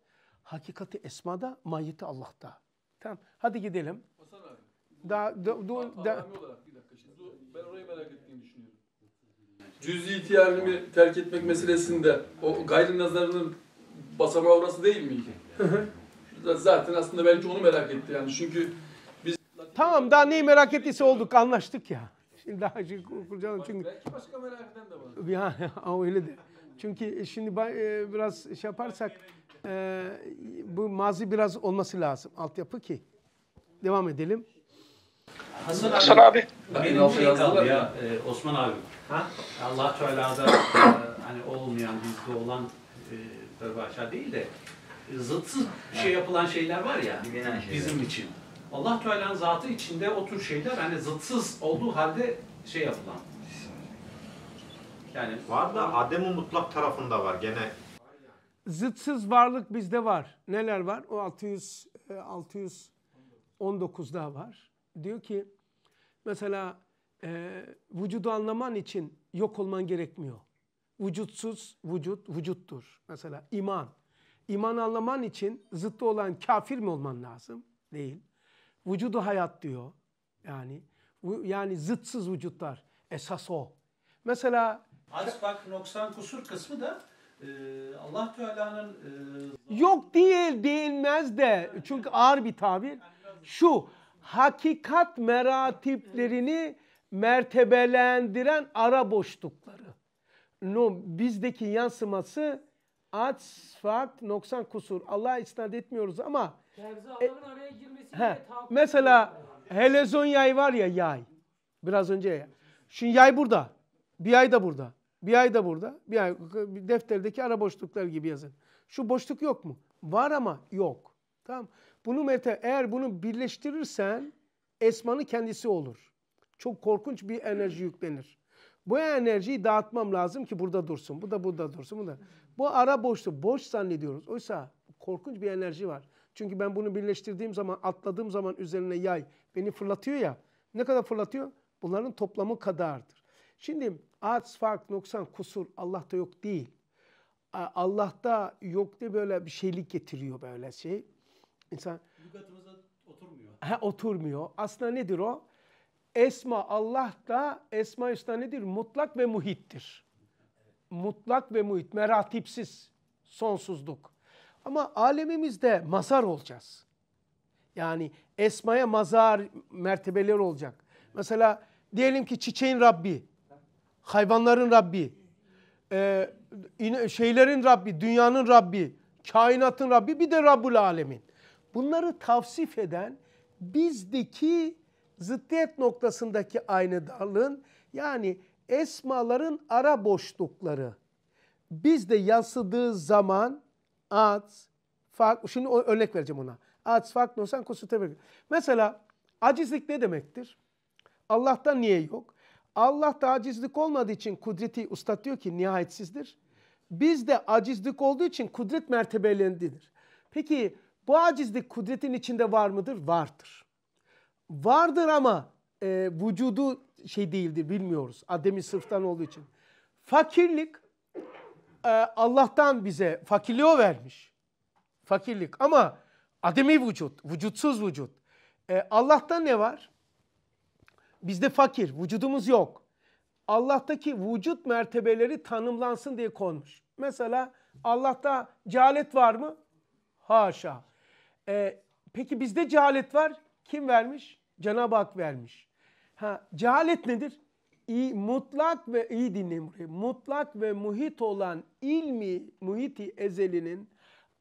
Hakikati esmada, mahiyeti Allah'ta. Tamam hadi gidelim. Hasan abi. Daha, da, da, da, ben orayı merak ettiğini düşünüyorum. cüz ihtiyarını terk etmek meselesinde o gayri nazarının basamağı orası değil mi? zaten aslında belki onu merak etti yani. Çünkü biz... Tamam daha neyi merak ettiyse olduk anlaştık ya. Şimdi daha şey kuracağım çünkü... başka merak eden de var. Ya o öyle de. Çünkü e, şimdi e, biraz şey yaparsak e, bu mazi biraz olması lazım. Altyapı ki. Devam edelim. Hasan, Hasan abi. abi. Benim şey kaldı ya e, Osman abi. Ha? Allah Teala'da hani olmayan bizde olan e, aşağı değil de zıtsız şey yapılan şeyler var ya bizim için. Allah Teala'nın zatı içinde o tür şeyler hani zıtsız olduğu halde şey yapılan. Yani var da adem Mutlak tarafında var gene. Zıtsız varlık bizde var. Neler var? O 600 e, daha var. Diyor ki mesela e, vücudu anlaman için yok olman gerekmiyor. Vücutsuz vücut vücuttur. Mesela iman İman anlaman için zıttı olan kafir mi olman lazım? Değil. Vücudu hayat diyor. Yani yani zıtsız vücutlar. Esas o. Mesela az bak noksan kusur kısmı da e, Allah Teala'nın e, yok değil değilmez de çünkü ağır bir tabir. Şu hakikat meratiplerini mertebelendiren ara boşlukları. No, bizdeki yansıması Aç, fakt, noksan, kusur. Allah'a isnat etmiyoruz ama e, araya mesela helezon yay var ya yay. Biraz önce ya. Şimdi yay burada. Bir ay da burada. Bir ay da burada. Bir ay defterdeki ara boşluklar gibi yazın. Şu boşluk yok mu? Var ama yok. Tamam. Bunu mete eğer bunu birleştirirsen esmanı kendisi olur. Çok korkunç bir enerji yüklenir. Bu enerjiyi dağıtmam lazım ki burada dursun. Bu da burada dursun. Bu da. Bu ara boştu. Boş zannediyoruz. Oysa korkunç bir enerji var. Çünkü ben bunu birleştirdiğim zaman, atladığım zaman üzerine yay beni fırlatıyor ya. Ne kadar fırlatıyor? Bunların toplamı kadardır. Şimdi az, fark, noksan, kusur Allah'ta yok değil. Allah'ta yok diye böyle bir şeylik getiriyor böyle şey. İnsan... Lügatımıza oturmuyor. He, oturmuyor. Aslında nedir o? Esma Allah da Esma Hüsna nedir? Mutlak ve muhittir. Mutlak ve muhit, meratipsiz, sonsuzluk. Ama alemimizde mazar olacağız. Yani esmaya mazar mertebeler olacak. Mesela diyelim ki çiçeğin Rabbi, hayvanların Rabbi, e, şeylerin Rabbi, dünyanın Rabbi, kainatın Rabbi bir de Rabbul Alemin. Bunları tavsif eden bizdeki zıddiyet noktasındaki aynı darlığın yani esmaların ara boşlukları. Bizde yansıdığı zaman az, fark, şimdi örnek vereceğim ona. Az, fark, nosan, kusute vereceğim. Mesela acizlik ne demektir? Allah'ta niye yok? Allah'ta acizlik olmadığı için kudreti, ustatıyor ki nihayetsizdir. Bizde acizlik olduğu için kudret mertebelerindedir. Peki bu acizlik kudretin içinde var mıdır? Vardır vardır ama e, vücudu şey değildir bilmiyoruz. Ademi sırftan olduğu için. Fakirlik e, Allah'tan bize fakirliği o vermiş. Fakirlik ama ademi vücut, vücutsuz vücut. E, Allah'ta ne var? Bizde fakir, vücudumuz yok. Allah'taki vücut mertebeleri tanımlansın diye konmuş. Mesela Allah'ta cehalet var mı? Haşa. E, peki bizde cehalet var. Kim vermiş? Cenab-ı Hak vermiş. Ha, cehalet nedir? İyi, mutlak ve iyi dinleyin burayı. Mutlak ve muhit olan ilmi muhiti ezelinin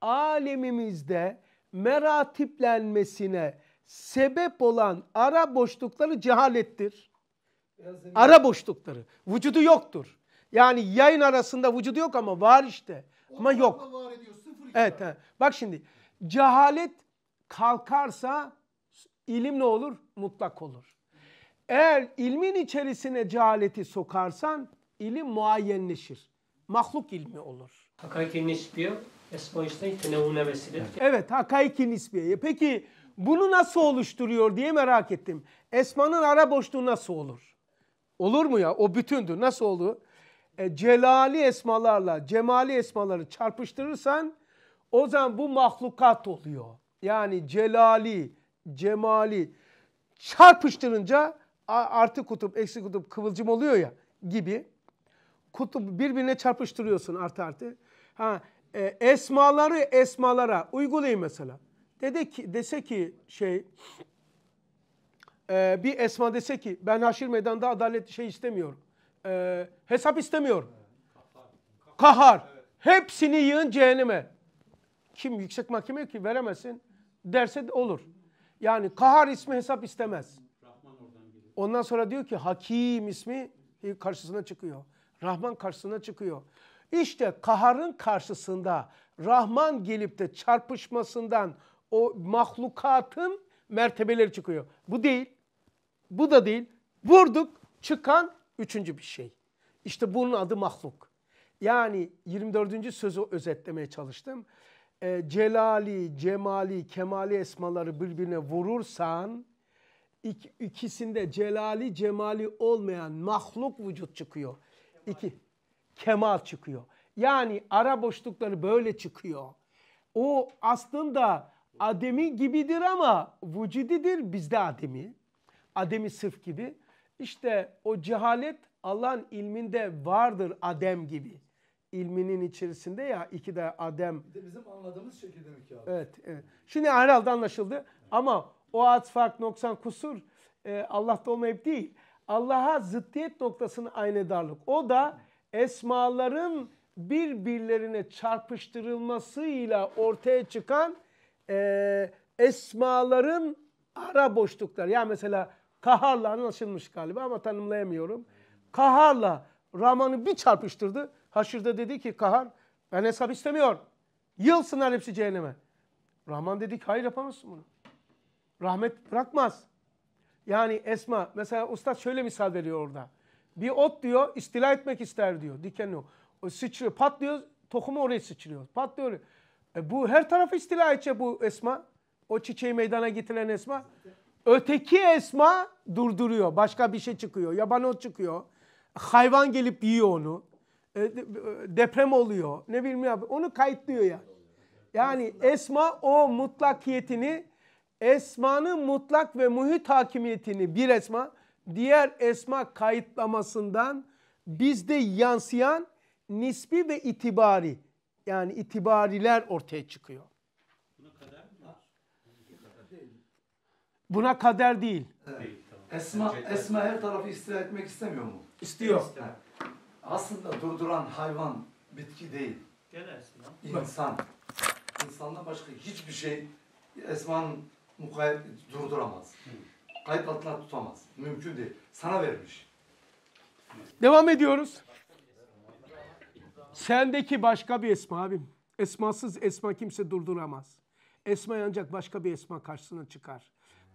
alemimizde meratiplenmesine sebep olan ara boşlukları cehalettir. Ara boşlukları. Vücudu yoktur. Yani yayın arasında vücudu yok ama var işte. ama yok. Var ediyor, evet, he. bak şimdi cehalet kalkarsa İlim ne olur? Mutlak olur. Eğer ilmin içerisine cehaleti sokarsan ilim muayyenleşir. Mahluk ilmi olur. Hakayki nisbiye esmaistay tenevune vesiledir. Evet hakayki nisbiye. Peki bunu nasıl oluşturuyor diye merak ettim. Esmanın ara boşluğu nasıl olur? Olur mu ya? O bütündür. Nasıl olur? E, celali esmalarla cemali esmaları çarpıştırırsan o zaman bu mahlukat oluyor. Yani celali, cemali çarpıştırınca artı kutup eksi kutup kıvılcım oluyor ya gibi kutup birbirine çarpıştırıyorsun artı artı. Ha e, esmaları esmalara uygulayın mesela. dede ki dese ki şey e, bir esma dese ki ben haşir meydanda adalet şey istemiyorum. E, hesap istemiyorum. Kahar. Hepsini yığın cehenneme. Kim yüksek mahkeme ki veremezsin derse olur. Yani kahar ismi hesap istemez. Ondan sonra diyor ki hakim ismi karşısına çıkıyor. Rahman karşısına çıkıyor. İşte kaharın karşısında Rahman gelip de çarpışmasından o mahlukatın mertebeleri çıkıyor. Bu değil. Bu da değil. Vurduk çıkan üçüncü bir şey. İşte bunun adı mahluk. Yani 24. sözü özetlemeye çalıştım e, celali, cemali, kemali esmaları birbirine vurursan ik, ikisinde celali, cemali olmayan mahluk vücut çıkıyor. Kemal. İki kemal çıkıyor. Yani ara boşlukları böyle çıkıyor. O aslında ademi gibidir ama vücudidir bizde ademi. Ademi sıf gibi. İşte o cehalet Allah'ın ilminde vardır adem gibi ilminin içerisinde ya iki de Adem. Bir de bizim anladığımız şekilde mi ki abi? Evet, evet. Şimdi herhalde anlaşıldı. Ama o at, fark, noksan, kusur e, Allah'ta olmayıp değil. Allah'a zıddiyet noktasının aynı darlık. O da esmaların birbirlerine çarpıştırılmasıyla ortaya çıkan e, esmaların ara boşlukları. Yani mesela kaharla anlaşılmış galiba ama tanımlayamıyorum. Kaharla Rahman'ı bir çarpıştırdı. Haşır'da dedi ki kahar ben hesap istemiyor. Yılsınlar hepsi cehenneme. Rahman dedi ki hayır yapamazsın bunu. Rahmet bırakmaz. Yani Esma mesela usta şöyle misal veriyor orada. Bir ot diyor istila etmek ister diyor. Diken yok. O sıçrıyor patlıyor tohumu oraya sıçrıyor. Patlıyor. E bu her tarafı istila edecek bu Esma. O çiçeği meydana getiren Esma. Öteki Esma durduruyor. Başka bir şey çıkıyor. Yaban ot çıkıyor. Hayvan gelip yiyor onu. E, e, deprem oluyor. Ne bileyim ya onu kayıtlıyor yani. Yani esma o mutlakiyetini esmanın mutlak ve muhit hakimiyetini bir esma diğer esma kayıtlamasından bizde yansıyan nispi ve itibari yani itibariler ortaya çıkıyor. Buna kader mi? Buna kader değil. Evet. Esma, Esma her tarafı istila etmek istemiyor mu? İstiyor. İster. Aslında durduran hayvan bitki değil. Gelersin ya. İnsan. İnsanla başka hiçbir şey Esma'nın mukayyet durduramaz. Kayıp altına tutamaz. Mümkün değil. Sana vermiş. Devam ediyoruz. Sendeki başka bir Esma abim. Esmasız Esma kimse durduramaz. Esma ancak başka bir Esma karşısına çıkar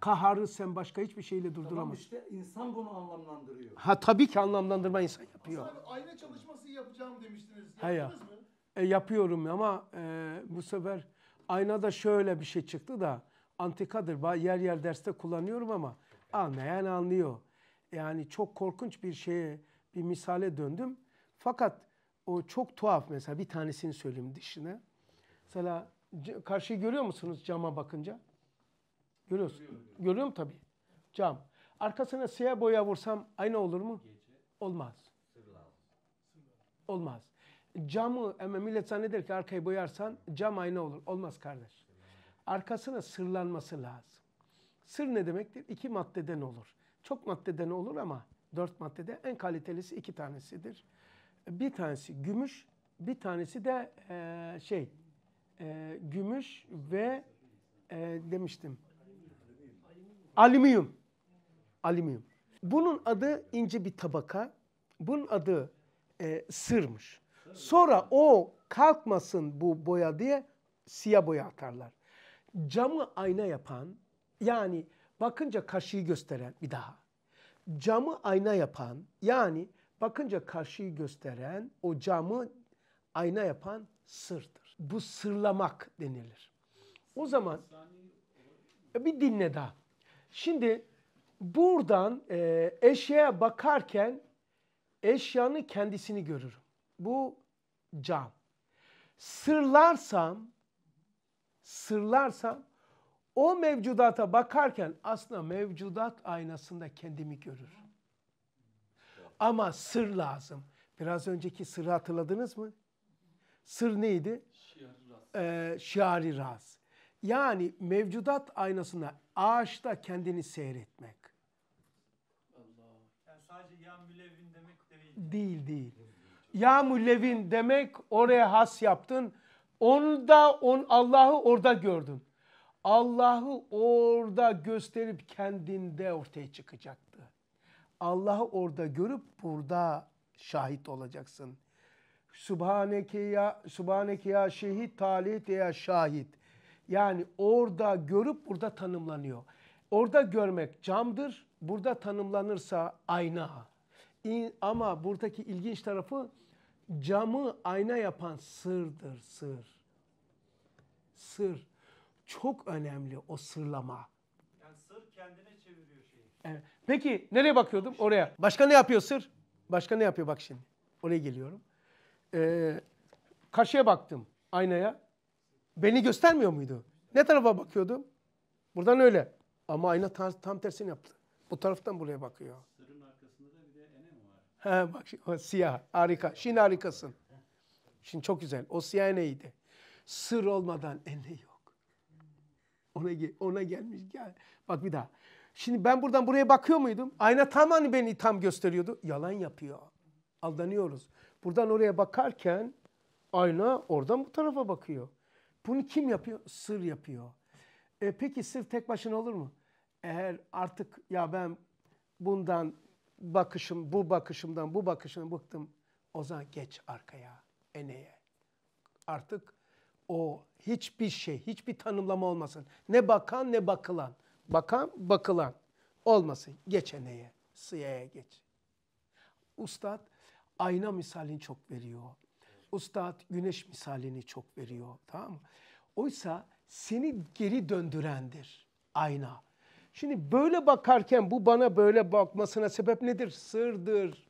kaharı sen başka hiçbir şeyle Tamam durduramazsın. işte insan bunu anlamlandırıyor. Ha tabii ki anlamlandırma insan yapıyor. Abi ayna çalışması yapacağım demiştiniz. He ya. Yaptınız mı? E, yapıyorum ama e, bu sefer aynada şöyle bir şey çıktı da antikadır. Ba- Yer yer derste kullanıyorum ama anlayan anlıyor. Yani çok korkunç bir şeye bir misale döndüm. Fakat o çok tuhaf mesela bir tanesini söyleyeyim dişine. Mesela karşıyı görüyor musunuz cama bakınca? Görüyorsun. Görüyorum, görüyorum. tabii. Cam. Arkasına siyah boya vursam aynı olur mu? Olmaz. Olmaz. Camı ama millet zanneder ki arkayı boyarsan cam aynı olur. Olmaz kardeş. Arkasına sırlanması lazım. Sır ne demektir? İki maddeden olur. Çok maddeden olur ama dört maddede en kalitelisi iki tanesidir. Bir tanesi gümüş, bir tanesi de e, şey e, gümüş ve e, demiştim Alüminyum. Alüminyum. Bunun adı ince bir tabaka. Bunun adı e, sırmış. Sonra o kalkmasın bu boya diye siyah boya atarlar. Camı ayna yapan yani bakınca karşıyı gösteren bir daha. Camı ayna yapan yani bakınca karşıyı gösteren o camı ayna yapan sırdır. Bu sırlamak denilir. O zaman bir dinle daha. Şimdi buradan e, eşyaya bakarken eşyanın kendisini görürüm. Bu cam. Sırlarsam, sırlarsam o mevcudata bakarken aslında mevcudat aynasında kendimi görürüm. Ama sır lazım. Biraz önceki sırrı hatırladınız mı? Sır neydi? Şiari raz. Ee, şiari raz. Yani mevcudat aynasına ağaçta kendini seyretmek. Allah. Yani sadece ya mülevin demek değil. Değil değil. Ya mülevin demek oraya has yaptın. Onu da on, Allah'ı orada gördün. Allah'ı orada gösterip kendinde ortaya çıkacaktı. Allah'ı orada görüp burada şahit olacaksın. Subhaneke ya Subhaneke ya şehit talit ya şahit. Yani orada görüp burada tanımlanıyor. Orada görmek camdır, burada tanımlanırsa ayna. Ama buradaki ilginç tarafı camı ayna yapan sırdır, sır. Sır. Çok önemli o sırlama. Yani sır kendine çeviriyor şeyi. Evet. Peki nereye bakıyordum? Oraya. Başka ne yapıyor sır? Başka ne yapıyor bak şimdi. Oraya geliyorum. Ee, karşıya baktım aynaya. Beni göstermiyor muydu? Ne tarafa bakıyordum? Buradan öyle. Ama ayna tam, tam tersini yaptı. Bu taraftan buraya bakıyor. Sırın arkasında da bir de enem var. Ha bak o siyah. Harika. Şimdi harikasın. Şimdi çok güzel. O siyah eneydi. Sır olmadan ene yok. Ona, ona gelmiş. Gel. Bak bir daha. Şimdi ben buradan buraya bakıyor muydum? Ayna tam hani beni tam gösteriyordu. Yalan yapıyor. Aldanıyoruz. Buradan oraya bakarken ayna oradan bu tarafa bakıyor. Bunu kim yapıyor? Sır yapıyor. E, peki sır tek başına olur mu? Eğer artık ya ben bundan bakışım, bu bakışımdan, bu bakışımdan bıktım. O zaman geç arkaya, eneye. Artık o hiçbir şey, hiçbir tanımlama olmasın. Ne bakan ne bakılan. Bakan, bakılan olmasın. Geç eneye, sıyaya geç. Ustad ayna misalini çok veriyor. Üstad güneş misalini çok veriyor tamam mı? Oysa seni geri döndürendir ayna. Şimdi böyle bakarken bu bana böyle bakmasına sebep nedir? Sırdır.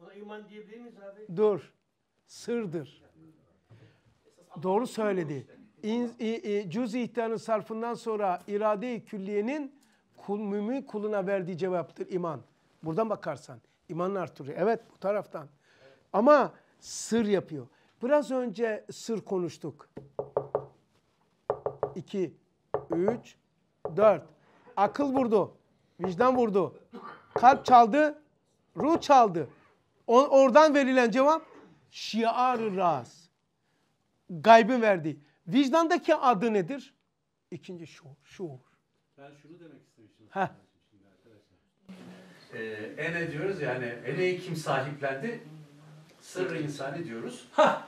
Buna iman diyebilir miyiz abi? Dur. Sırdır. Doğru söyledi. İn, i, i, cüz ihtiyanın sarfından sonra irade-i külliyenin kul, mümin kuluna verdiği cevaptır iman. Buradan bakarsan imanın artırıyor. Evet bu taraftan. Evet. Ama sır yapıyor. Biraz önce sır konuştuk. 2, 3, 4. Akıl vurdu. Vicdan vurdu. Kalp çaldı. Ruh çaldı. Oradan verilen cevap şiar-ı raz. Gaybın verdiği. Vicdandaki adı nedir? İkinci şuur. şuur. Ben şunu demek istemiştim. Heh. Ee, ene diyoruz yani eneyi kim sahiplendi? Sırrı insani diyoruz. Hah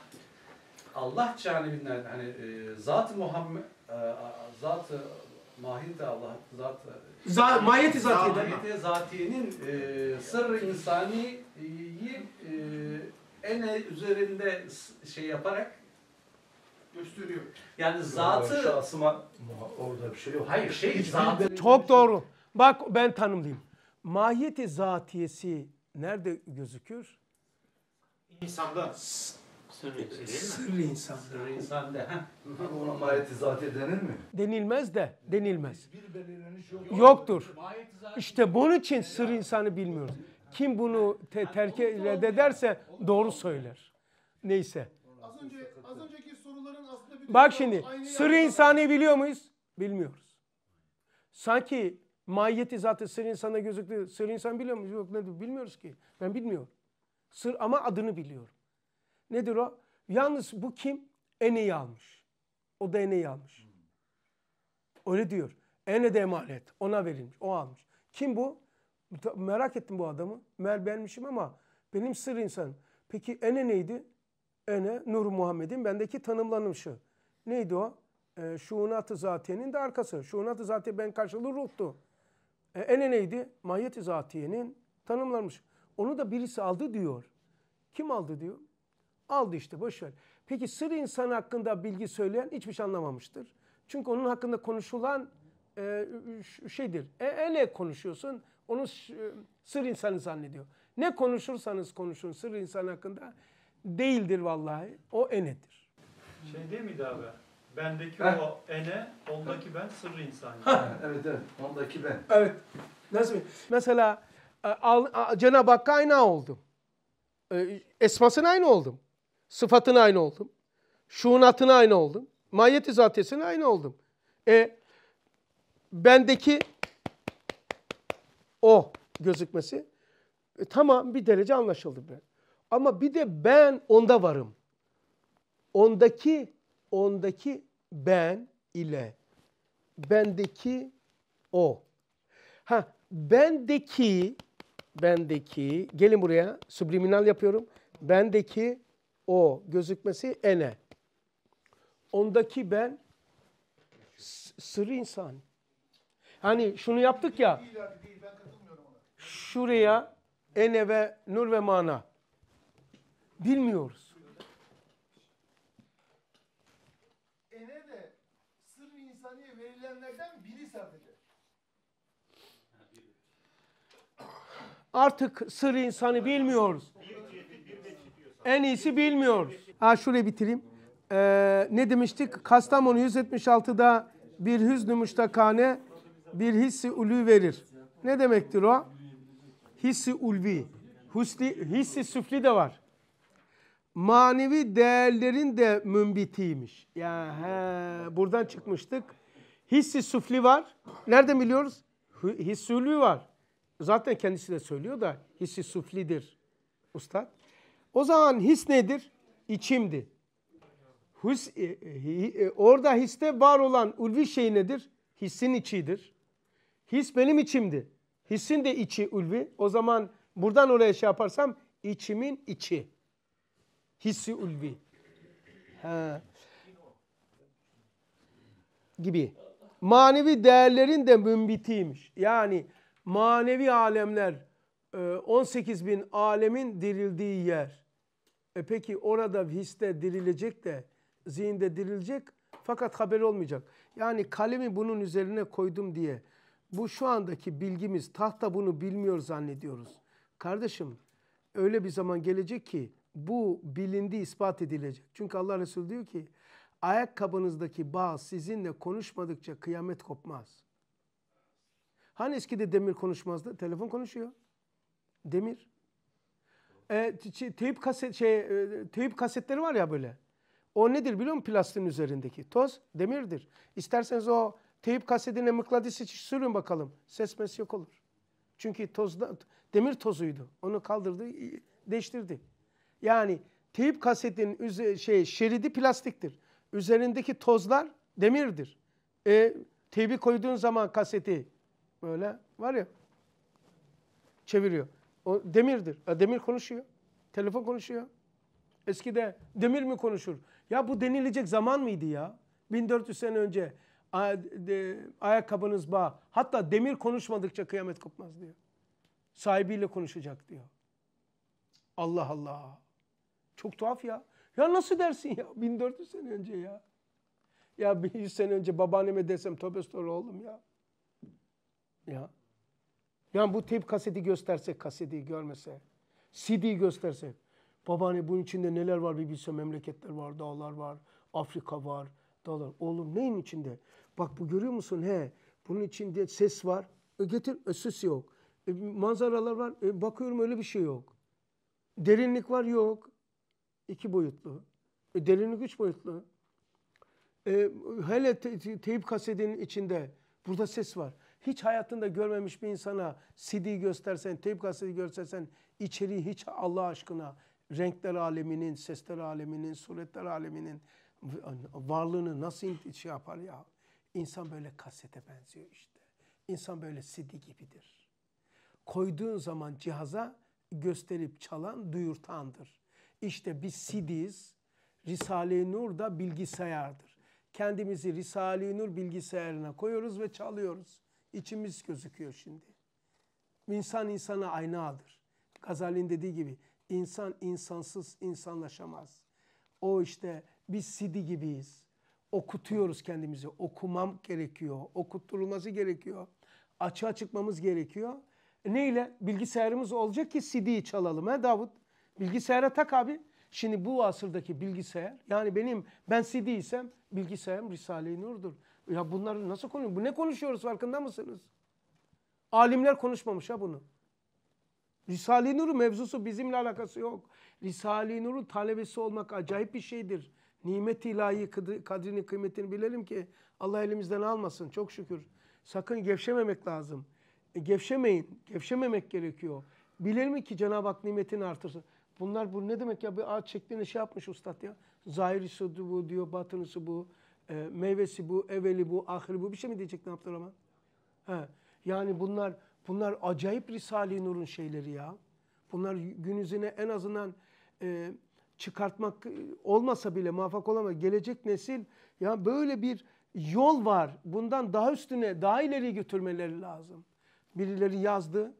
Allah canibinden hani e, zat-ı Muhammed e, zat-ı mahiyeti Allah zat Za mahiyeti zatiyeden mahiyeti zatiyenin e, sırrı insaniyi e, en üzerinde şey yaparak gösteriyor. Yani zatı Şu asıma, orada bir şey yok. Hayır şey zatı. Çok doğru. Bak ben tanımlayayım. Mahiyeti zatiyesi nerede gözükür? İnsanda. Sır e, insan. Sır insan. Sır insan de. Ona mahiyeti zati denir mi? Denilmez de denilmez. Bir belirleniş yok. Yoktur. İşte bunun için sır insanı bilmiyoruz. Kim bunu te terk ederse doğru söyler. Neyse. Az, önce, az önceki soruların aslında bütün Bak şimdi sır insanı biliyor muyuz? Bilmiyoruz. Sanki mahiyeti zaten sır insana gözüktü. Sır insan biliyor muyuz? Yok nedir? Bilmiyoruz ki. Ben bilmiyorum. Sır ama adını biliyorum. Nedir o? Yalnız bu kim? Ene'yi almış. O da Ene'yi almış. Öyle diyor. Ene de emanet. Ona verilmiş. O almış. Kim bu? Merak ettim bu adamı. Mer benmişim ama benim sır insanım. Peki Ene neydi? Ene Nur Muhammed'in bendeki tanımlanışı. Neydi o? E, şuunat-ı zatiyenin de arkası. Şuunat-ı zatiye ben karşılığı ruhtu. E, ene neydi? Mahiyet-i zatiyenin tanımlanmış. Onu da birisi aldı diyor. Kim aldı diyor? Aldı işte boşver. Peki sır insanı hakkında bilgi söyleyen hiçbir şey anlamamıştır. Çünkü onun hakkında konuşulan e, şeydir. E, ele konuşuyorsun onu e, sır insanı zannediyor. Ne konuşursanız konuşun sır insanı hakkında değildir vallahi. O enedir. Şey değil miydi abi? Bendeki ben. o ene, ondaki ben sırrı insan. evet evet, ondaki ben. Evet. Nasıl? Mesela e, Cenab-ı Hakk'a aynı oldum. E, esmasına aynı oldum. Sıfatına aynı oldum. Şuunatına aynı oldum. Mahiyet izatesine aynı oldum. E bendeki o gözükmesi e, tamam bir derece anlaşıldı ben. Ama bir de ben onda varım. Ondaki ondaki ben ile bendeki o. Ha bendeki bendeki gelin buraya subliminal yapıyorum. Bendeki o gözükmesi ene. Ondaki ben sırrı insan. Hani şunu yaptık ya. Şuraya ene ve nur ve mana. Bilmiyoruz. Ene de sır insaniye verilenlerden biri sadece. Artık sır insanı bilmiyoruz. En iyisi bilmiyor. Ha şurayı bitireyim. Ee, ne demiştik? Kastamonu 176'da bir hüznü müştakane bir hissi ulvi verir. Ne demektir o? Hissi ulvi. Husli, hissi süfli de var. Manevi değerlerin de mümbitiymiş. Ya he, buradan çıkmıştık. Hissi süfli var. Nereden biliyoruz? Hissi ulvi var. Zaten kendisi de söylüyor da hissi süflidir. Ustad. O zaman his nedir? İçimdi. His, e, e, e, orada histe var olan ulvi şey nedir? Hissin içidir. His benim içimdi. Hissin de içi ulvi. O zaman buradan oraya şey yaparsam içimin içi. Hissi ulvi. Ha. Gibi. Manevi değerlerin de mümbitiymiş. Yani manevi alemler 18 e, bin alemin dirildiği yer. E peki orada hisde dirilecek de zihinde dirilecek fakat haber olmayacak. Yani kalemi bunun üzerine koydum diye bu şu andaki bilgimiz tahta bunu bilmiyor zannediyoruz. Kardeşim öyle bir zaman gelecek ki bu bilindi ispat edilecek. Çünkü Allah Resulü diyor ki ayakkabınızdaki bağ sizinle konuşmadıkça kıyamet kopmaz. Hani eskide demir konuşmazdı? Telefon konuşuyor. Demir e, teyp kaset şey e, teyp kasetleri var ya böyle. O nedir biliyor musun plastiğin üzerindeki? Toz demirdir. İsterseniz o teyp kasetine mıknatısı sürün bakalım. Ses mes yok olur. Çünkü tozda, demir tozuydu. Onu kaldırdı, değiştirdi. Yani teyp kasetin şey, şeridi plastiktir. Üzerindeki tozlar demirdir. E, teybi koyduğun zaman kaseti böyle var ya çeviriyor. O demirdir. Ya e, demir konuşuyor. Telefon konuşuyor. Eskide demir mi konuşur? Ya bu denilecek zaman mıydı ya? 1400 sene önce ayakkabınız bağ. Hatta demir konuşmadıkça kıyamet kopmaz diyor. Sahibiyle konuşacak diyor. Allah Allah. Çok tuhaf ya. Ya nasıl dersin ya 1400 sene önce ya? Ya 100 sene önce babaanneme desem tövbe oğlum ya. Ya. Yani bu teyp kaseti gösterse, kaseti görmese, CD gösterse, Babaanne bunun içinde neler var bir bilse memleketler var, dağlar var, Afrika var, dağlar. Oğlum neyin içinde? Bak bu görüyor musun? He bunun içinde ses var. E getir e, ses yok. E, manzaralar var. E, bakıyorum öyle bir şey yok. Derinlik var yok. İki boyutlu. E, derinlik üç boyutlu. E, hele te, te, kasetinin içinde burada ses var. Hiç hayatında görmemiş bir insana CD göstersen, teyp kaseti göstersen içeriği hiç Allah aşkına renkler aleminin, sesler aleminin, suretler aleminin varlığını nasıl şey yapar ya? İnsan böyle kasete benziyor işte. İnsan böyle CD gibidir. Koyduğun zaman cihaza gösterip çalan duyurtandır. İşte biz CD'yiz. Risale-i Nur da bilgisayardır. Kendimizi Risale-i Nur bilgisayarına koyuyoruz ve çalıyoruz. İçimiz gözüküyor şimdi. İnsan insana aynadır. Gazali'nin dediği gibi insan insansız insanlaşamaz. O işte biz sidi gibiyiz. Okutuyoruz kendimizi. Okumam gerekiyor. Okutturulması gerekiyor. Açığa çıkmamız gerekiyor. E neyle? Bilgisayarımız olacak ki CD'yi çalalım he Davut? Bilgisayara tak abi. Şimdi bu asırdaki bilgisayar yani benim ben CD isem bilgisayarım Risale-i Nur'dur. Ya bunları nasıl konuşuyor? Bu ne konuşuyoruz farkında mısınız? Alimler konuşmamış ha bunu. Risale-i Nur'u mevzusu bizimle alakası yok. Risale-i Nur'un talebesi olmak acayip bir şeydir. Nimet ilahi kadrini kıymetini bilelim ki Allah elimizden almasın çok şükür. Sakın gevşememek lazım. E, gevşemeyin. Gevşememek gerekiyor. Bilelim ki Cenab-ı Hak nimetini artırsın. Bunlar bu ne demek ya? Bir ağaç şeklinde şey yapmış ustad ya. Zahirisi bu diyor, batınısı bu e, meyvesi bu, eveli bu, ahiri bu bir şey mi diyecektin Abdurrahman? He. Yani bunlar bunlar acayip Risale-i Nur'un şeyleri ya. Bunlar gün yüzüne en azından e, çıkartmak olmasa bile muvaffak olamaz. Gelecek nesil ya böyle bir yol var. Bundan daha üstüne, daha ileri götürmeleri lazım. Birileri yazdı,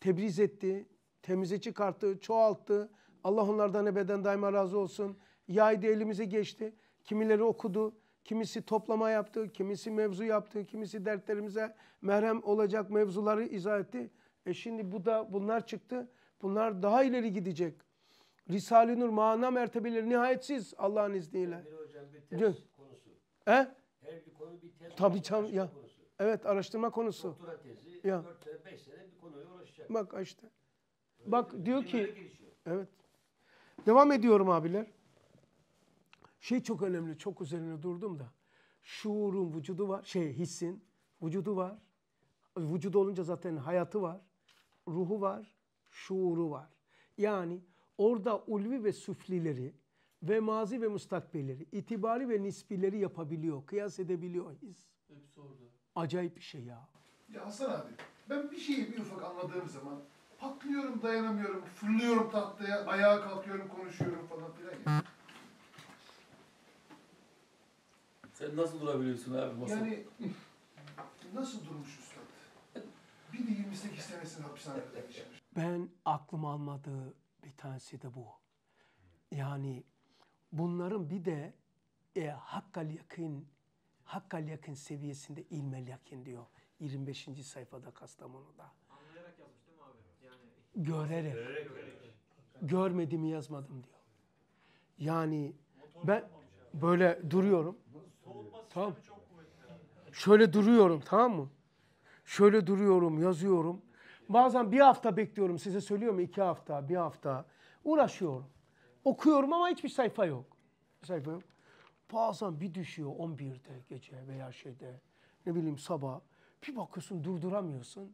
tebriz etti, temize çıkarttı, çoğalttı. Allah onlardan ebeden daima razı olsun. Yaydı elimize geçti. Kimileri okudu, Kimisi toplama yaptı, kimisi mevzu yaptı, kimisi dertlerimize merhem olacak mevzuları izah etti. E şimdi bu da bunlar çıktı. Bunlar daha ileri gidecek. Risale-i Nur mana mertebeleri nihayetsiz Allah'ın izniyle. Her hocam bir konusu. He? Her bir konu bir test Tabii, tam, ya. konusu. Evet araştırma konusu. Doktora tezi ya. 4 sene 5 sene bir konuyla uğraşacak. Bak işte. Öyle Bak diyor ki. Gelişiyor. Evet. Devam ediyorum abiler. Şey çok önemli, çok üzerine durdum da. Şuurun vücudu var, şey hissin vücudu var. Vücudu olunca zaten hayatı var, ruhu var, şuuru var. Yani orada ulvi ve süflileri ve mazi ve mustakbirleri, itibari ve nispileri yapabiliyor, kıyas edebiliyor his. Hepsi orada. Acayip bir şey ya. Ya Hasan abi, ben bir şeyi bir ufak anladığım zaman patlıyorum, dayanamıyorum, fırlıyorum tahtaya, ayağa kalkıyorum, konuşuyorum falan filan ya. Sen nasıl durabiliyorsun abi? Nasıl? Yani nasıl durmuş üstad? Bir de 28 senesini hapishanede geçirmiş. Ben aklım almadığı bir tanesi de bu. Yani bunların bir de e, hakkal yakın hakkal yakın seviyesinde ilmel yakın diyor. 25. sayfada Kastamonu'da. Anlayarak yazmış değil mi abi? Yani görerek. görerek. Görmediğimi yazmadım diyor. Yani ben böyle duruyorum. Tamam. Şöyle duruyorum tamam mı? Şöyle duruyorum, yazıyorum. Bazen bir hafta bekliyorum. Size söylüyorum iki hafta, bir hafta. Uğraşıyorum. Okuyorum ama hiçbir sayfa yok. sayfa yok. Bazen bir düşüyor 11'de gece veya şeyde. Ne bileyim sabah. Bir bakıyorsun durduramıyorsun.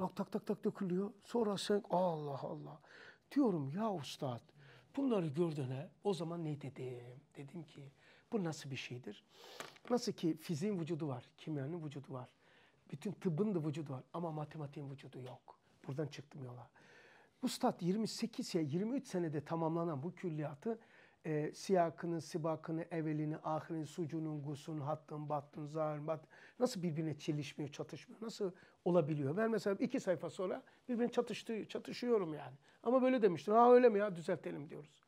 Lak tak tak tak dökülüyor. Sonra sen Allah Allah. Diyorum ya ustad bunları gördüğüne o zaman ne dedim? Dedim ki bu nasıl bir şeydir? Nasıl ki fiziğin vücudu var, kimyanın vücudu var. Bütün tıbbın da vücudu var ama matematiğin vücudu yok. Buradan çıktım yola. Üstad 28 ya 23 senede tamamlanan bu külliyatı e, siyakını, sibakını, evelini, ahirini, sucunun, gusun, hattın, battın, zahir, bat nasıl birbirine çelişmiyor, çatışmıyor, nasıl olabiliyor? Ben mesela iki sayfa sonra birbirine çatıştı, çatışıyorum yani. Ama böyle demiştim, ha öyle mi ya düzeltelim diyoruz.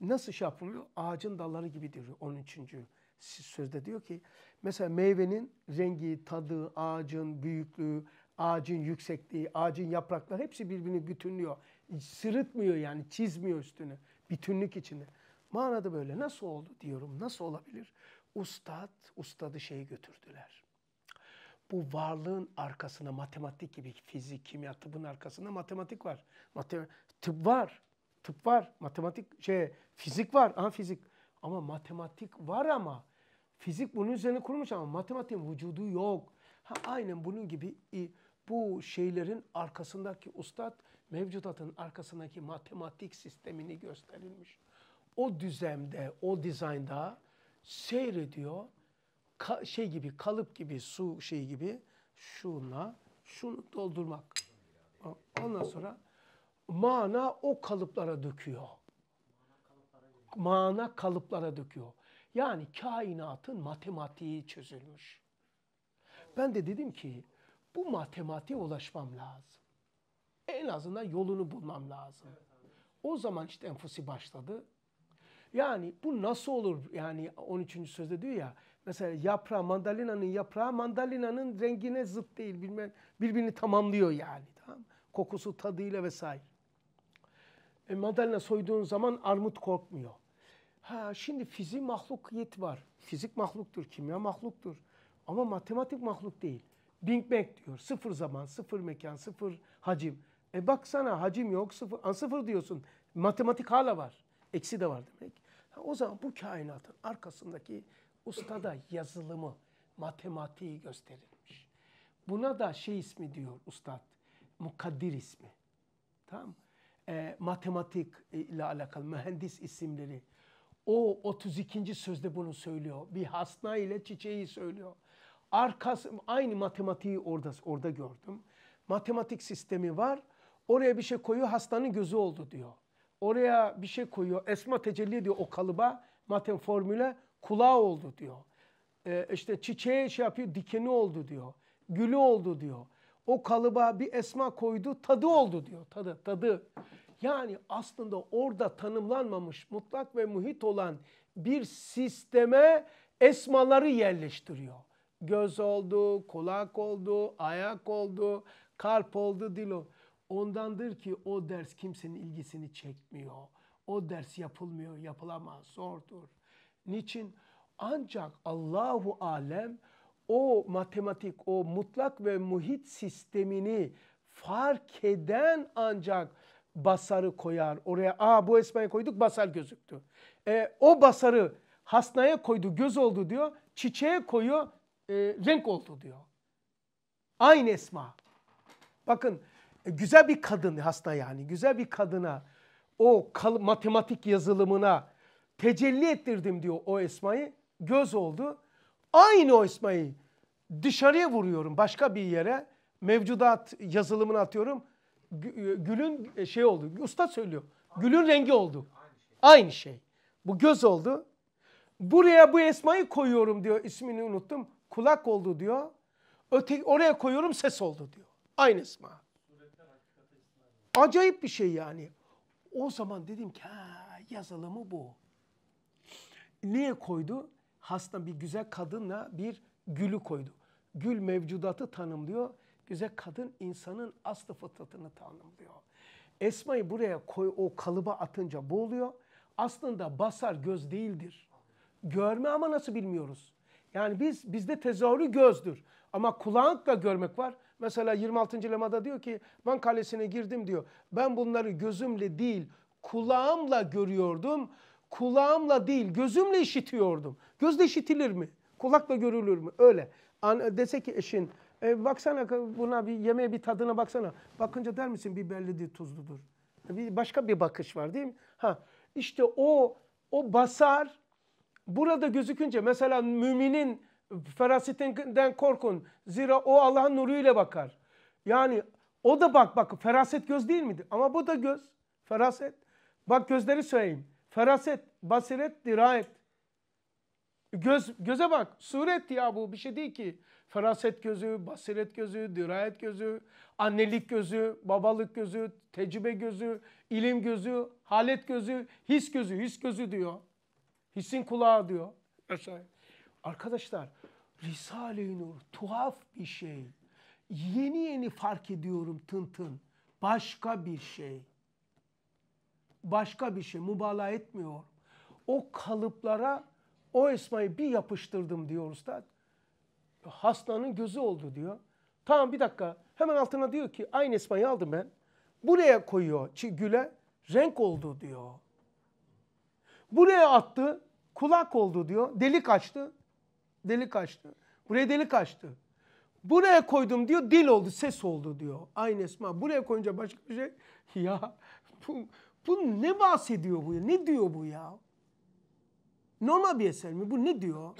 Nasıl şey yapılıyor? Ağacın dalları gibi diyor 13. sözde diyor ki mesela meyvenin rengi, tadı, ağacın büyüklüğü, ağacın yüksekliği, ağacın yaprakları hepsi birbirini bütünlüyor. Sırıtmıyor yani çizmiyor üstünü bütünlük içinde. Manada böyle nasıl oldu diyorum nasıl olabilir? Ustad, ustadı şey götürdüler. Bu varlığın arkasına matematik gibi fizik, kimya, tıbbın arkasında matematik var. Matem tıp var tıp var, matematik şey, fizik var. Aha fizik. Ama matematik var ama fizik bunun üzerine kurulmuş ama matematiğin vücudu yok. Ha, aynen bunun gibi bu şeylerin arkasındaki ustad mevcudatın arkasındaki matematik sistemini gösterilmiş. O düzemde, o dizaynda seyrediyor. Ka şey gibi, kalıp gibi, su şey gibi şuna, şunu doldurmak. Ondan sonra mana o kalıplara döküyor. Mana kalıplara döküyor. Yani kainatın matematiği çözülmüş. Ben de dedim ki bu matematiğe ulaşmam lazım. En azından yolunu bulmam lazım. O zaman işte enfusi başladı. Yani bu nasıl olur? Yani 13. sözde diyor ya mesela yaprağı mandalinanın yaprağı mandalinanın rengine zıt değil bilmem birbirini tamamlıyor yani tamam kokusu tadıyla vesaire. E, soyduğun zaman armut korkmuyor. Ha şimdi fizik mahlukiyet var. Fizik mahluktur, kimya mahluktur. Ama matematik mahluk değil. Big Bang diyor. Sıfır zaman, sıfır mekan, sıfır hacim. E baksana hacim yok, sıfır, an sıfır diyorsun. Matematik hala var. Eksi de var demek. Ha, o zaman bu kainatın arkasındaki ustada yazılımı, matematiği gösterilmiş. Buna da şey ismi diyor ustad, mukaddir ismi. Tamam mı? e, matematik e, ile alakalı mühendis isimleri. O 32. sözde bunu söylüyor. Bir hasna ile çiçeği söylüyor. Arkası, aynı matematiği orada, orada gördüm. Matematik sistemi var. Oraya bir şey koyuyor hastanın gözü oldu diyor. Oraya bir şey koyuyor. Esma tecelli diyor o kalıba. Matem formüle kulağı oldu diyor. Ee, işte çiçeğe şey yapıyor dikeni oldu diyor. Gülü oldu diyor o kalıba bir esma koydu tadı oldu diyor. Tadı, tadı. Yani aslında orada tanımlanmamış mutlak ve muhit olan bir sisteme esmaları yerleştiriyor. Göz oldu, kulak oldu, ayak oldu, kalp oldu, dil oldu. Ondandır ki o ders kimsenin ilgisini çekmiyor. O ders yapılmıyor, yapılamaz, zordur. Niçin? Ancak Allahu alem o matematik, o mutlak ve muhit sistemini fark eden ancak basarı koyar. Oraya aa bu esmayı koyduk basar gözüktü. E, o basarı hasnaya koydu göz oldu diyor. Çiçeğe koyu e, renk oldu diyor. Aynı esma. Bakın e, güzel bir kadın hasta yani güzel bir kadına o matematik yazılımına tecelli ettirdim diyor o esmayı. Göz oldu Aynı o esmayı dışarıya vuruyorum başka bir yere. Mevcudat yazılımını atıyorum. E, Gülün e, şey oldu. Usta söylüyor. Gülün rengi oldu. Aynı şey. Bu göz oldu. Buraya bu esmayı koyuyorum diyor. ismini unuttum. Kulak oldu diyor. Öte, oraya koyuyorum ses oldu diyor. Aynı esma. Acayip bir şey yani. O zaman dedim ki yazılımı bu. Niye koydu? hasta bir güzel kadınla bir gülü koydu. Gül mevcudatı tanımlıyor. Güzel kadın insanın aslı fıtratını tanımlıyor. Esma'yı buraya koy, o kalıba atınca boğuluyor. Aslında basar göz değildir. Görme ama nasıl bilmiyoruz. Yani biz bizde tezahürü gözdür. Ama kulakla görmek var. Mesela 26. lemada diyor ki ben kalesine girdim diyor. Ben bunları gözümle değil kulağımla görüyordum kulağımla değil gözümle işitiyordum. Gözle işitilir mi? Kulakla görülür mü? Öyle. An e, dese ki eşin e, baksana buna bir yemeğe bir tadına baksana. Bakınca der misin bir biberlidir, tuzludur. Bir başka bir bakış var değil mi? Ha işte o o basar burada gözükünce mesela müminin ferasetinden korkun. Zira o Allah'ın nuruyla bakar. Yani o da bak bak feraset göz değil midir? Ama bu da göz. Feraset. Bak gözleri söyleyeyim. Feraset, basiret, dirayet. Göz, göze bak. Suret ya bu bir şey değil ki. Feraset gözü, basiret gözü, dirayet gözü, annelik gözü, babalık gözü, tecrübe gözü, ilim gözü, halet gözü, his gözü, his gözü diyor. Hisin kulağı diyor. Vesaire. Arkadaşlar Risale-i Nur tuhaf bir şey. Yeni yeni fark ediyorum tın tın. Başka bir şey başka bir şey mübalağa etmiyor. O kalıplara o esmayı bir yapıştırdım diyor usta. Hastanın gözü oldu diyor. Tamam bir dakika. Hemen altına diyor ki aynı esmayı aldım ben. Buraya koyuyor güle renk oldu diyor. Buraya attı kulak oldu diyor. Delik açtı. Delik açtı. Buraya delik açtı. Buraya koydum diyor dil oldu ses oldu diyor. Aynı esma. Buraya koyunca başka bir şey. Ya bu, bu ne bahsediyor bu ya? Ne diyor bu ya? Normal bir eser mi? Bu ne diyor?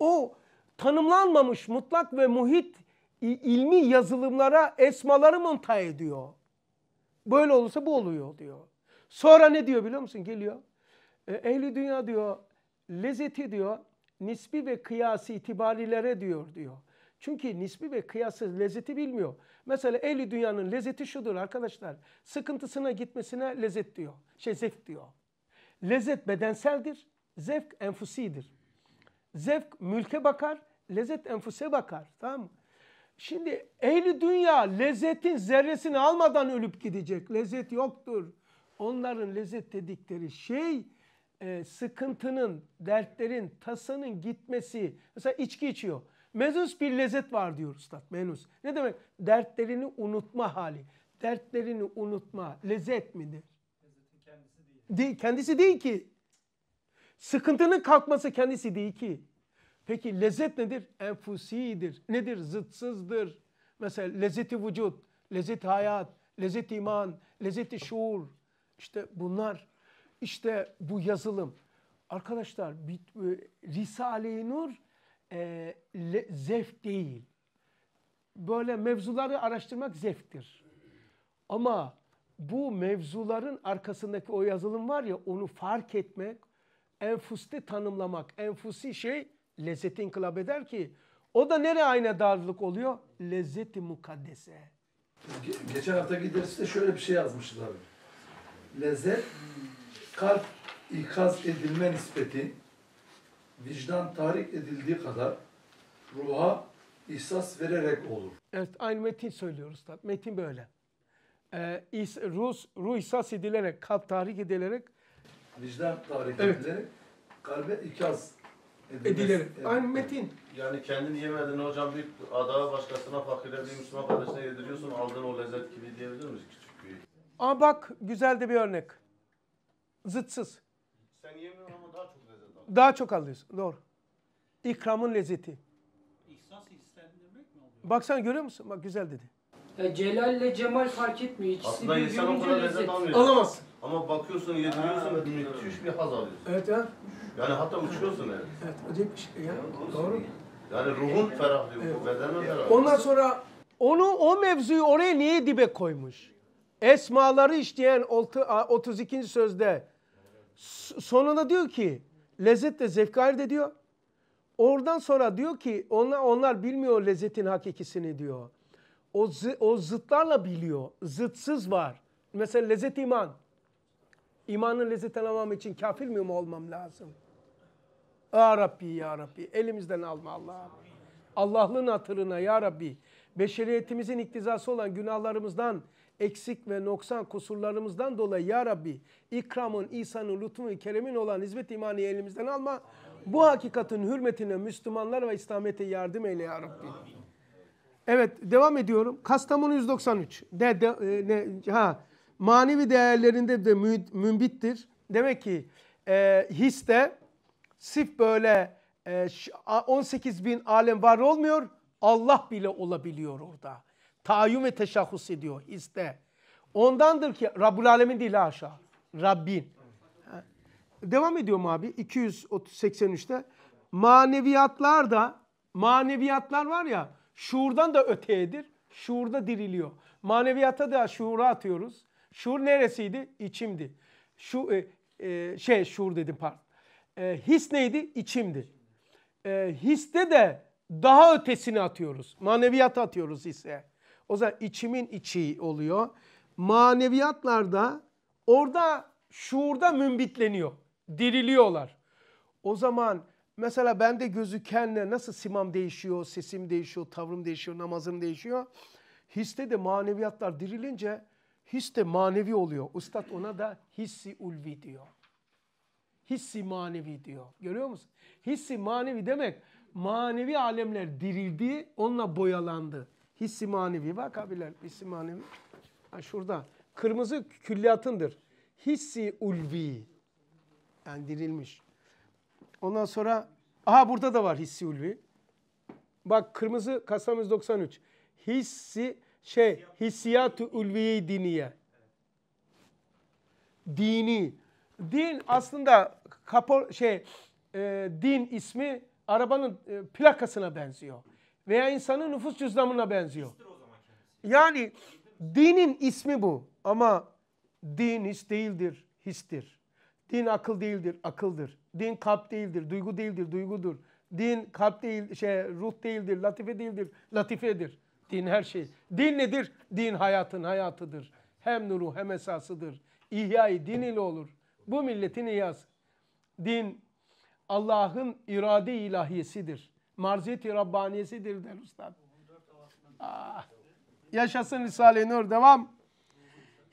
O tanımlanmamış mutlak ve muhit ilmi yazılımlara esmaları monta ediyor. Böyle olursa bu oluyor diyor. Sonra ne diyor biliyor musun? Geliyor. E, ehli dünya diyor lezzeti diyor nisbi ve kıyası itibarilere diyor diyor. Çünkü nisbi ve kıyası lezzeti bilmiyor. Mesela eli dünyanın lezzeti şudur arkadaşlar. Sıkıntısına gitmesine lezzet diyor. Şey zevk diyor. Lezzet bedenseldir. Zevk enfusidir. Zevk mülke bakar. Lezzet enfuse bakar. Tamam mı? Şimdi ehli dünya lezzetin zerresini almadan ölüp gidecek. Lezzet yoktur. Onların lezzet dedikleri şey e, sıkıntının, dertlerin, tasanın gitmesi. Mesela içki içiyor. Mezuz bir lezzet var diyor Üstad. Menuz. Ne demek? Dertlerini unutma hali. Dertlerini unutma. Lezzet midir? kendisi değil. değil. Kendisi değil ki. Sıkıntının kalkması kendisi değil ki. Peki lezzet nedir? Enfusidir. Nedir? Zıtsızdır. Mesela lezzeti vücut, lezzeti hayat, lezzeti iman, lezzeti şuur. İşte bunlar. İşte bu yazılım. Arkadaşlar e, Risale-i Nur e, le, zevk değil. Böyle mevzuları araştırmak zevktir. Ama bu mevzuların arkasındaki o yazılım var ya onu fark etmek, enfuste tanımlamak, enfusi şey lezzeti inkılap eder ki o da nereye aynı darlık oluyor? Lezzeti mukaddese. Ge- geçen haftaki derste şöyle bir şey yazmışlar abi. Lezzet kalp ikaz edilme nispeti vicdan tahrik edildiği kadar ruha ihsas vererek olur. Evet aynı metin söylüyoruz. Metin böyle. Ee, ruh, ruh ihsas edilerek, kalp tahrik edilerek. Vicdan tahrik evet. edilerek, kalbe ikaz edilerek. Evet. Aynı metin. Yani kendini yemedin hocam bir adağı başkasına fakire bir Müslüman kardeşine yediriyorsun aldığın o lezzet gibi diyebilir miyiz küçük büyük? Ama bak güzel de bir örnek. Zıtsız. Sen yemiyorsun ama daha çok alıyorsun. Doğru. İkramın lezzeti. İhsas istendirmek mi oluyor? Baksana görüyor musun? Bak güzel dedi. Ya e, Celal ile Cemal fark etmiyor. İkisi Aslında insan o kadar lezzet almıyor. Alamaz. Ama bakıyorsun, yediriyorsun, müthiş bir haz alıyorsun. Evet ya. Yani hatta uçuyorsun yani. Evet. Acayip bir şey ya. Doğru. Yani ruhun ferahlıyor, bu bedenin ferahlıyor. Ondan sonra onu o mevzuyu oraya niye dibe koymuş? Esmaları işleyen 32. sözde S- sonunda diyor ki lezzetle zevk ayırt ediyor. Oradan sonra diyor ki onlar, onlar bilmiyor lezzetin hakikisini diyor. O, zı, o zıtlarla biliyor. Zıtsız var. Mesela lezzet iman. İmanın lezzet alamam için kafir miyim olmam lazım? Ya Rabbi ya Rabbi elimizden alma Allah'ım. Allah'lığın hatırına ya Rabbi beşeriyetimizin iktizası olan günahlarımızdan, eksik ve noksan kusurlarımızdan dolayı Ya Rabbi ikramın, ihsanın, lütfun, keremin olan hizmet imanı elimizden alma. Bu hakikatin hürmetine Müslümanlar ve İslamiyet'e yardım eyle Ya Rabbi. Evet devam ediyorum. Kastamonu 193. De, de, ne, ha, manevi değerlerinde de mü, mümbittir. Demek ki e, his de sif böyle e, 18 bin alem var olmuyor. Allah bile olabiliyor orada. Tayyum ve teşahhus ediyor hisse. Ondandır ki Rabbul Alemin değil haşa. Rabbin. Devam ediyorum abi 283'te. Maneviyatlar da maneviyatlar var ya şuurdan da öteyedir. Şuurda diriliyor. Maneviyata da şuura atıyoruz. Şuur neresiydi? İçimdi. Şu e, e, şey şuur dedim pardon. E, his neydi? İçimdi. E, histe de daha ötesini atıyoruz. Maneviyata atıyoruz ise. O zaman içimin içi oluyor. Maneviyatlarda orada şuurda mümbitleniyor. Diriliyorlar. O zaman mesela bende gözükenle nasıl simam değişiyor, sesim değişiyor, tavrım değişiyor, namazım değişiyor. Histe de maneviyatlar dirilince his de manevi oluyor. Ustad ona da hissi ulvi diyor. Hissi manevi diyor. Görüyor musun? Hissi manevi demek manevi alemler dirildi, onunla boyalandı. Hissi manevi. Bak abiler hissi manevi. Ha, şurada. Kırmızı külliyatındır. Hissi ulvi. Yani dirilmiş. Ondan sonra aha burada da var hissi ulvi. Bak kırmızı kasamız 93. Hissi şey hissiyatü ulviye diniye. Dini. Din aslında kapor, şey e, din ismi arabanın e, plakasına benziyor. Veya insanın nüfus cüzdanına benziyor. Yani dinin ismi bu ama din his değildir, histir. Din akıl değildir, akıldır. Din kalp değildir, duygu değildir, duygudur. Din kalp değil, şey ruh değildir, latife değildir, latifedir. Din her şey. Din nedir? Din hayatın hayatıdır. Hem nuru hem esasıdır. İhyayı din ile olur. Bu milletin iyası. Din Allah'ın irade ilahiyesidir. Marziyeti Rabbaniyesidir der üstad. Ah. Yaşasın Risale-i Nur devam.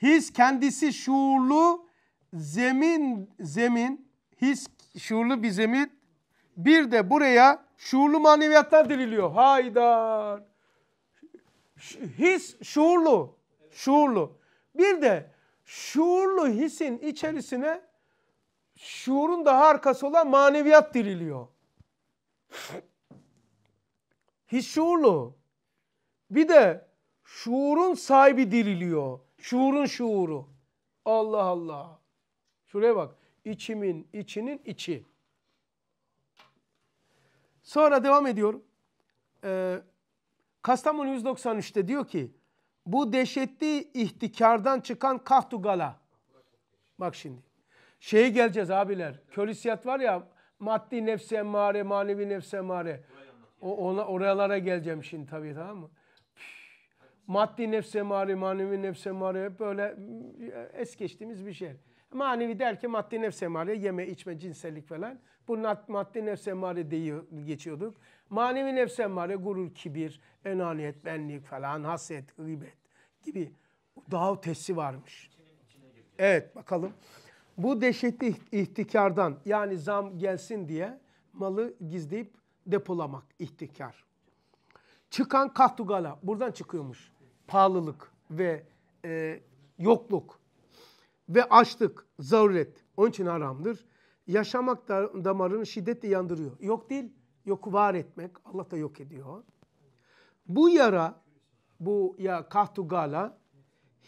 His kendisi şuurlu zemin zemin his şuurlu bir zemin bir de buraya şuurlu maneviyatlar diriliyor. Haydar. His şuurlu. Şuurlu. Bir de şuurlu hisin içerisine şuurun daha arkası olan maneviyat diriliyor. Hiç şuurlu. Bir de şuurun sahibi diriliyor. Şuurun şuuru. Allah Allah. Şuraya bak. İçimin içinin içi. Sonra devam ediyorum. Ee, Kastamonu 193'te diyor ki bu dehşetli ihtikardan çıkan kahtugala. Bak şimdi. Şeye geleceğiz abiler. Kölisiyat var ya maddi nefse emmare, manevi nefse emmare. O, ona, oralara geleceğim şimdi tabii tamam mı? Maddi nefse emmare, manevi nefse emmare hep böyle hmm, es geçtiğimiz bir şey. Manevi der ki maddi nefse emmare, yeme, içme, cinsellik falan. Bu maddi nefse emmare diye geçiyorduk. Manevi nefse emmare, gurur, kibir, enaniyet, benlik falan, haset, gıybet gibi. Daha ötesi varmış. Evet bakalım. Bu dehşetli ihtikardan yani zam gelsin diye malı gizleyip depolamak ihtikar. Çıkan kahtugala buradan çıkıyormuş. Pahalılık ve e, yokluk ve açlık, zaruret. Onun için haramdır. Yaşamak damarını şiddetle yandırıyor. Yok değil, yok var etmek. Allah da yok ediyor. Bu yara, bu ya kahtugala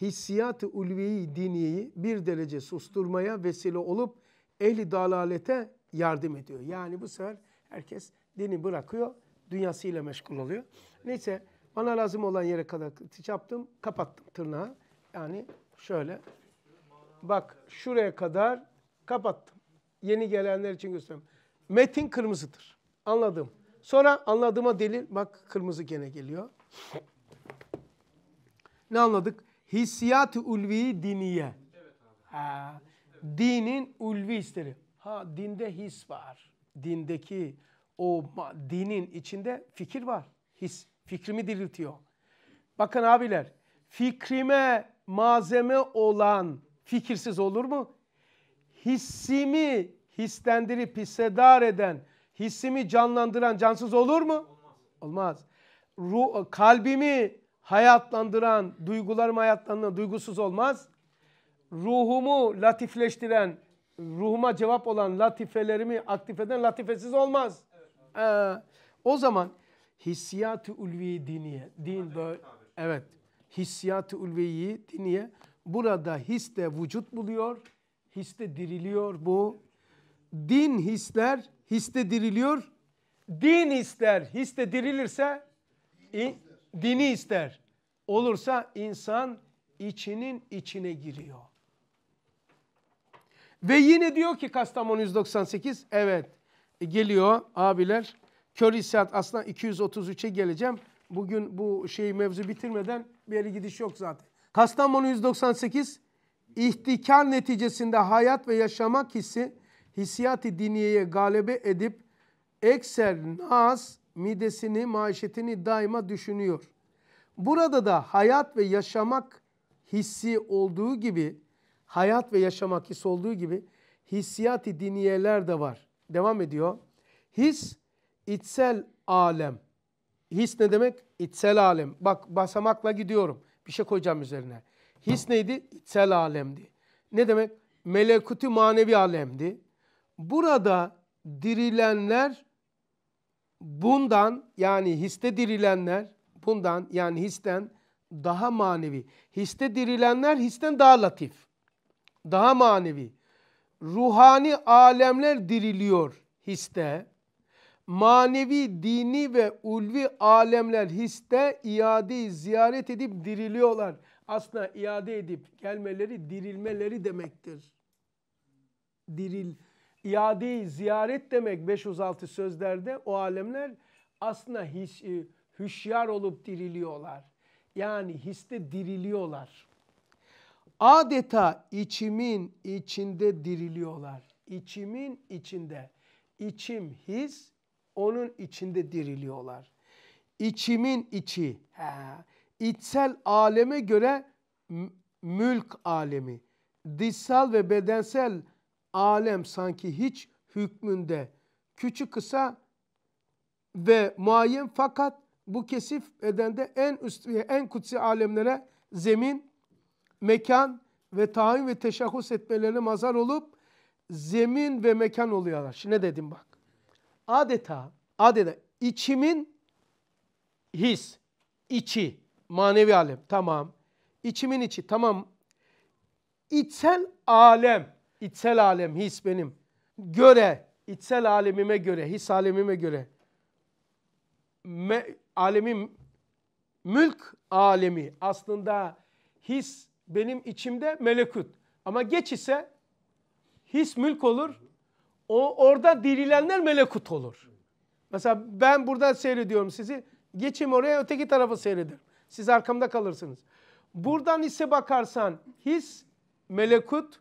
hissiyat-ı ulvi diniyi bir derece susturmaya vesile olup ehli dalalete yardım ediyor. Yani bu sefer herkes dini bırakıyor, dünyasıyla meşgul oluyor. Neyse bana lazım olan yere kadar yaptım, kapattım tırnağı. Yani şöyle, bak şuraya kadar kapattım. Yeni gelenler için gösteriyorum. Metin kırmızıdır, anladım. Sonra anladığıma delil, bak kırmızı gene geliyor. Ne anladık? hissiyat ulvi diniye. Ha, dinin ulvi hisleri. Ha dinde his var. Dindeki o dinin içinde fikir var. His fikrimi diriltiyor. Bakın abiler fikrime malzeme olan fikirsiz olur mu? Hissimi hislendirip hissedar eden, hissimi canlandıran cansız olur mu? Olmaz. Olmaz. Ruh, kalbimi hayatlandıran, duygularımı hayatlandıran duygusuz olmaz. Ruhumu latifleştiren, ruhuma cevap olan latifelerimi aktif eden latifesiz olmaz. ee, o zaman hissiyat-ı ulvi diniye, din böyle, evet hissiyat-ı ulviyi diniye burada de vücut buluyor, his de diriliyor bu. Din hisler his de diriliyor, din hisler his de dirilirse in, dini ister. Olursa insan içinin içine giriyor. Ve yine diyor ki Kastamonu 198 evet e, geliyor abiler. Kör hissiyat aslında 233'e geleceğim. Bugün bu şeyi mevzu bitirmeden bir yere gidiş yok zaten. Kastamonu 198 ihtikar neticesinde hayat ve yaşamak hissi hissiyati diniyeye galebe edip ekser naz midesini, maaşetini daima düşünüyor. Burada da hayat ve yaşamak hissi olduğu gibi, hayat ve yaşamak hissi olduğu gibi hissiyat-i diniyeler de var. Devam ediyor. His, içsel alem. His ne demek? İçsel alem. Bak basamakla gidiyorum. Bir şey koyacağım üzerine. His neydi? İçsel alemdi. Ne demek? Melekutu manevi alemdi. Burada dirilenler bundan yani histe dirilenler bundan yani histen daha manevi. Histe dirilenler histen daha latif. Daha manevi. Ruhani alemler diriliyor histe. Manevi, dini ve ulvi alemler histe iade, ziyaret edip diriliyorlar. Aslında iade edip gelmeleri dirilmeleri demektir. Diril iade ziyaret demek 506 sözlerde o alemler aslında his, e, hüşyar olup diriliyorlar. Yani histe diriliyorlar. Adeta içimin içinde diriliyorlar. İçimin içinde. İçim his, onun içinde diriliyorlar. İçimin içi. He. İçsel aleme göre mülk alemi. Dışsal ve bedensel alem sanki hiç hükmünde. Küçük kısa ve muayyen fakat bu kesif edende en üst en kutsi alemlere zemin, mekan ve tayin ve teşahhus etmelerine mazar olup zemin ve mekan oluyorlar. Şimdi ne dedim bak. Adeta, adeta içimin his, içi, manevi alem tamam. İçimin içi tamam. İçsel alem içsel alem his benim. Göre, içsel alemime göre, his alemime göre. Me, alemim, mülk alemi aslında his benim içimde melekut. Ama geç ise his mülk olur. O orada dirilenler melekut olur. Mesela ben buradan seyrediyorum sizi. Geçim oraya öteki tarafa seyrederim. Siz arkamda kalırsınız. Buradan ise bakarsan his melekut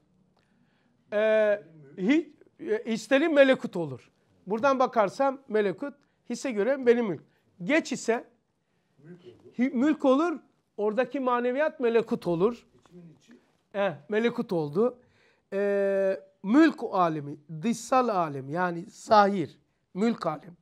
e, hiç, e, isterim melekut olur. Buradan bakarsam melekut hisse göre benim mülk. Geç ise mülk olur. Mülk olur oradaki maneviyat melekut olur. Eh, melekut oldu. E, mülk alemi, dışsal alem yani zahir, mülk alem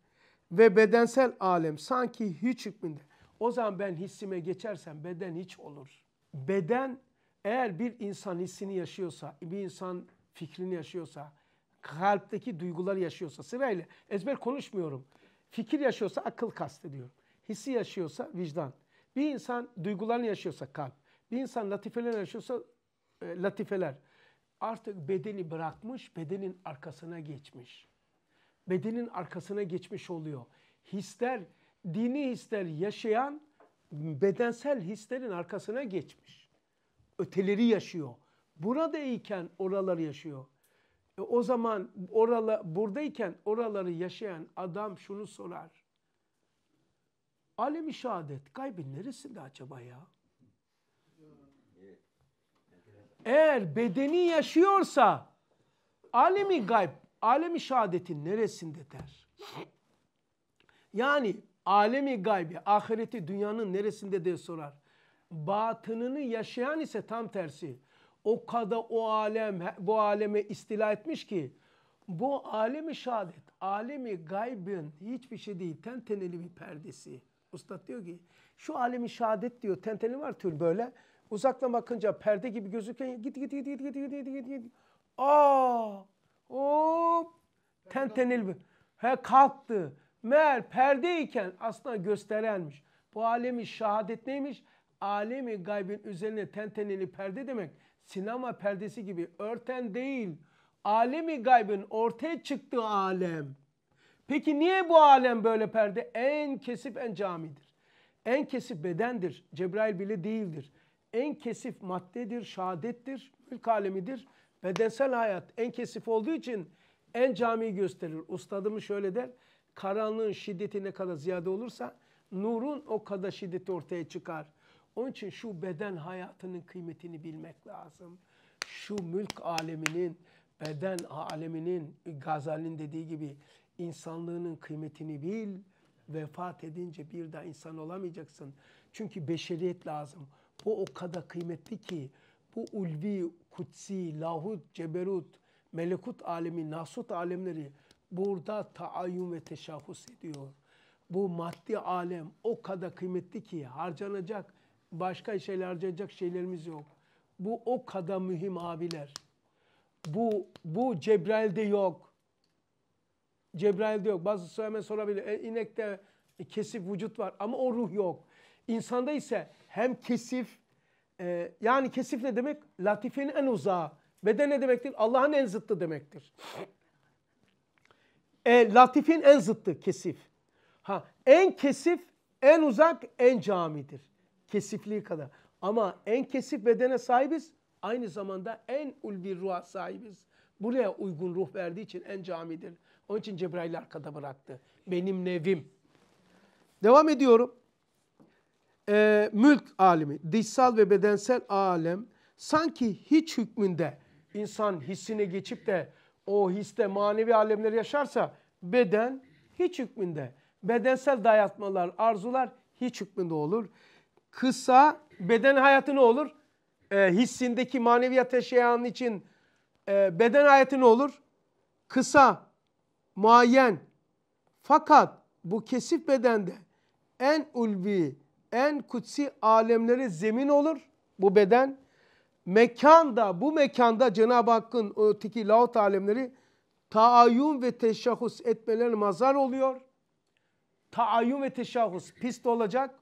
ve bedensel alem sanki hiç hükmünde. O zaman ben hissime geçersem beden hiç olur. Beden eğer bir insan hissini yaşıyorsa, bir insan fikrini yaşıyorsa, kalpteki duyguları yaşıyorsa sırayla ezber konuşmuyorum. Fikir yaşıyorsa akıl kastediyorum. Hissi yaşıyorsa vicdan. Bir insan duygularını yaşıyorsa kalp. Bir insan latifeler yaşıyorsa e, latifeler. Artık bedeni bırakmış, bedenin arkasına geçmiş. Bedenin arkasına geçmiş oluyor. Hisler, dini hisler yaşayan bedensel hislerin arkasına geçmiş. Öteleri yaşıyor buradayken oraları yaşıyor. E o zaman orala, buradayken oraları yaşayan adam şunu sorar. Alemi şehadet kaybın neresinde acaba ya? Eğer bedeni yaşıyorsa alemi gayb, alemi şehadetin neresinde der. Yani alemi gaybi, ahireti dünyanın neresinde diye sorar. Batınını yaşayan ise tam tersi o kadar o alem bu aleme istila etmiş ki bu alemi şahadet, alemi gaybın hiçbir şey değil. Tenteneli bir perdesi. Usta diyor ki şu alemi şahadet diyor. Tenteneli var tür böyle. uzakla bakınca perde gibi gözüken git git git git git git git git. git. Aa! Hop! Tenteneli bir. He kalktı. Meğer perdeyken aslında gösterenmiş. Bu alemi şahadet neymiş? Alemi gaybın üzerine tenteneli perde demek sinema perdesi gibi örten değil, alemi gaybın ortaya çıktığı alem. Peki niye bu alem böyle perde? En kesip en camidir. En kesif bedendir, Cebrail bile değildir. En kesif maddedir, şahadettir, mülk alemidir. Bedensel hayat en kesif olduğu için en camiyi gösterir. Ustadımız şöyle der, karanlığın şiddeti ne kadar ziyade olursa nurun o kadar şiddeti ortaya çıkar.'' Onun için şu beden hayatının kıymetini bilmek lazım. Şu mülk aleminin, beden aleminin, Gazali'nin dediği gibi insanlığının kıymetini bil. Vefat edince bir daha insan olamayacaksın. Çünkü beşeriyet lazım. Bu o kadar kıymetli ki bu ulvi, kutsi, lahut, ceberut, melekut alemi, nasut alemleri burada taayyum ve teşahhus ediyor. Bu maddi alem o kadar kıymetli ki harcanacak başka şeyler harcayacak şeylerimiz yok. Bu o kadar mühim abiler. Bu bu Cebrail'de yok. Cebrail'de yok. Bazısı hemen sorabilir. E, inekte kesif vücut var ama o ruh yok. İnsanda ise hem kesif e, yani kesif ne demek? Latifenin en uzağı. Beden ne demektir? Allah'ın en zıttı demektir. E, latifin en zıttı kesif. Ha, en kesif, en uzak, en camidir kesifliği kadar. Ama en kesif bedene sahibiz. Aynı zamanda en ulvi ruha sahibiz. Buraya uygun ruh verdiği için en camidir. Onun için Cebrail arkada bıraktı. Benim nevim. Devam ediyorum. Ee, mülk alimi, dışsal ve bedensel alem sanki hiç hükmünde insan hissine geçip de o histe manevi alemler yaşarsa beden hiç hükmünde. Bedensel dayatmalar, arzular hiç hükmünde olur kısa beden hayatı ne olur? E, hissindeki maneviyat eşyanın için e, beden hayatı ne olur? Kısa, muayyen. Fakat bu kesif bedende en ulvi, en kutsi alemlere zemin olur bu beden. Mekanda, bu mekanda Cenab-ı Hakk'ın öteki laut alemleri taayyum ve teşahhus etmelerine mazar oluyor. taayyum ve teşahhus pist olacak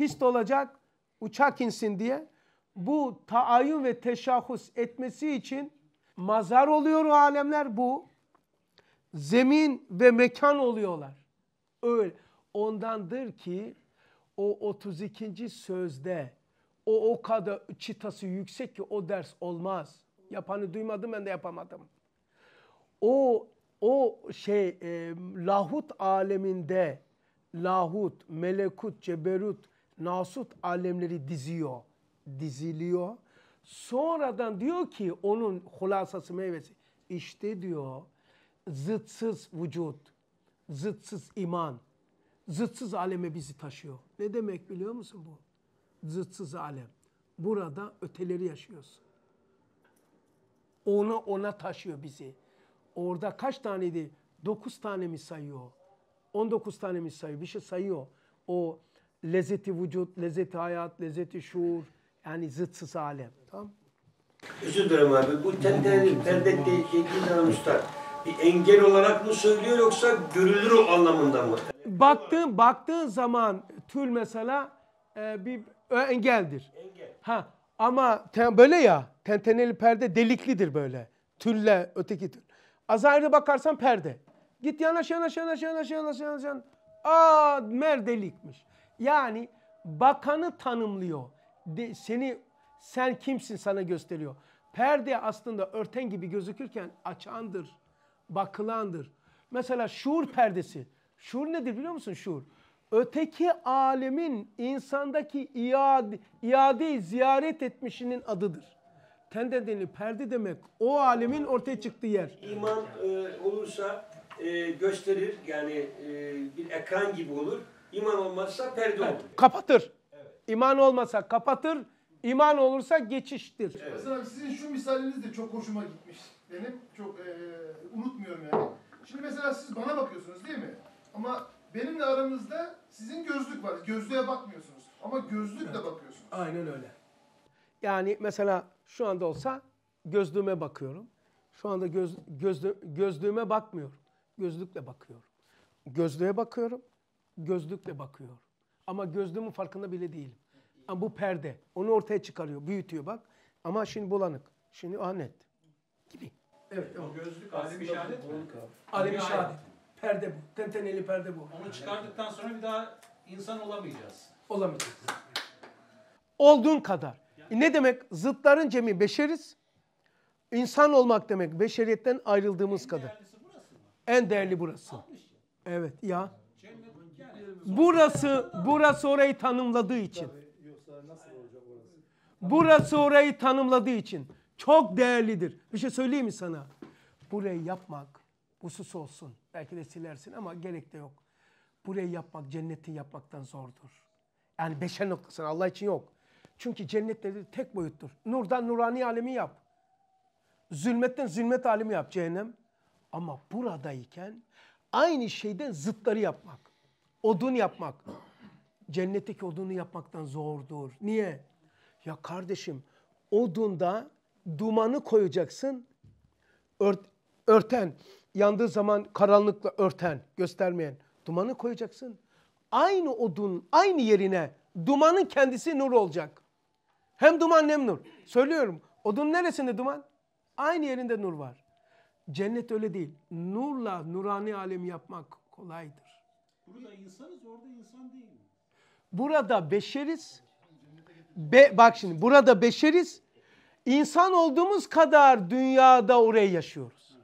pist olacak, uçak insin diye. Bu taayyün ve teşahhus etmesi için mazar oluyor o alemler bu. Zemin ve mekan oluyorlar. Öyle. Ondandır ki o 32. sözde o o kadar çıtası yüksek ki o ders olmaz. Yapanı duymadım ben de yapamadım. O o şey e, lahut aleminde lahut, melekut, ceberut nasut alemleri diziyor, diziliyor. Sonradan diyor ki onun hulasası meyvesi işte diyor zıtsız vücut, zıtsız iman, zıtsız aleme bizi taşıyor. Ne demek biliyor musun bu? Zıtsız alem. Burada öteleri yaşıyorsun. Ona ona taşıyor bizi. Orada kaç taneydi? Dokuz tane mi sayıyor? On dokuz tane mi sayıyor? Bir şey sayıyor. O lezzeti vücut, lezzeti hayat, lezzeti şuur. Yani zıtsız alem. Tamam Özür dilerim abi. Bu tende, tende dediğin anlamışlar. Bir engel olarak mı söylüyor yoksa görülür o anlamında mı? Baktığın, baktığın zaman tül mesela e, bir engeldir. Engel. Ha, ama ten, böyle ya, tenteneli perde deliklidir böyle. Tülle öteki tül. Az ayrı bakarsan perde. Git yanaş yanaş yanaş yanaş yanaş yanaş yanaş. Aa mer delikmiş. Yani bakanı tanımlıyor. De, seni sen kimsin sana gösteriyor. Perde aslında örten gibi gözükürken açandır, bakılandır. Mesela şuur perdesi. Şuur nedir biliyor musun şuur? Öteki alemin insandaki iade, iadeyi ziyaret etmişinin adıdır ten nedeni perde demek o alemin ortaya çıktığı yer. İman e, olursa e, gösterir yani e, bir ekran gibi olur. İman olmazsa perde olur. Kapatır. Evet. İman olmazsa kapatır, İman olursa geçiştir. Evet. Hasan sizin şu misaliniz de çok hoşuma gitmiş. Benim çok e, unutmuyorum yani. Şimdi mesela siz bana bakıyorsunuz değil mi? Ama benimle aramızda sizin gözlük var. Gözlüğe bakmıyorsunuz. Ama gözlükle evet. bakıyorsunuz. Aynen öyle. Yani mesela şu anda olsa gözlüğüme bakıyorum. Şu anda göz, gözlü, gözlüğüme bakmıyorum. Gözlükle bakıyorum. Gözlüğe bakıyorum gözlükle bakıyor. Ama gözlüğümün farkında bile değilim. Ama bu perde. Onu ortaya çıkarıyor, büyütüyor bak. Ama şimdi bulanık. Şimdi anet. Gibi. Evet. O gözlük alemi şehadet mi? Alemi şehadet. Perde bu. Tenteneli perde bu. Onu çıkardıktan sonra bir daha insan olamayacağız. Olamayacağız. Olduğun kadar. E ne demek? Zıtların cemi beşeriz. İnsan olmak demek beşeriyetten ayrıldığımız en kadar. Değerlisi burası mı? En değerli burası. Evet ya. Burası, burası orayı tanımladığı için. Burası orayı tanımladığı için. Çok değerlidir. Bir şey söyleyeyim mi sana? Burayı yapmak, husus olsun. Belki de silersin ama gerek de yok. Burayı yapmak cenneti yapmaktan zordur. Yani beşer noktasın, Allah için yok. Çünkü cennet Tek boyuttur. Nurdan nurani alemi yap. Zulmetten zulmet alemi yap cehennem. Ama buradayken aynı şeyden zıtları yapmak. Odun yapmak. Cennetteki odunu yapmaktan zordur. Niye? Ya kardeşim odunda dumanı koyacaksın. Ört, örten, yandığı zaman karanlıkla örten, göstermeyen dumanı koyacaksın. Aynı odun, aynı yerine dumanın kendisi nur olacak. Hem duman hem nur. Söylüyorum odun neresinde duman? Aynı yerinde nur var. Cennet öyle değil. Nurla nurani alemi yapmak kolaydır. Burada insanız, orada insan değil. Burada beşeriz. Be, bak şimdi burada beşeriz. İnsan olduğumuz kadar dünyada orayı yaşıyoruz.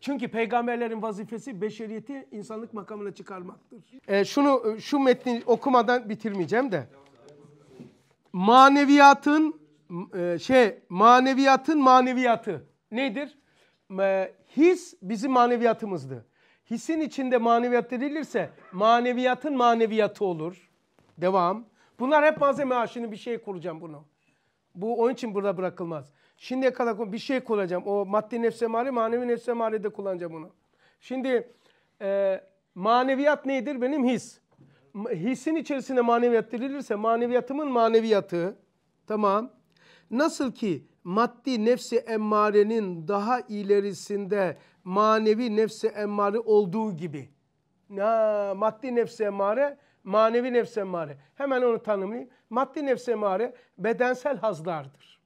Çünkü peygamberlerin vazifesi beşeriyeti insanlık makamına çıkarmaktır. E, şunu şu metni okumadan bitirmeyeceğim de. Maneviyatın e, şey maneviyatın maneviyatı nedir? Ee, his bizim maneviyatımızdı. Hisin içinde maneviyat denilirse maneviyatın maneviyatı olur. Devam. Bunlar hep malzeme aşını bir şey kuracağım bunu. Bu onun için burada bırakılmaz. Şimdiye kadar bir şey kuracağım. O maddi nefse mali, manevi nefse mali de kullanacağım bunu. Şimdi e, maneviyat nedir? Benim his. Hisin içerisinde maneviyat denilirse maneviyatımın maneviyatı. Tamam. Nasıl ki maddi nefsi emmarenin daha ilerisinde manevi nefse emmare olduğu gibi. Na, maddi nefse emmare, manevi nefse emmare. Hemen onu tanımlayayım. Maddi nefse emmare bedensel hazlardır.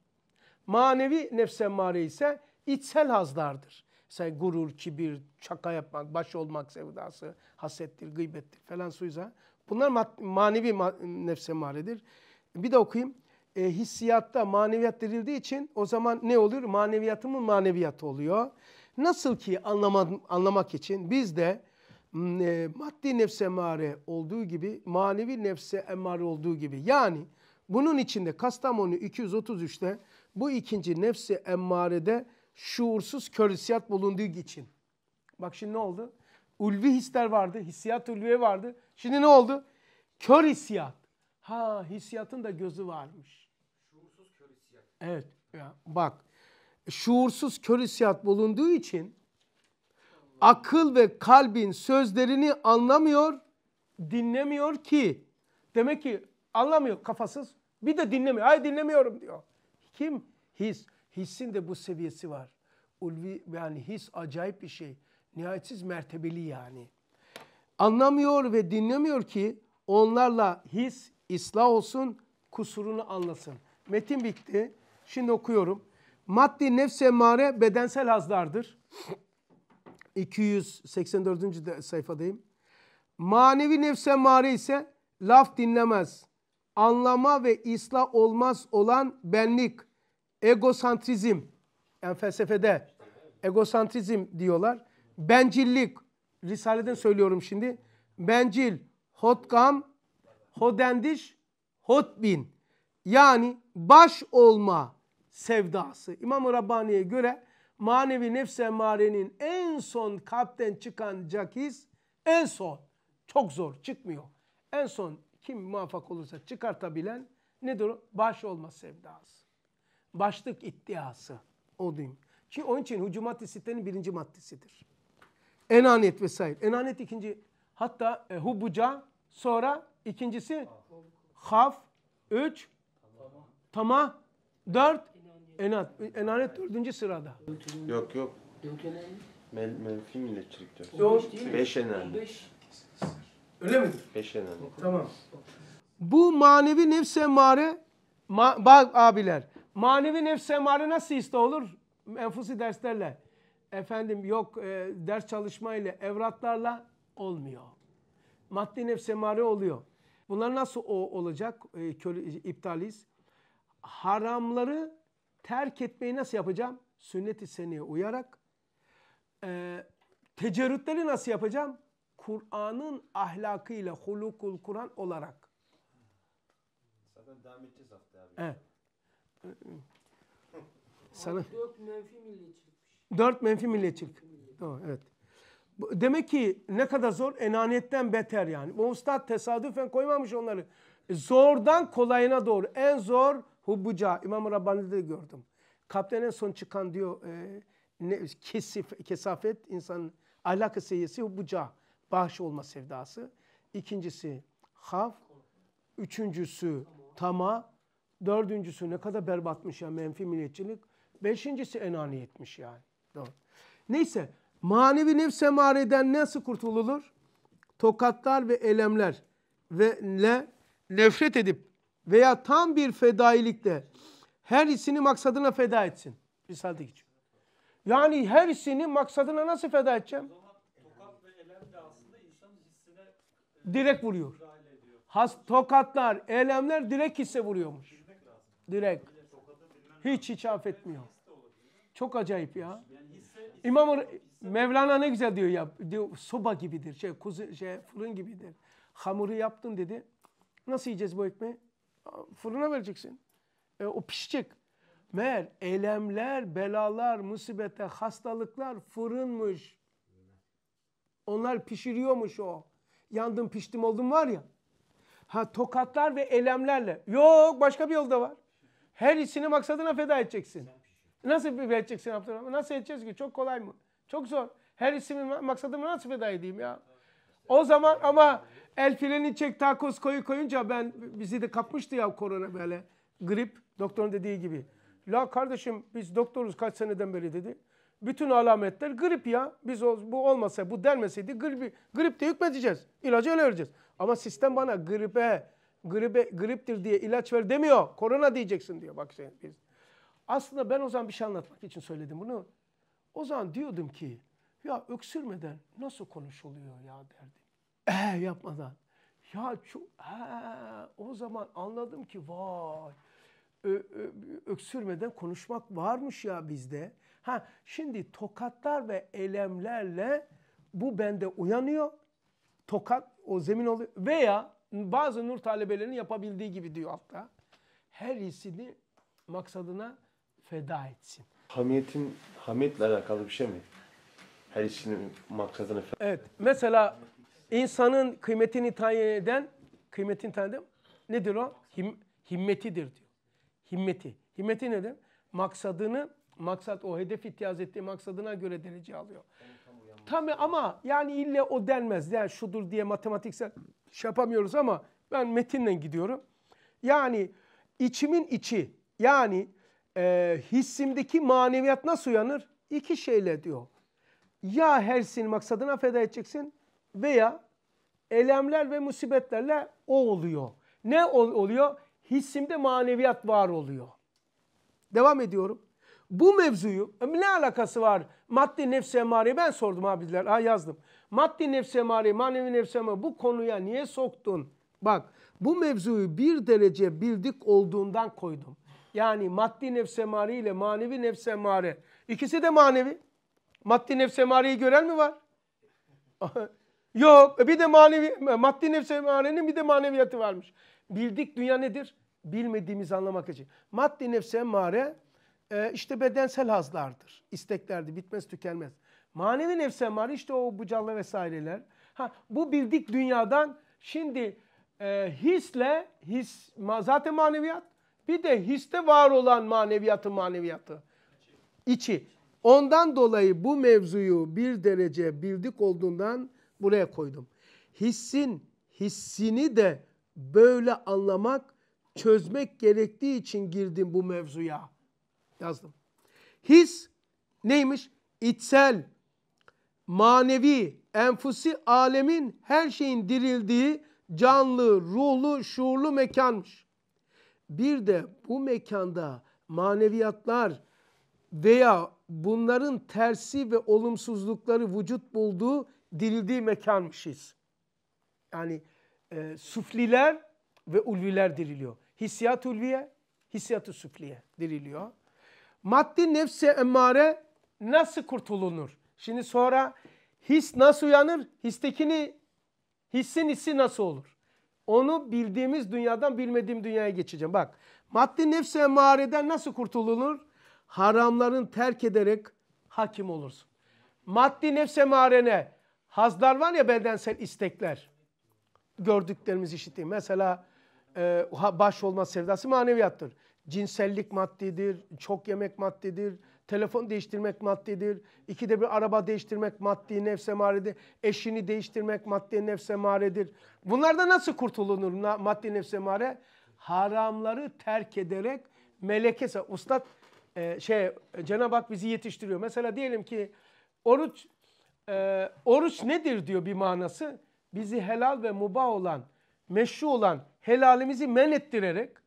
Manevi nefse emmare ise içsel hazlardır. Mesela gurur, kibir, çaka yapmak, baş olmak sevdası, hasettir, gıybettir falan suyza. Bunlar manevi ma nefse emmaredir. Bir de okuyayım. E, hissiyatta maneviyat denildiği için o zaman ne oluyor? Maneviyatımın maneviyatı oluyor. Nasıl ki anlama, anlamak için biz de e, maddi nefse emare olduğu gibi manevi nefse emare olduğu gibi. Yani bunun içinde Kastamonu 233'te bu ikinci nefsi emmarede şuursuz kör hissiyat bulunduğu için. Bak şimdi ne oldu? Ulvi hisler vardı, hissiyat ulviye vardı. Şimdi ne oldu? Kör hissiyat. Ha hissiyatın da gözü varmış. Şuursuz kör hissiyat. Evet. Ya, bak şuursuz kör hissiyat bulunduğu için akıl ve kalbin sözlerini anlamıyor, dinlemiyor ki. Demek ki anlamıyor kafasız. Bir de dinlemiyor. Hayır dinlemiyorum diyor. Kim? His. Hissin de bu seviyesi var. Ulvi yani his acayip bir şey. Nihayetsiz mertebeli yani. Anlamıyor ve dinlemiyor ki onlarla his ıslah olsun, kusurunu anlasın. Metin bitti. Şimdi okuyorum. Maddi nefs emmare bedensel hazlardır. 284. sayfadayım. Manevi nefs emmare ise laf dinlemez, anlama ve isla olmaz olan benlik, egosantrizm, yani felsefede egosantrizm diyorlar. Bencillik, Risale'den söylüyorum şimdi. Bencil, hotkam, hodendiş, hotbin. Yani baş olma, sevdası. İmam-ı Rabbani'ye göre manevi nefs emarenin en son kalpten çıkan cakiz en son çok zor çıkmıyor. En son kim muvaffak olursa çıkartabilen nedir Baş olma sevdası. Başlık iddiası. O diyeyim. Çünkü onun için hucumat-ı sitenin birinci maddesidir. Enaniyet vesaire. Enanet ikinci hatta e, hubuca sonra ikincisi haf, üç, tamah, tamah dört, Enat, enanet dördüncü sırada. Yok yok. Dört önemli. menfi milletçilik diyor. Yok. Beş önemli. Öyle mi? Beş önemli. Tamam. Bu manevi nefs emare, ma, bak abiler, manevi nefs emare nasıl iste olur? Enfusi derslerle, efendim yok e, ders çalışmayla, evratlarla olmuyor. Maddi nefs emare oluyor. Bunlar nasıl o olacak? E, köle, iptaliz. Haramları terk etmeyi nasıl yapacağım? Sünnet-i seneye uyarak. E, tecerrütleri nasıl yapacağım? Kur'an'ın ahlakıyla hulukul Kur'an olarak. Zaten devam edeceğiz haftaya abi. Evet. Sana... Dört menfi milliyetçilik. Dört menfi milliyetçilik. Doğru, evet. Demek ki ne kadar zor? Enaniyetten beter yani. Bu ustad tesadüfen koymamış onları. E, zordan kolayına doğru. En zor Hubbuca İmam Rabbani'de de gördüm. Kalpten en son çıkan diyor e, ne, kesif, kesafet insan ahlak seviyesi seyyesi hubbuca bahş olma sevdası. İkincisi haf. Üçüncüsü tama. Dördüncüsü ne kadar berbatmış ya menfi milliyetçilik. Beşincisi enaniyetmiş yani. Doğru. Neyse manevi nefs emareden nasıl kurtululur? Tokatlar ve elemler ve le nefret edip veya tam bir fedailikle her isini maksadına feda etsin. Misalde geçiyor. Yani her isini maksadına nasıl feda edeceğim? Direkt vuruyor. Has, tokatlar, elemler direkt hisse vuruyormuş. Direkt. Hiç hiç affetmiyor. Çok acayip ya. İmam Mevlana ne güzel diyor ya. Diyor soba gibidir. Şey, kuzu, şey fırın gibidir. Hamuru yaptın dedi. Nasıl yiyeceğiz bu ekmeği? Fırına vereceksin. E, o pişecek. Meğer elemler, belalar, musibete, hastalıklar fırınmış. Onlar pişiriyormuş o. Yandım piştim oldum var ya. Ha tokatlar ve elemlerle. Yok başka bir yolda var. Her işini maksadına feda edeceksin. Nasıl bir edeceksin Abdurrahman? Nasıl edeceğiz ki? Çok kolay mı? Çok zor. Her işimi maksadımı nasıl feda edeyim ya? O zaman ama El freni çek takoz koyu koyunca ben bizi de kapmıştı ya korona böyle. Grip doktorun dediği gibi. La kardeşim biz doktoruz kaç seneden beri dedi. Bütün alametler grip ya. Biz o, bu olmasa bu denmeseydi gribi, grip de hükmedeceğiz. İlacı öyle vereceğiz. Ama sistem bana gripe, gripe, griptir diye ilaç ver demiyor. Korona diyeceksin diyor bak sen biz. Aslında ben o zaman bir şey anlatmak için söyledim bunu. O zaman diyordum ki ya öksürmeden nasıl konuşuluyor ya derdim ee yapmadan. Ya çok he, o zaman anladım ki vay ö, ö, öksürmeden konuşmak varmış ya bizde. Ha şimdi tokatlar ve elemlerle bu bende uyanıyor. Tokat o zemin oluyor veya bazı nur talebelerinin yapabildiği gibi diyor hatta Her hissini maksadına feda etsin. Hamiyetin hamiyetle alakalı bir şey mi? Her işini maksadına feda Evet. Mesela İnsanın kıymetini tayin eden, kıymetini tayin eden nedir o? Him, himmetidir diyor. Himmeti. Himmeti nedir? Maksadını, maksat o hedef ihtiyaz ettiği maksadına göre derece alıyor. Tabii ama yani ille o denmez. Yani şudur diye matematiksel şey yapamıyoruz ama ben metinle gidiyorum. Yani içimin içi yani e, hissimdeki maneviyat nasıl uyanır? İki şeyle diyor. Ya her sin maksadına feda edeceksin veya elemler ve musibetlerle o oluyor. Ne oluyor? Hissimde maneviyat var oluyor. Devam ediyorum. Bu mevzuyu e, ne alakası var? Maddi nefs emareye ben sordum abiler. Ha yazdım. Maddi nefs emareye, manevi nefs emareye bu konuya niye soktun? Bak bu mevzuyu bir derece bildik olduğundan koydum. Yani maddi nefs emare ile manevi nefs emare. İkisi de manevi. Maddi nefs emareyi gören mi var? Yok. Bir de manevi, maddi nefse manenin bir de maneviyatı varmış. Bildik dünya nedir? Bilmediğimizi anlamak için. Maddi nefse mare e, işte bedensel hazlardır. İsteklerdir. Bitmez tükenmez. Manevi nefse mare işte o bucalla vesaireler. Ha, bu bildik dünyadan şimdi e, hisle his zaten maneviyat bir de histe var olan maneviyatı maneviyatı içi. Ondan dolayı bu mevzuyu bir derece bildik olduğundan buraya koydum. Hissin hissini de böyle anlamak, çözmek gerektiği için girdim bu mevzuya yazdım. His neymiş? İçsel, manevi, enfusi alemin her şeyin dirildiği canlı, ruhlu, şuurlu mekanmış. Bir de bu mekanda maneviyatlar veya bunların tersi ve olumsuzlukları vücut bulduğu dirildiği mekanmışız. Yani e, sufliler ve ulviler diriliyor. Hissiyat ulviye, hissiyatı sufliye diriliyor. Maddi nefse emmare nasıl kurtulunur? Şimdi sonra his nasıl uyanır? Histekini, hissin hissi nasıl olur? Onu bildiğimiz dünyadan bilmediğim dünyaya geçeceğim. Bak maddi nefse emmareden nasıl kurtulunur? Haramların terk ederek hakim olursun. Maddi nefse emmarene hazlar var ya bedensel istekler. Gördüklerimiz işittiği. Mesela e, baş olma sevdası maneviyattır. Cinsellik maddidir, çok yemek maddidir, telefon değiştirmek maddidir, ikide bir araba değiştirmek maddi nefse maredir, eşini değiştirmek maddi nefse maredir. Bunlarda nasıl kurtulunur maddi nefse mare? Haramları terk ederek melekese, ustad e, şey Cenab-ı Hak bizi yetiştiriyor. Mesela diyelim ki oruç e, oruç nedir diyor bir manası. Bizi helal ve muba olan, meşru olan helalimizi men ettirerek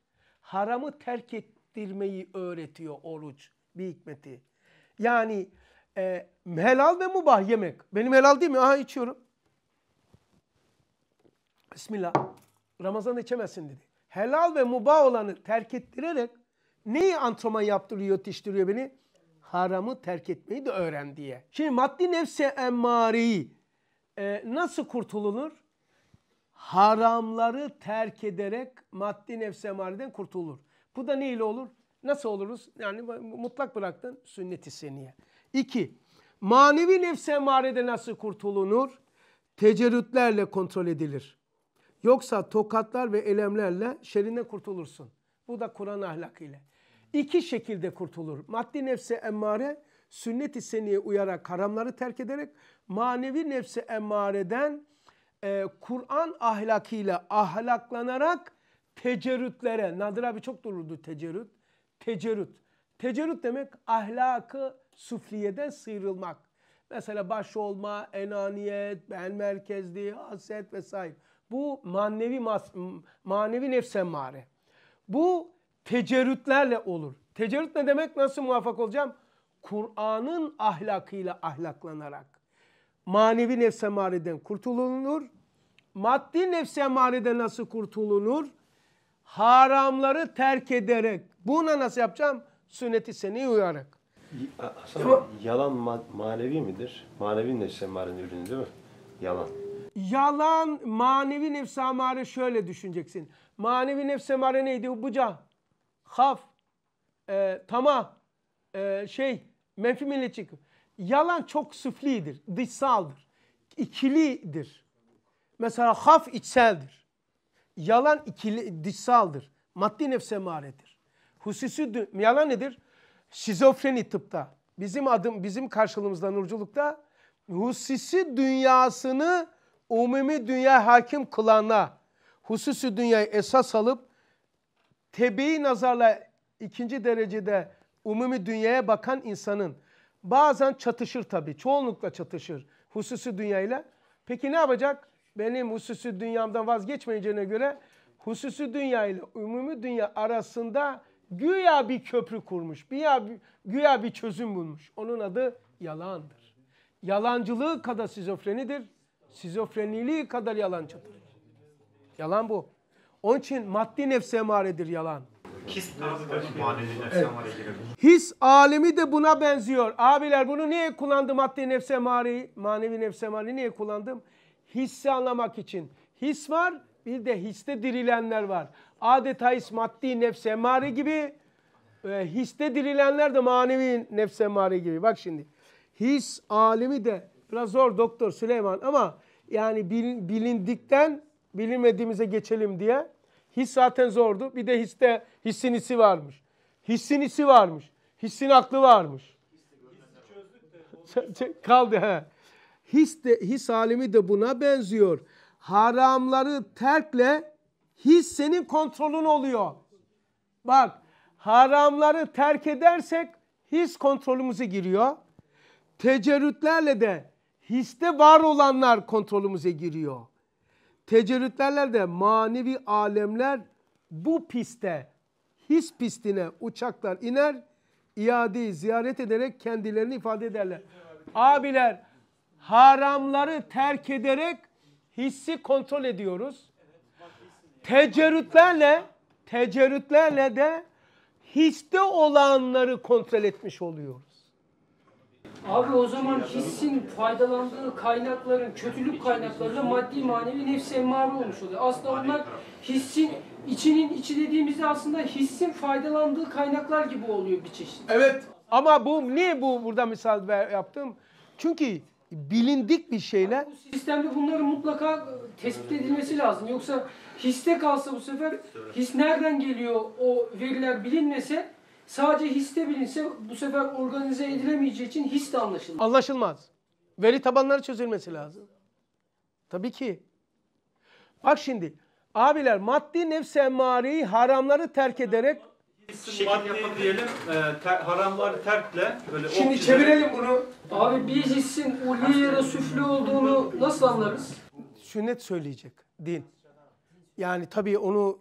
haramı terk ettirmeyi öğretiyor oruç bir hikmeti. Yani e, helal ve mubah yemek. Benim helal değil mi? Aha içiyorum. Bismillah. Ramazan içemezsin dedi. Helal ve mubah olanı terk ettirerek neyi antrenman yaptırıyor, yetiştiriyor beni? haramı terk etmeyi de öğren diye. Şimdi maddi nefse emmariyi e, nasıl kurtulunur? Haramları terk ederek maddi nefse emmariden kurtulur. Bu da neyle olur? Nasıl oluruz? Yani mutlak bıraktın sünnet-i seniye. İki, manevi nefse emmarede nasıl kurtulunur? Tecerrütlerle kontrol edilir. Yoksa tokatlar ve elemlerle şerinden kurtulursun. Bu da Kur'an ahlakıyla iki şekilde kurtulur. Maddi nefse emmare sünnet-i seniye uyarak haramları terk ederek manevi nefse emmareden e, Kur'an ahlakıyla ahlaklanarak tecerütlere. Nadir abi çok dururdu tecerüt, tecerüt, tecerüt demek ahlakı sufliyeden sıyrılmak. Mesela baş olma, enaniyet, ben merkezli, haset vesaire. Bu manevi mas manevi nefse mare. Bu Tecerütlerle olur. Tecerüt ne demek? Nasıl muvaffak olacağım? Kur'an'ın ahlakıyla ahlaklanarak manevi nefse mariden kurtulunur. Maddi nefse mariden nasıl kurtulunur? Haramları terk ederek. Buna nasıl yapacağım? Sünnet-i seni uyarak. Hasan, Ama, yalan ma- manevi midir? Manevi nefse marenin ürünü değil mi? Yalan. Yalan manevi nefse amare şöyle düşüneceksin. Manevi nefse amare neydi? Bu can haf, e, tamah, e, şey, menfi milliyetçilik. Yalan çok süflidir, dışsaldır, ikilidir. Mesela haf içseldir. Yalan ikili, dışsaldır. Maddi nefse emaredir. Hususi yalan nedir? Şizofreni tıpta. Bizim adım, bizim karşılığımızda nurculukta hususi dünyasını umumi dünya hakim kılana, hususi dünyayı esas alıp tebii nazarla ikinci derecede umumi dünyaya bakan insanın bazen çatışır tabii. Çoğunlukla çatışır hususi dünyayla. Peki ne yapacak? Benim hususi dünyamdan vazgeçmeyeceğine göre hususi dünya ile umumi dünya arasında güya bir köprü kurmuş. bir Güya, güya bir çözüm bulmuş. Onun adı yalandır. Yalancılığı kadar şizofrenidir. Şizofreniliği kadar yalancıdır. Yalan bu. Onun için maddi nefse emaredir yalan. His tarzı da manevi nefse emareye His alimi de buna benziyor. Abiler bunu niye kullandım maddi nefse emareyi, manevi nefse emareyi niye kullandım? Hissi anlamak için. His var bir de histe dirilenler var. Adeta his maddi nefse emare gibi e, histe dirilenler de manevi nefse emare gibi. Bak şimdi his alimi de biraz zor doktor Süleyman ama yani bilindikten bilinmediğimize geçelim diye. His zaten zordu. Bir de histe hissin isi varmış. Hissin isi varmış. Hissin aklı varmış. Kaldı he. His, de, his alimi de buna benziyor. Haramları terkle his senin kontrolün oluyor. Bak haramları terk edersek his kontrolümüze giriyor. Tecerrütlerle de histe var olanlar kontrolümüze giriyor tecerrütlerle de manevi alemler bu piste, his pistine uçaklar iner, iadeyi ziyaret ederek kendilerini ifade ederler. Abiler, haramları terk ederek hissi kontrol ediyoruz. Tecerrütlerle, tecerrütlerle de histe olanları kontrol etmiş oluyoruz. Abi o zaman hissin faydalandığı kaynakların, kötülük kaynaklarıyla maddi manevi nefs emmare olmuş oluyor. Aslında onlar hissin, içinin içi dediğimizde aslında hissin faydalandığı kaynaklar gibi oluyor bir çeşit. Evet ama bu niye bu burada misal ver, yaptım? Çünkü bilindik bir şeyler. Bu sistemde bunların mutlaka e, tespit edilmesi lazım. Yoksa histe kalsa bu sefer his nereden geliyor o veriler bilinmese Sadece histe bilinse bu sefer organize edilemeyeceği için his de anlaşılmaz. Anlaşılmaz. Veri tabanları çözülmesi lazım. Tabii ki. Bak şimdi abiler maddi nefse emmareyi haramları terk ederek Şekil yapmak diyelim. E, ter, haramları terkle böyle Şimdi ok çevirelim bunu. Abi bir hissin ulvi yere süflü olduğunu nasıl anlarız? Sünnet söyleyecek din. Yani tabii onu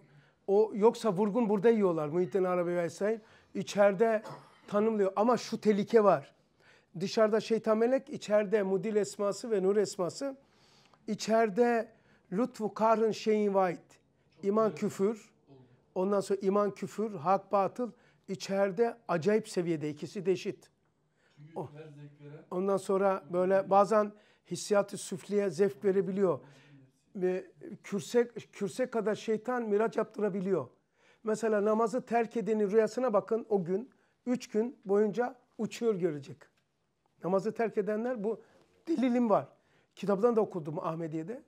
o yoksa vurgun burada yiyorlar Muhittin Arabi Veysel içeride tanımlıyor. Ama şu tehlike var. Dışarıda şeytan melek, içeride mudil esması ve nur esması. İçeride lütfu karın şeyin vahid. İman küfür. Ondan sonra iman küfür, hak batıl. içeride acayip seviyede ikisi deşit. O. Ondan sonra böyle bazen hissiyatı süfliye zevk verebiliyor. Kürse, kürse kadar şeytan miraç yaptırabiliyor. Mesela namazı terk edenin rüyasına bakın o gün. Üç gün boyunca uçuyor görecek. Namazı terk edenler bu delilim var. Kitaptan da okudum Ahmediye'de.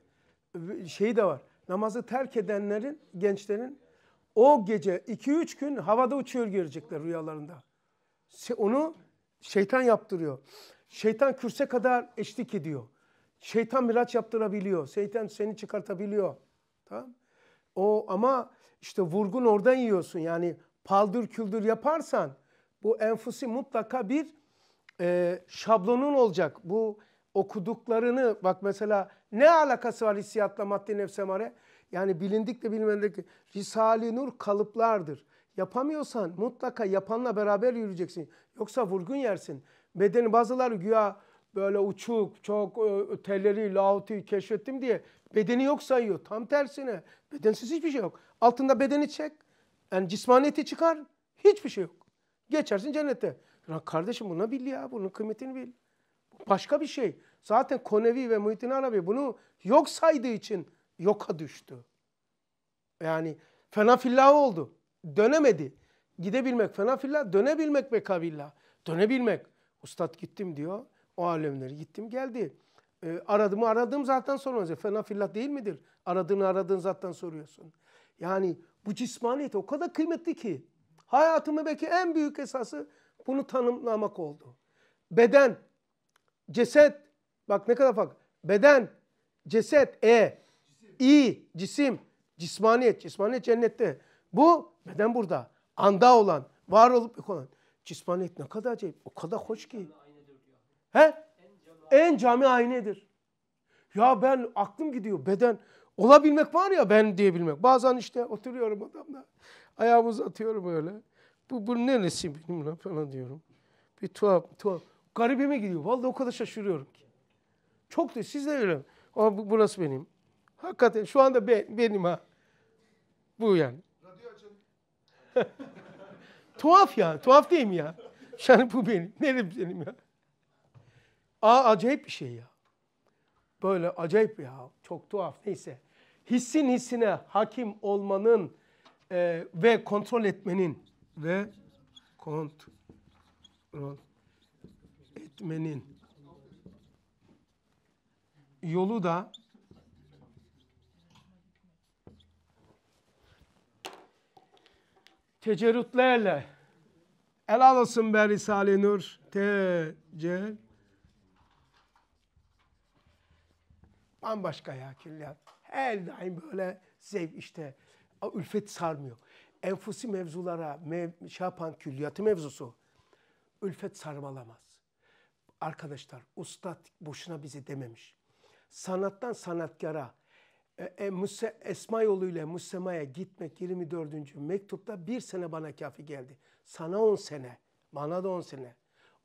Şeyi de var. Namazı terk edenlerin, gençlerin o gece iki üç gün havada uçuyor görecekler rüyalarında. Onu şeytan yaptırıyor. Şeytan kürse kadar eşlik ediyor. Şeytan miraç yaptırabiliyor. Şeytan seni çıkartabiliyor. Tamam? O ama işte vurgun oradan yiyorsun. Yani paldır küldür yaparsan bu enfusi mutlaka bir e, şablonun olacak. Bu okuduklarını bak mesela ne alakası var hissiyatla maddi nefsemare? Yani bilindik de bilmedik. Risale-i Nur kalıplardır. Yapamıyorsan mutlaka yapanla beraber yürüyeceksin. Yoksa vurgun yersin. Bedeni bazıları güya böyle uçuk, çok e, telleri, lahuti keşfettim diye Bedeni yok sayıyor. Tam tersine. Bedensiz hiçbir şey yok. Altında bedeni çek. Yani cismaniyeti çıkar. Hiçbir şey yok. Geçersin cennete. Ya kardeşim bunu bil ya. Bunun kıymetini bil. Başka bir şey. Zaten Konevi ve Muhittin Arabi bunu yok saydığı için yoka düştü. Yani fena fillah oldu. Dönemedi. Gidebilmek fena fillah, dönebilmek be kabillah. Dönebilmek. Ustad gittim diyor. O alemleri gittim geldi. E, aradığımı aradığım zaten sorulacak. E, fena fillah değil midir? Aradığını aradığın zaten soruyorsun. Yani bu cismaniyet o kadar kıymetli ki. Hayatımı belki en büyük esası bunu tanımlamak oldu. Beden, ceset, bak ne kadar fark. Beden, ceset, e, i, cisim, cismaniyet. Cismaniyet cennette. Bu beden burada. Anda olan, var olup yok olan. Cismaniyet ne kadar acayip, o kadar hoş ki. He? en cami aynedir. Ya ben aklım gidiyor beden. Olabilmek var ya ben diyebilmek. Bazen işte oturuyorum adamla. Ayağımı uzatıyorum öyle. Bu, bu neresi benim lan falan diyorum. Bir tuhaf tuhaf. Garibime gidiyor. Vallahi o kadar şaşırıyorum ki. Çok da siz de öyle. Ama bu, burası benim. Hakikaten şu anda be, benim ha. Bu yani. Radyo tuhaf ya. Tuhaf değil mi ya? Yani bu benim. Nerem benim ya? Aa acayip bir şey ya. Böyle acayip ya. Çok tuhaf. Neyse. Hissin hissine hakim olmanın e, ve kontrol etmenin ve kontrol etmenin yolu da tecerrütlerle el alasın be Risale-i Nur tecerrüt Bambaşka ya külliyat. Her daim böyle zevk işte. Ülfet sarmıyor. Enfusi mevzulara mev, şey yapan külliyatı mevzusu. Ülfet sarmalamaz. Arkadaşlar ustad boşuna bizi dememiş. Sanattan sanatkara, e, e, Müse, Esma yoluyla Müsema'ya gitmek 24. mektupta bir sene bana kafi geldi. Sana 10 sene, bana da 10 sene.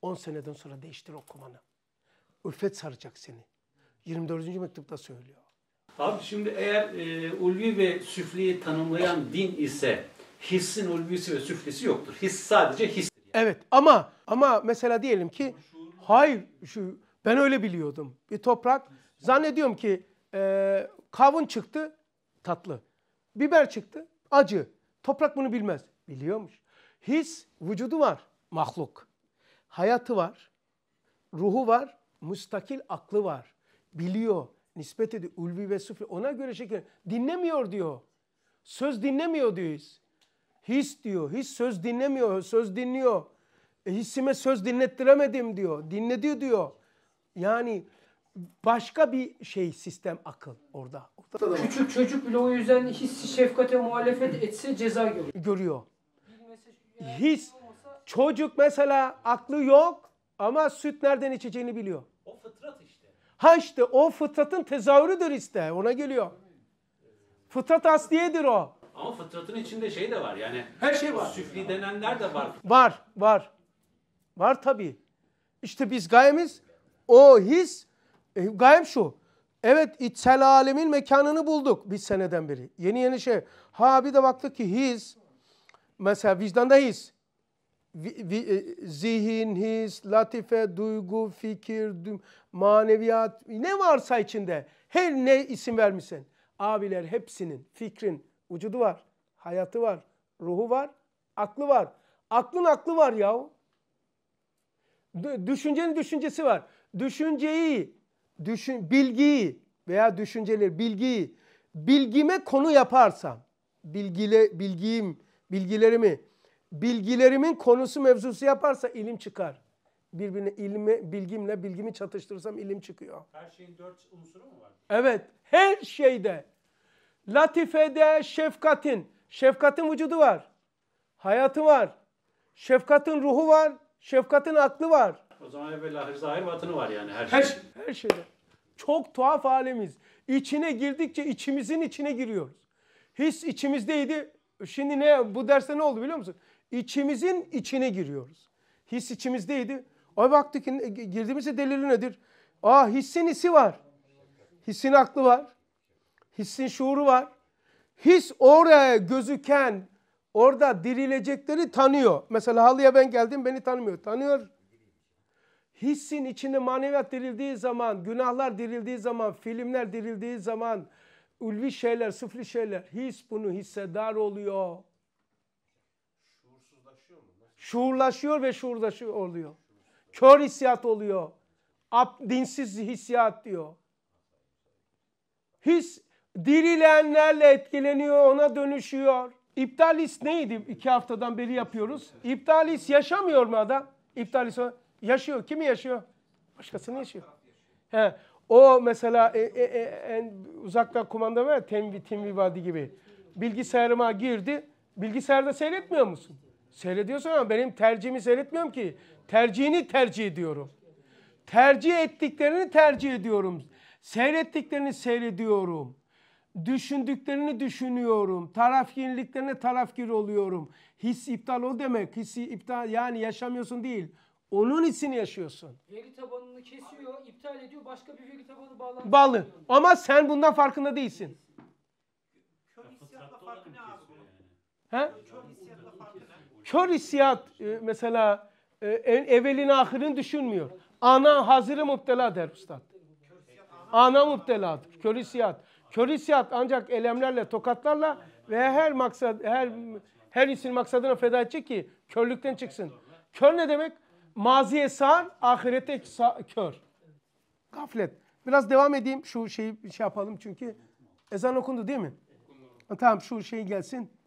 10 seneden sonra değiştir okumanı. Ülfet saracak seni. 24. mektupta söylüyor. Abi şimdi eğer e, ulvi ve süfliyi tanımlayan din ise hissin ulvisi ve süflisi yoktur. His sadece his. Yani. Evet ama ama mesela diyelim ki hayır şu ben öyle biliyordum. Bir toprak zannediyorum ki e, kavun çıktı tatlı. Biber çıktı acı. Toprak bunu bilmez. Biliyormuş. His vücudu var mahluk. Hayatı var. Ruhu var. Müstakil aklı var biliyor. Nispet ediyor. Ulvi ve süfli. Ona göre şekil. Dinlemiyor diyor. Söz dinlemiyor diyor his. His diyor. His söz dinlemiyor. Söz dinliyor. E, hissime söz dinlettiremedim diyor. Dinledi diyor. Yani başka bir şey sistem akıl orada. orada. Küçük çocuk bile o yüzden hissi şefkate muhalefet etse ceza görüyor. Görüyor. His çocuk mesela aklı yok ama süt nereden içeceğini biliyor. O fıtrat Ha işte o fıtratın tezahürüdür işte. Ona geliyor. Fıtrat asliyedir o. Ama fıtratın içinde şey de var yani. Her şey var. Süfli denenler de var. Var, var. Var tabii. İşte biz gayemiz o his e, gayem şu. Evet içsel alemin mekanını bulduk bir seneden beri. Yeni yeni şey. Ha bir de baktık ki his mesela vicdanda his. E, zihin, his, latife, duygu, fikir, maneviyat ne varsa içinde her ne isim vermişsen abiler hepsinin fikrin vücudu var, hayatı var, ruhu var, aklı var. Aklın aklı var ya, Düşüncenin düşüncesi var. Düşünceyi, düşün, bilgiyi veya düşünceleri, bilgiyi bilgime konu yaparsam, bilgile, bilgim, bilgilerimi bilgilerimin konusu mevzusu yaparsa ilim çıkar. Birbirine ilmi, bilgimle bilgimi çatıştırırsam ilim çıkıyor. Her şeyin dört unsuru mu var? Evet. Her şeyde. Latifede şefkatin. Şefkatin vücudu var. Hayatı var. Şefkatin ruhu var. Şefkatin aklı var. O zaman evvela zahir batını var yani her, her şey. şey her şeyde. Çok tuhaf alemiz. İçine girdikçe içimizin içine giriyoruz. His içimizdeydi. Şimdi ne bu derste ne oldu biliyor musun? İçimizin içine giriyoruz. His içimizdeydi. Ay baktık e, girdiğimizde delili nedir? Aa hissin hisi var. Hissin aklı var. Hissin şuuru var. His oraya gözüken, orada dirilecekleri tanıyor. Mesela halıya ben geldim beni tanımıyor. Tanıyor. Hissin içinde maneviyat dirildiği zaman, günahlar dirildiği zaman, filmler dirildiği zaman, ulvi şeyler, sıfırlı şeyler. His bunu hissedar oluyor. Şuurlaşıyor ve şuurlaşıyor oluyor. Kör hissiyat oluyor. Ab, dinsiz hissiyat diyor. His dirilenlerle etkileniyor, ona dönüşüyor. İptalis neydi? İki haftadan beri yapıyoruz. İptalis yaşamıyor mu adam? İptalis yaşıyor. Kimi yaşıyor? Başkasını yaşıyor. He. O mesela e, e, e, en uzakta kumanda var ya Temvi, Timvi Vadi gibi. Bilgisayarıma girdi. Bilgisayarda seyretmiyor musun? Seyrediyorsun ama benim tercihimi seyretmiyorum ki. Tercihini tercih ediyorum. Tercih ettiklerini tercih ediyorum. Seyrettiklerini seyrediyorum. Düşündüklerini düşünüyorum. Tarafginliklerine tarafgir oluyorum. His iptal o demek. Hissi iptal yani yaşamıyorsun değil. Onun için yaşıyorsun. Veri tabanını kesiyor, iptal ediyor. Başka bir veri tabanı bağlanıyor. Bağlı. Ama sen bundan farkında değilsin. Kör hissiyatla farkı ne şey abi? He? Kör Kör hissiyat e, mesela e, evelin ahirini düşünmüyor. Ana hazırı müptela der ustad. Ana müpteladır. Kör hissiyat. Kör hissiyat ancak elemlerle, tokatlarla ve her maksat, her her hissin maksadına feda edecek ki körlükten çıksın. Kör ne demek? Maziye sağır, ahirete sağ, kör. Gaflet. Biraz devam edeyim şu şeyi şey yapalım çünkü ezan okundu değil mi? Tamam şu şey gelsin.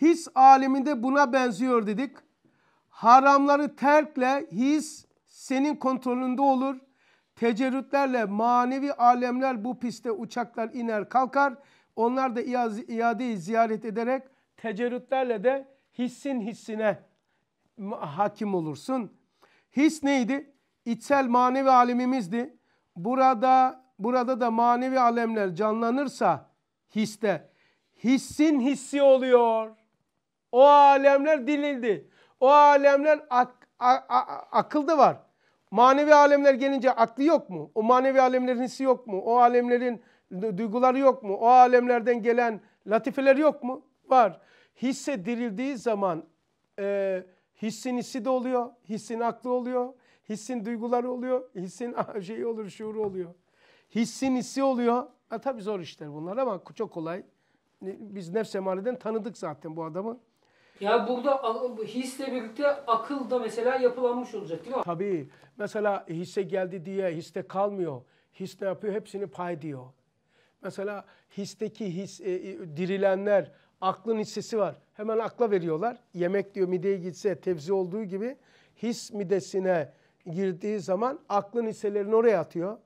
His aleminde buna benziyor dedik. Haramları terkle his senin kontrolünde olur. Tecerrütlerle manevi alemler bu piste uçaklar iner kalkar. Onlar da iadeyi ziyaret ederek tecerrütlerle de hissin hissine hakim olursun. His neydi? İçsel manevi alemimizdi. Burada burada da manevi alemler canlanırsa histe hissin hissi oluyor. O alemler dirildi. O alemler ak, a, a, akılda var. Manevi alemler gelince aklı yok mu? O manevi alemlerin hissi yok mu? O alemlerin duyguları yok mu? O alemlerden gelen latifeler yok mu? Var. Hisse dirildiği zaman e, hissin hissi de oluyor, hissin aklı oluyor, hissin duyguları oluyor, hissin şeyi olur, şuuru oluyor. Hissin hissi oluyor. Ha, tabii zor işler bunlar ama çok kolay. Biz nefs emaneden tanıdık zaten bu adamı. Ya burada hisle birlikte akıl da mesela yapılanmış olacak değil mi? Tabii. Mesela hisse geldi diye hisse kalmıyor. hisse yapıyor? Hepsini pay diyor. Mesela histeki his, e, e, dirilenler, aklın hissesi var. Hemen akla veriyorlar. Yemek diyor mideye gitse tevzi olduğu gibi his midesine girdiği zaman aklın hisselerini oraya atıyor.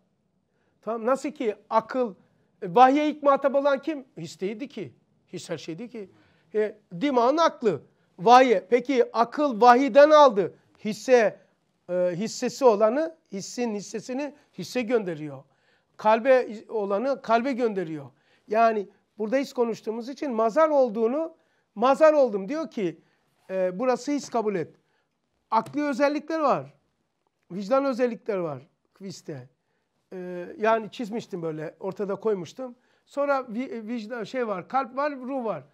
Tamam nasıl ki akıl e, vahye ilk muhatap olan kim? histeydi ki. His her şeydi ki. E, dimağın aklı. Vahiy. Peki akıl vahiden aldı. Hisse e, hissesi olanı hissin hissesini hisse gönderiyor. Kalbe olanı kalbe gönderiyor. Yani burada his konuştuğumuz için mazar olduğunu mazar oldum diyor ki e, burası his kabul et. Akli özellikler var. Vicdan özellikler var kviste. E, yani çizmiştim böyle ortada koymuştum. Sonra vicdan şey var, kalp var, ruh var.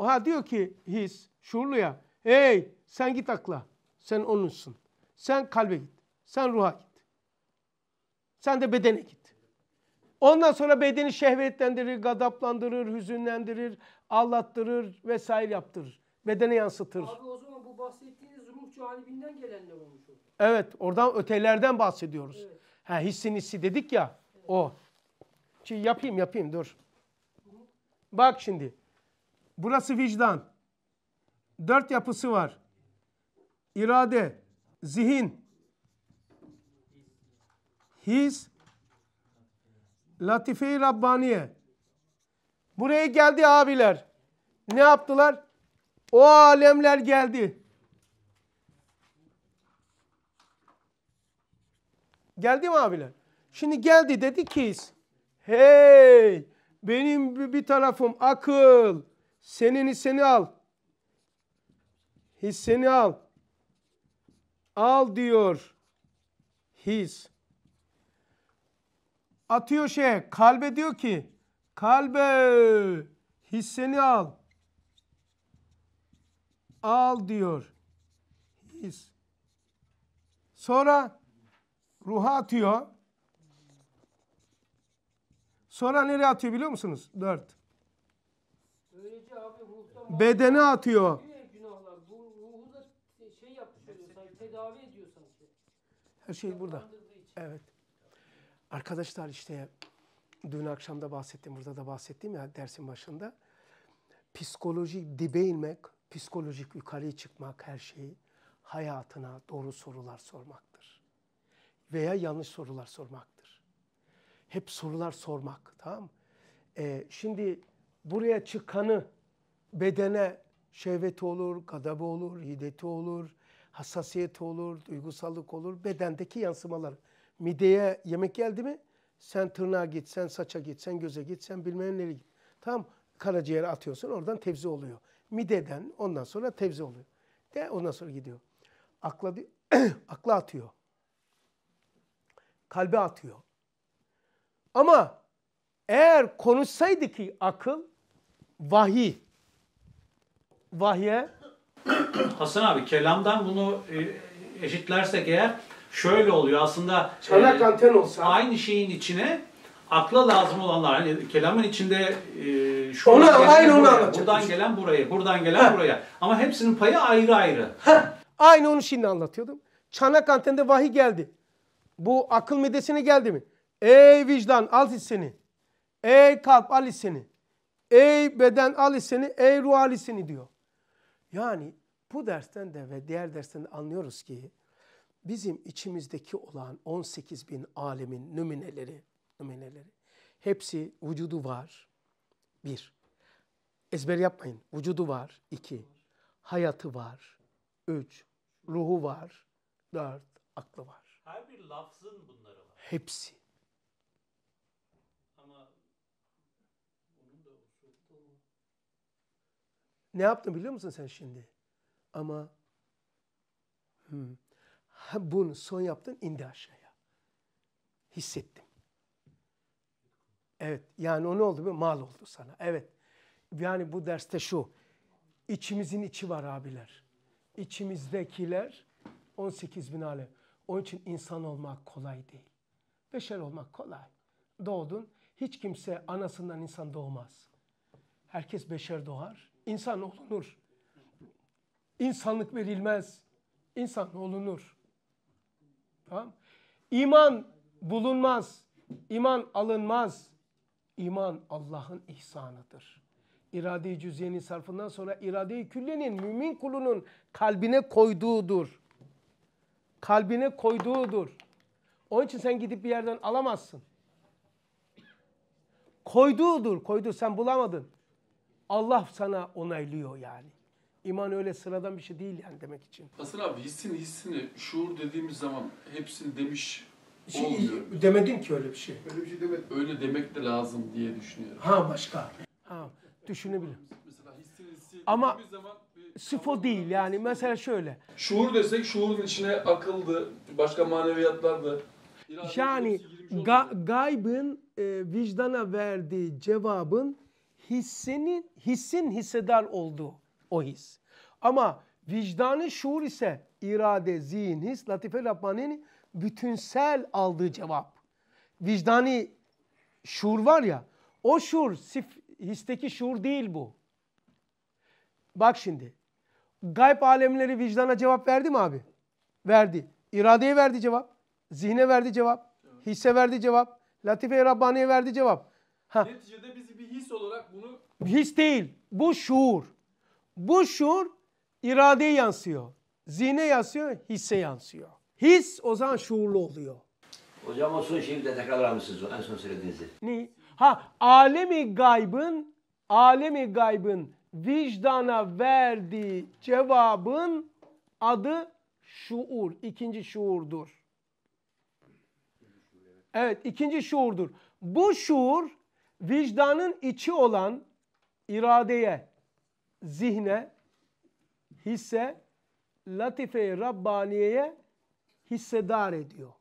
Oha diyor ki his, şuurlu ya. Hey sen git akla. Sen onunsun. Sen kalbe git. Sen ruha git. Sen de bedene git. Ondan sonra bedeni şehvetlendirir, gadaplandırır, hüzünlendirir, ağlattırır vesaire yaptırır. Bedene yansıtır. Abi o zaman bu bahsettiğiniz ruh canibinden gelenler olmuş oldu. Evet oradan ötelerden bahsediyoruz. Evet. Ha, hissin hissi dedik ya evet. o. Şimdi şey, yapayım yapayım dur. Bak şimdi. Burası vicdan. Dört yapısı var. İrade, zihin, his, latife-i Rabbaniye. Buraya geldi abiler. Ne yaptılar? O alemler geldi. Geldi mi abiler? Şimdi geldi dedi ki hey benim bir tarafım akıl, senin hisseni al. Hisseni al. Al diyor. His. Atıyor şey Kalbe diyor ki. Kalbe hisseni al. Al diyor. His. Sonra ruha atıyor. Sonra nereye atıyor biliyor musunuz? Dört bedene atıyor. Günahlar. Bu ruhu da şey yapmış Tedavi ediyor sanki. Her şey burada. Evet. Arkadaşlar işte dün akşam da bahsettim, burada da bahsettim ya dersin başında. Psikolojik dibe inmek, psikolojik yukarıya çıkmak her şeyi hayatına doğru sorular sormaktır. Veya yanlış sorular sormaktır. Hep sorular sormak, tamam mı? Ee, şimdi buraya çıkanı bedene şehveti olur, gadabı olur, hiddeti olur, hassasiyet olur, duygusallık olur. Bedendeki yansımalar. Mideye yemek geldi mi sen tırnağa git, sen saça git, sen göze git, sen bilmem nereye git. Tamam karaciğere atıyorsun oradan tevzi oluyor. Mideden ondan sonra tevzi oluyor. De ondan sonra gidiyor. Akla, akla atıyor. Kalbe atıyor. Ama eğer konuşsaydı ki akıl vahiy. Vahye. Hasan abi kelamdan bunu e, eşitlersek eğer şöyle oluyor aslında. Çanak e, anten olsa. Aynı şeyin içine akla lazım olanlar. Hani kelamın içinde e, şu ona, aynı onu buradan gelen buraya, buradan gelen ha. buraya. Ama hepsinin payı ayrı ayrı. Ha. Aynı onu şimdi anlatıyordum. Çanak antende vahiy geldi. Bu akıl midesine geldi mi? Ey vicdan al hisseni. Ey kalp al hisseni. Ey beden alisini, ey ruh alisini diyor. Yani bu dersten de ve diğer dersten de anlıyoruz ki bizim içimizdeki olan 18 bin alemin nümineleri, nümineleri hepsi vücudu var. Bir, ezber yapmayın. Vücudu var. İki, hayatı var. Üç, ruhu var. Dört, aklı var. Her bir lafzın bunları var. Hepsi. Ne yaptın biliyor musun sen şimdi? Ama hmm, bunu son yaptın indi aşağıya. Hissettim. Evet yani o ne oldu? Bir mal oldu sana. Evet. Yani bu derste şu. İçimizin içi var abiler. İçimizdekiler 18 bin alev. Onun için insan olmak kolay değil. Beşer olmak kolay. Doğdun. Hiç kimse anasından insan doğmaz. Herkes beşer doğar insan olunur. İnsanlık verilmez. İnsan olunur. Tamam? İman bulunmaz. İman alınmaz. İman Allah'ın ihsanıdır. İrade-i cüzyenin sarfından sonra irade-i küllenin mümin kulunun kalbine koyduğudur. Kalbine koyduğudur. Onun için sen gidip bir yerden alamazsın. Koyduğudur, koydu sen bulamadın. Allah sana onaylıyor yani. İman öyle sıradan bir şey değil yani demek için. Asıl abi hissini hissini şuur dediğimiz zaman hepsini demiş şey, olmuyor. Demedin ki öyle bir şey. Öyle bir şey demedim. Öyle demek de lazım diye düşünüyorum. Ha başka. Ha düşünebilirim. Mesela hissini hissini Ama zaman sıfo değil yani mesela şöyle. Şuur desek şuurun içine akıldı, başka maneviyatlar da Yani ga- gaybın e, vicdana verdiği cevabın hissenin hissin hissedar olduğu o his. Ama vicdanı şuur ise irade, zihin, his, latife Rabbani'nin bütünsel aldığı cevap. Vicdani şuur var ya o şuur sif, histeki şuur değil bu. Bak şimdi gayb alemleri vicdana cevap verdi mi abi? Verdi. İradeye verdi cevap. Zihne verdi cevap. Hisse verdi cevap. latife Rabbani'ye verdi cevap. Ha. Neticede biz his olarak bunu... His değil. Bu şuur. Bu şuur iradeye yansıyor. Zihne yansıyor, hisse yansıyor. His o zaman şuurlu oluyor. Hocam o son şeyi de tekrar mısınız en son söylediğinizi? Ne? Ha alemi gaybın alemi gaybın vicdana verdiği cevabın adı şuur. ikinci şuurdur. Evet ikinci şuurdur. Bu şuur vicdanın içi olan iradeye, zihne, hisse, latife-i Rabbaniye'ye hissedar ediyor.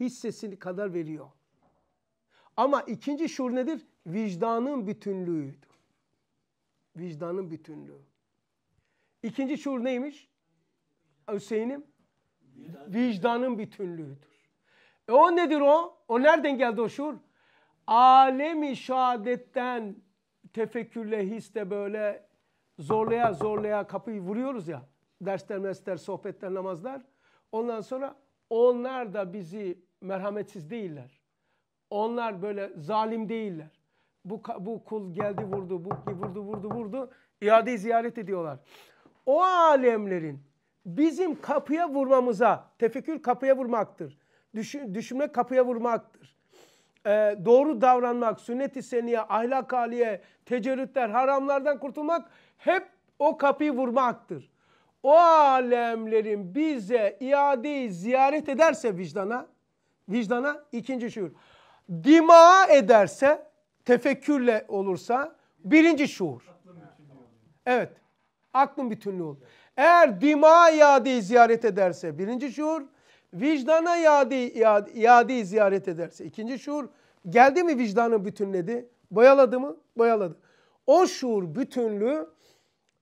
Hissesini kadar veriyor. Ama ikinci şuur nedir? Vicdanın bütünlüğüydü. Vicdanın bütünlüğü. İkinci şuur neymiş? Hüseyin'im? Vicdanın bütünlüğüdür. E o nedir o? O nereden geldi o şuur? alemi şehadetten tefekkürle histe böyle zorlaya zorlaya kapıyı vuruyoruz ya. Dersler, mesler, sohbetler, namazlar. Ondan sonra onlar da bizi merhametsiz değiller. Onlar böyle zalim değiller. Bu, bu kul geldi vurdu, bu vurdu vurdu vurdu. İadeyi ziyaret ediyorlar. O alemlerin bizim kapıya vurmamıza, tefekkür kapıya vurmaktır. Düşün, düşünme kapıya vurmaktır e, doğru davranmak, sünnet-i seniye, ahlak haliye, tecerrütler, haramlardan kurtulmak hep o kapıyı vurmaktır. O alemlerin bize iadeyi ziyaret ederse vicdana, vicdana ikinci şuur. Dima ederse, tefekkürle olursa birinci şuur. Evet, aklın bütünlüğü olur. Eğer dima iadeyi ziyaret ederse birinci şuur, vicdana iade, iade, iadeyi ziyaret ederse. ikinci şuur geldi mi vicdanı bütünledi? Boyaladı mı? Boyaladı. O şuur bütünlüğü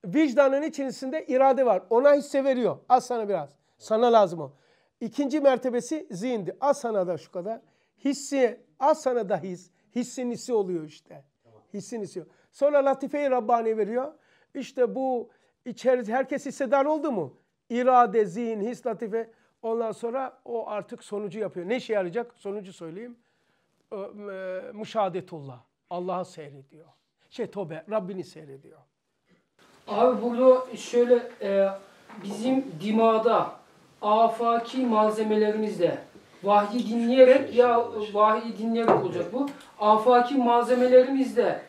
vicdanın içerisinde irade var. Ona hisse veriyor. Az sana biraz. Sana lazım o. İkinci mertebesi zihindi. Az sana da şu kadar. Hissi, az sana da his. Hissin hissi oluyor işte. Hissin hissi. Sonra Latife-i Rabbani veriyor. İşte bu içeri herkes hissedar oldu mu? İrade, zihin, his, latife. Ondan sonra o artık sonucu yapıyor. Ne işe yarayacak? Sonucu söyleyeyim. E, e, müşahadetullah. Allah'ı seyrediyor. Şey tobe, Rabbini seyrediyor. Abi burada şöyle e, bizim dimada afaki malzemelerimizle vahyi dinleyerek ya vahyi dinleyerek olacak bu. Afaki malzemelerimizle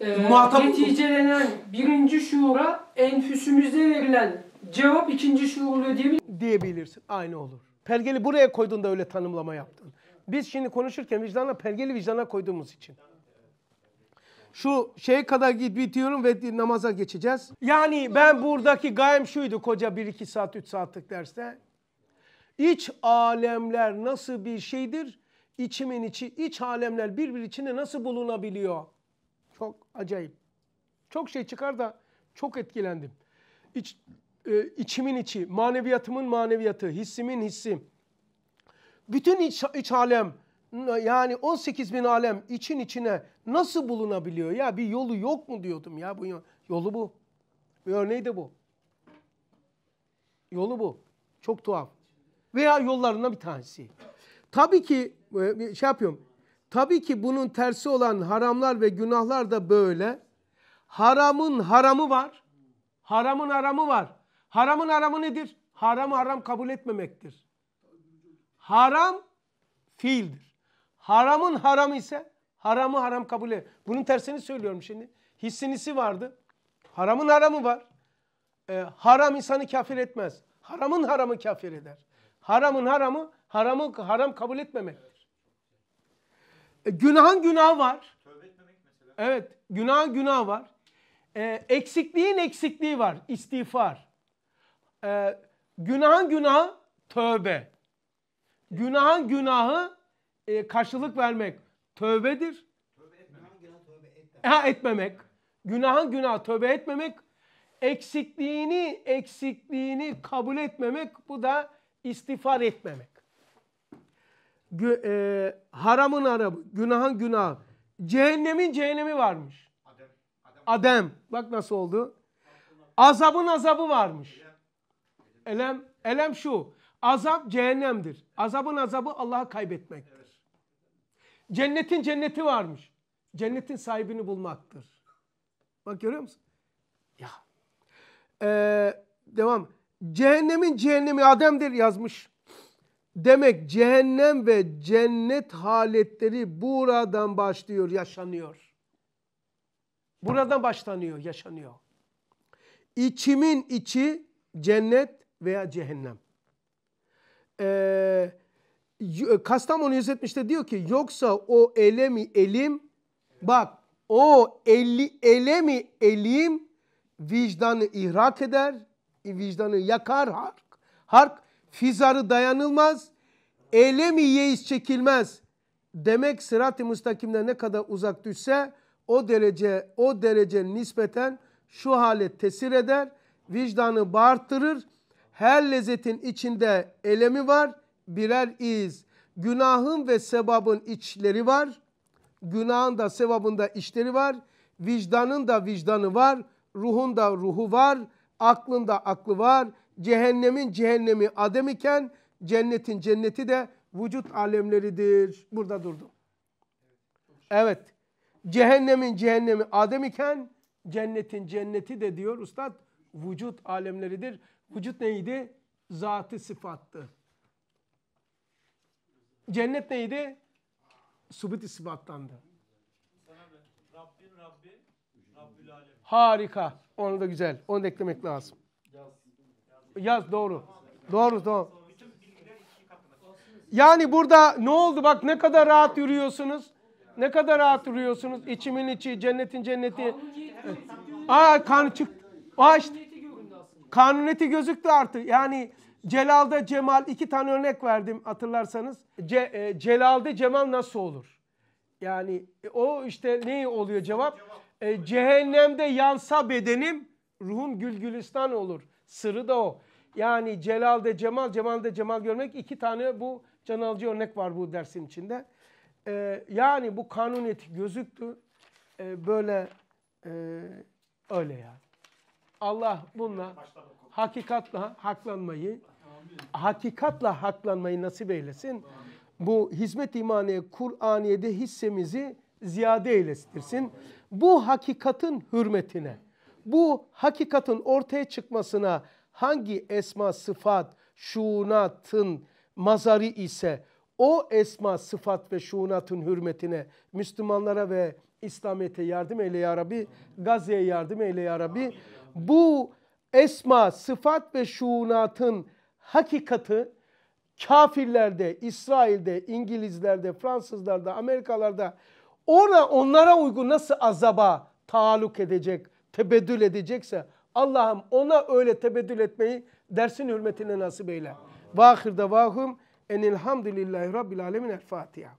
e, Muhatap... neticelenen birinci şuura enfüsümüzde verilen cevap ikinci şuur oluyor diyebilir diyebilirsin. Aynı olur. Pergeli buraya koyduğunda öyle tanımlama yaptın. Biz şimdi konuşurken vicdanla pergeli vicdana koyduğumuz için. Şu şeye kadar git bitiyorum ve namaza geçeceğiz. Yani ben buradaki gayem şuydu koca 1-2 saat 3 saatlik derste. İç alemler nasıl bir şeydir? İçimin içi, iç alemler birbir içinde nasıl bulunabiliyor? Çok acayip. Çok şey çıkar da çok etkilendim. İç, e, içimin içi, maneviyatımın maneviyatı, hissimin hissi. Bütün iç, iç alem yani 18 bin alem için içine nasıl bulunabiliyor ya bir yolu yok mu diyordum ya bu yolu bu. Bir örneği de bu. Yolu bu. Çok tuhaf. Veya yollarına bir tanesi. Tabii ki e, şey yapıyorum. Tabii ki bunun tersi olan haramlar ve günahlar da böyle. Haramın haramı var. Haramın haramı var. Haramın haramı nedir? Haram haram kabul etmemektir. Haram fiildir. Haramın haramı ise haramı haram kabul et. Bunun tersini söylüyorum şimdi. Hissinisi vardı. Haramın haramı var. Ee, haram insanı kafir etmez. Haramın haramı kafir eder. Haramın haramı haramı haram kabul etmemektir. Ee, günahın günahı var. Evet. günah günah var. Ee, eksikliğin eksikliği var. İstiğfar e, günahın günahı tövbe. Günahın günahı e, karşılık vermek tövbedir. Tövbe etmemek. etmemek. Ha etmemek. Günahın günahı tövbe etmemek. Eksikliğini eksikliğini kabul etmemek bu da istiğfar etmemek. Gü, e, haramın haramı, günahın günahı. Cehennemin cehennemi varmış. Adem. Adem. Adem. Bak nasıl oldu. Azabın azabı varmış. Elem, elem şu. Azap cehennemdir. Azabın azabı Allah'ı kaybetmektir. Cennetin cenneti varmış. Cennetin sahibini bulmaktır. Bak görüyor musun? Ya. Ee, devam. Cehennemin cehennemi Adem'dir yazmış. Demek cehennem ve cennet haletleri buradan başlıyor, yaşanıyor. Buradan başlanıyor, yaşanıyor. İçimin içi cennet, veya cehennem. Ee, Kastamonu 170'te diyor ki yoksa o elemi elim bak o eli, elemi elim vicdanı ihrak eder, vicdanı yakar hark, hark fizarı dayanılmaz, elemi yeis çekilmez. Demek sırat-ı müstakimden ne kadar uzak düşse o derece o derece nispeten şu hale tesir eder, vicdanı bağırtırır her lezzetin içinde elemi var, birer iz. Günahın ve sebabın içleri var. Günahın da sevabın da içleri var. Vicdanın da vicdanı var. Ruhun da ruhu var. Aklın da aklı var. Cehennemin cehennemi adem iken cennetin cenneti de vücut alemleridir. Burada durdum. Evet. Cehennemin cehennemi Adem iken cennetin cenneti de diyor ustad vücut alemleridir. Vücut neydi? Zatı sıfattı. Cennet neydi? Subut-i sıfattandı. Rabbin Rabbi, Rabbül Alem. Harika. Onu da güzel. Onu da eklemek lazım. Yaz. doğru. Doğru doğru. Yani burada ne oldu bak ne kadar rahat yürüyorsunuz. Ne kadar rahat yürüyorsunuz. İçimin içi, cennetin cenneti. Aa kan çıktı. Aa işte. Kanuneti gözüktü artık. Yani Celal'da Cemal iki tane örnek verdim hatırlarsanız. Ce, e, Celal'de Cemal nasıl olur? Yani e, o işte ne oluyor cevap? E, cehennemde yansa bedenim ruhum gülgülistan olur. Sırrı da o. Yani Celal'de Cemal, Cemal'de Cemal görmek iki tane bu can alıcı örnek var bu dersin içinde. E, yani bu kanuneti gözüktü. E, böyle e, öyle yani. Allah bununla hakikatla haklanmayı, hakikatla haklanmayı nasip eylesin. Bu hizmet imaniye, Kur'aniye'de hissemizi ziyade eylesin. Bu hakikatin hürmetine, bu hakikatin ortaya çıkmasına hangi esma, sıfat, şunatın mazarı ise o esma, sıfat ve şunatın hürmetine Müslümanlara ve İslamiyet'e yardım eyle ya Rabbi. Gazze'ye yardım eyle ya Rabbi. Amin bu esma, sıfat ve şuunatın hakikati kafirlerde, İsrail'de, İngilizlerde, Fransızlarda, Amerikalarda ona onlara uygun nasıl azaba taalluk edecek, tebedül edecekse Allah'ım ona öyle tebedül etmeyi dersin hürmetine nasip eyle. Vahir davahum enilhamdülillahi rabbil alemin el Fatiha.